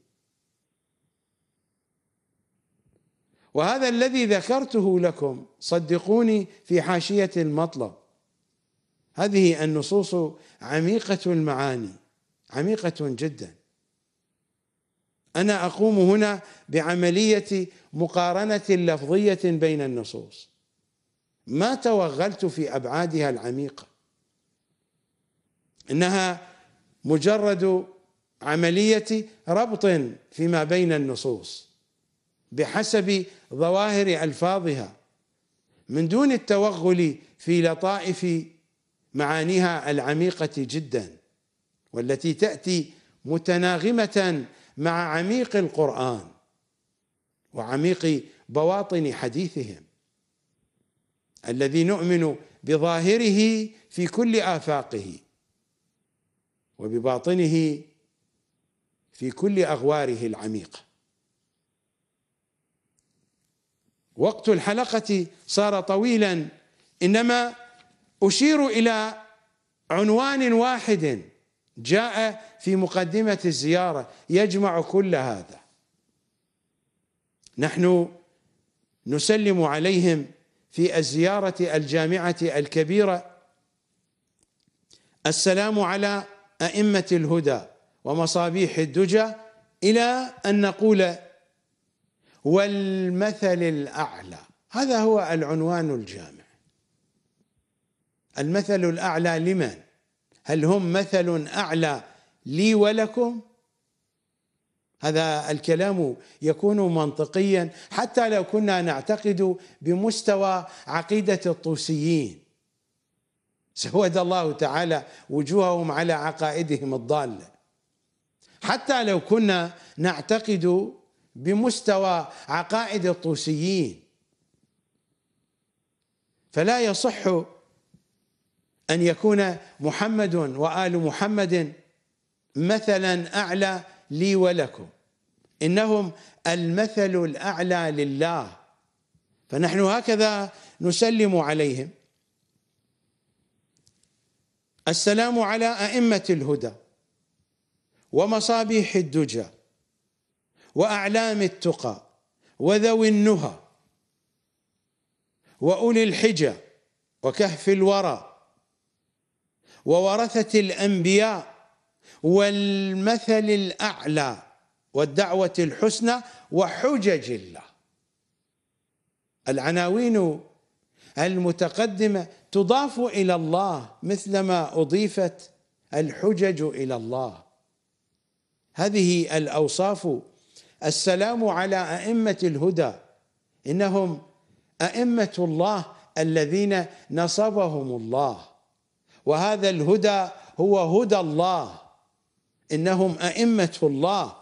وهذا الذي ذكرته لكم صدقوني في حاشيه المطلب هذه النصوص عميقة المعاني عميقة جدا أنا أقوم هنا بعملية مقارنة لفظية بين النصوص ما توغلت في أبعادها العميقة إنها مجرد عملية ربط فيما بين النصوص بحسب ظواهر ألفاظها من دون التوغل في لطائف معانيها العميقة جدا والتي تأتي متناغمة مع عميق القرآن وعميق بواطن حديثهم الذي نؤمن بظاهره في كل آفاقه وبباطنه في كل أغواره العميقة وقت الحلقة صار طويلا إنما أشير إلى عنوان واحد جاء في مقدمة الزيارة يجمع كل هذا نحن نسلم عليهم في الزيارة الجامعة الكبيرة السلام على أئمة الهدى ومصابيح الدجى إلى أن نقول والمثل الأعلى هذا هو العنوان الجامع المثل الأعلى لمن هل هم مثل أعلى لي ولكم هذا الكلام يكون منطقيا حتى لو كنا نعتقد بمستوى عقيدة الطوسيين سود الله تعالى وجوههم على عقائدهم الضالة حتى لو كنا نعتقد بمستوى عقائد الطوسيين فلا يصح أن يكون محمد وآل محمد مثلا أعلى لي ولكم إنهم المثل الأعلى لله فنحن هكذا نسلم عليهم السلام على أئمة الهدى ومصابيح الدجى وأعلام التقى وذوي النهى وأولي الحجة وكهف الورى وورثة الأنبياء والمثل الأعلى والدعوة الحسنى وحجج الله العناوين المتقدمة تضاف إلى الله مثلما أضيفت الحجج إلى الله هذه الأوصاف السلام على أئمة الهدى إنهم أئمة الله الذين نصبهم الله وهذا الهدى هو هدى الله انهم ائمه الله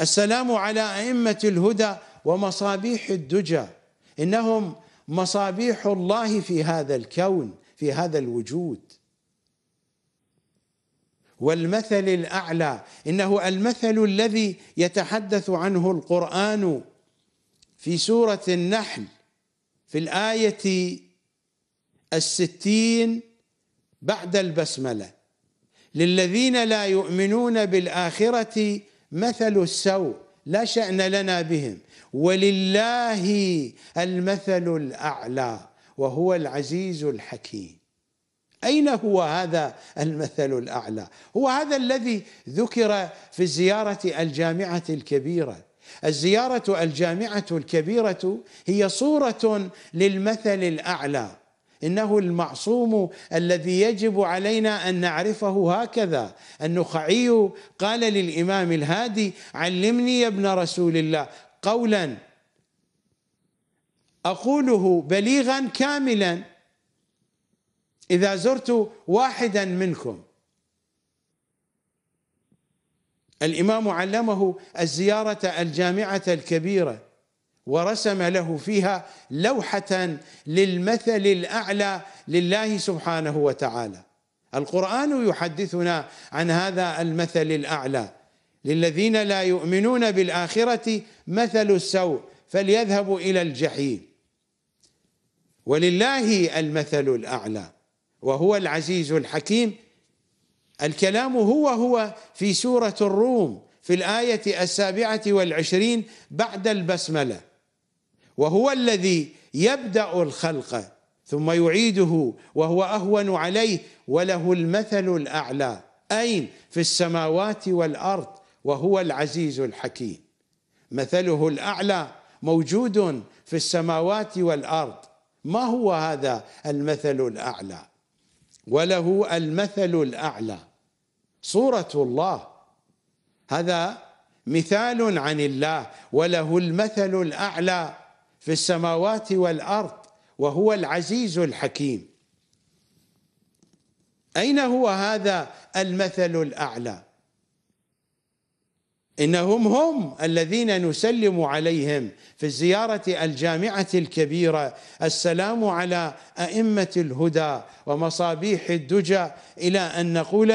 السلام على ائمه الهدى ومصابيح الدجى انهم مصابيح الله في هذا الكون في هذا الوجود والمثل الاعلى انه المثل الذي يتحدث عنه القران في سوره النحل في الايه الستين بعد البسملة للذين لا يؤمنون بالآخرة مثل السوء لا شأن لنا بهم ولله المثل الأعلى وهو العزيز الحكيم أين هو هذا المثل الأعلى هو هذا الذي ذكر في الزيارة الجامعة الكبيرة الزيارة الجامعة الكبيرة هي صورة للمثل الأعلى انه المعصوم الذي يجب علينا ان نعرفه هكذا النخعي قال للامام الهادي علمني يا ابن رسول الله قولا اقوله بليغا كاملا اذا زرت واحدا منكم الامام علمه الزياره الجامعه الكبيره ورسم له فيها لوحة للمثل الأعلى لله سبحانه وتعالى القرآن يحدثنا عن هذا المثل الأعلى للذين لا يؤمنون بالآخرة مثل السوء فليذهبوا إلى الجحيم ولله المثل الأعلى وهو العزيز الحكيم الكلام هو هو في سورة الروم في الآية السابعة والعشرين بعد البسملة وهو الذي يبدا الخلق ثم يعيده وهو اهون عليه وله المثل الاعلى اين في السماوات والارض وهو العزيز الحكيم مثله الاعلى موجود في السماوات والارض ما هو هذا المثل الاعلى وله المثل الاعلى صوره الله هذا مثال عن الله وله المثل الاعلى في السماوات والارض وهو العزيز الحكيم اين هو هذا المثل الاعلى انهم هم الذين نسلم عليهم في الزياره الجامعه الكبيره السلام على ائمه الهدى ومصابيح الدجى الى ان نقول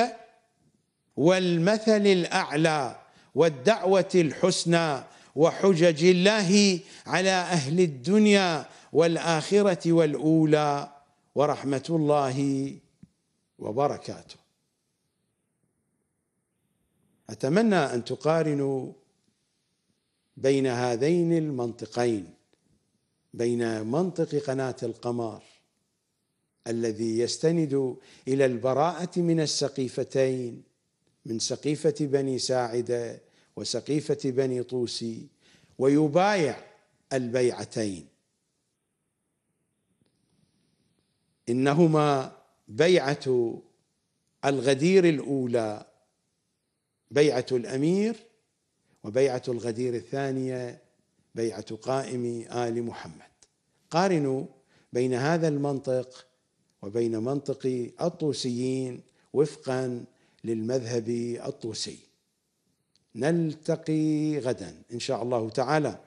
والمثل الاعلى والدعوه الحسنى وحجج الله على أهل الدنيا والآخرة والأولى ورحمة الله وبركاته أتمنى أن تقارنوا بين هذين المنطقين بين منطق قناة القمر الذي يستند إلى البراءة من السقيفتين من سقيفة بني ساعدة وسقيفة بني طوسي ويبايع البيعتين إنهما بيعة الغدير الأولى بيعة الأمير وبيعة الغدير الثانية بيعة قائم آل محمد قارنوا بين هذا المنطق وبين منطق الطوسيين وفقا للمذهب الطوسي نلتقي غدا ان شاء الله تعالى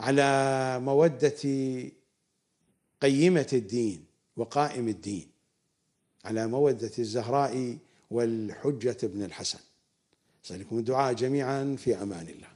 على موده قيمه الدين وقائم الدين على موده الزهراء والحجه بن الحسن اسالكم الدعاء جميعا في امان الله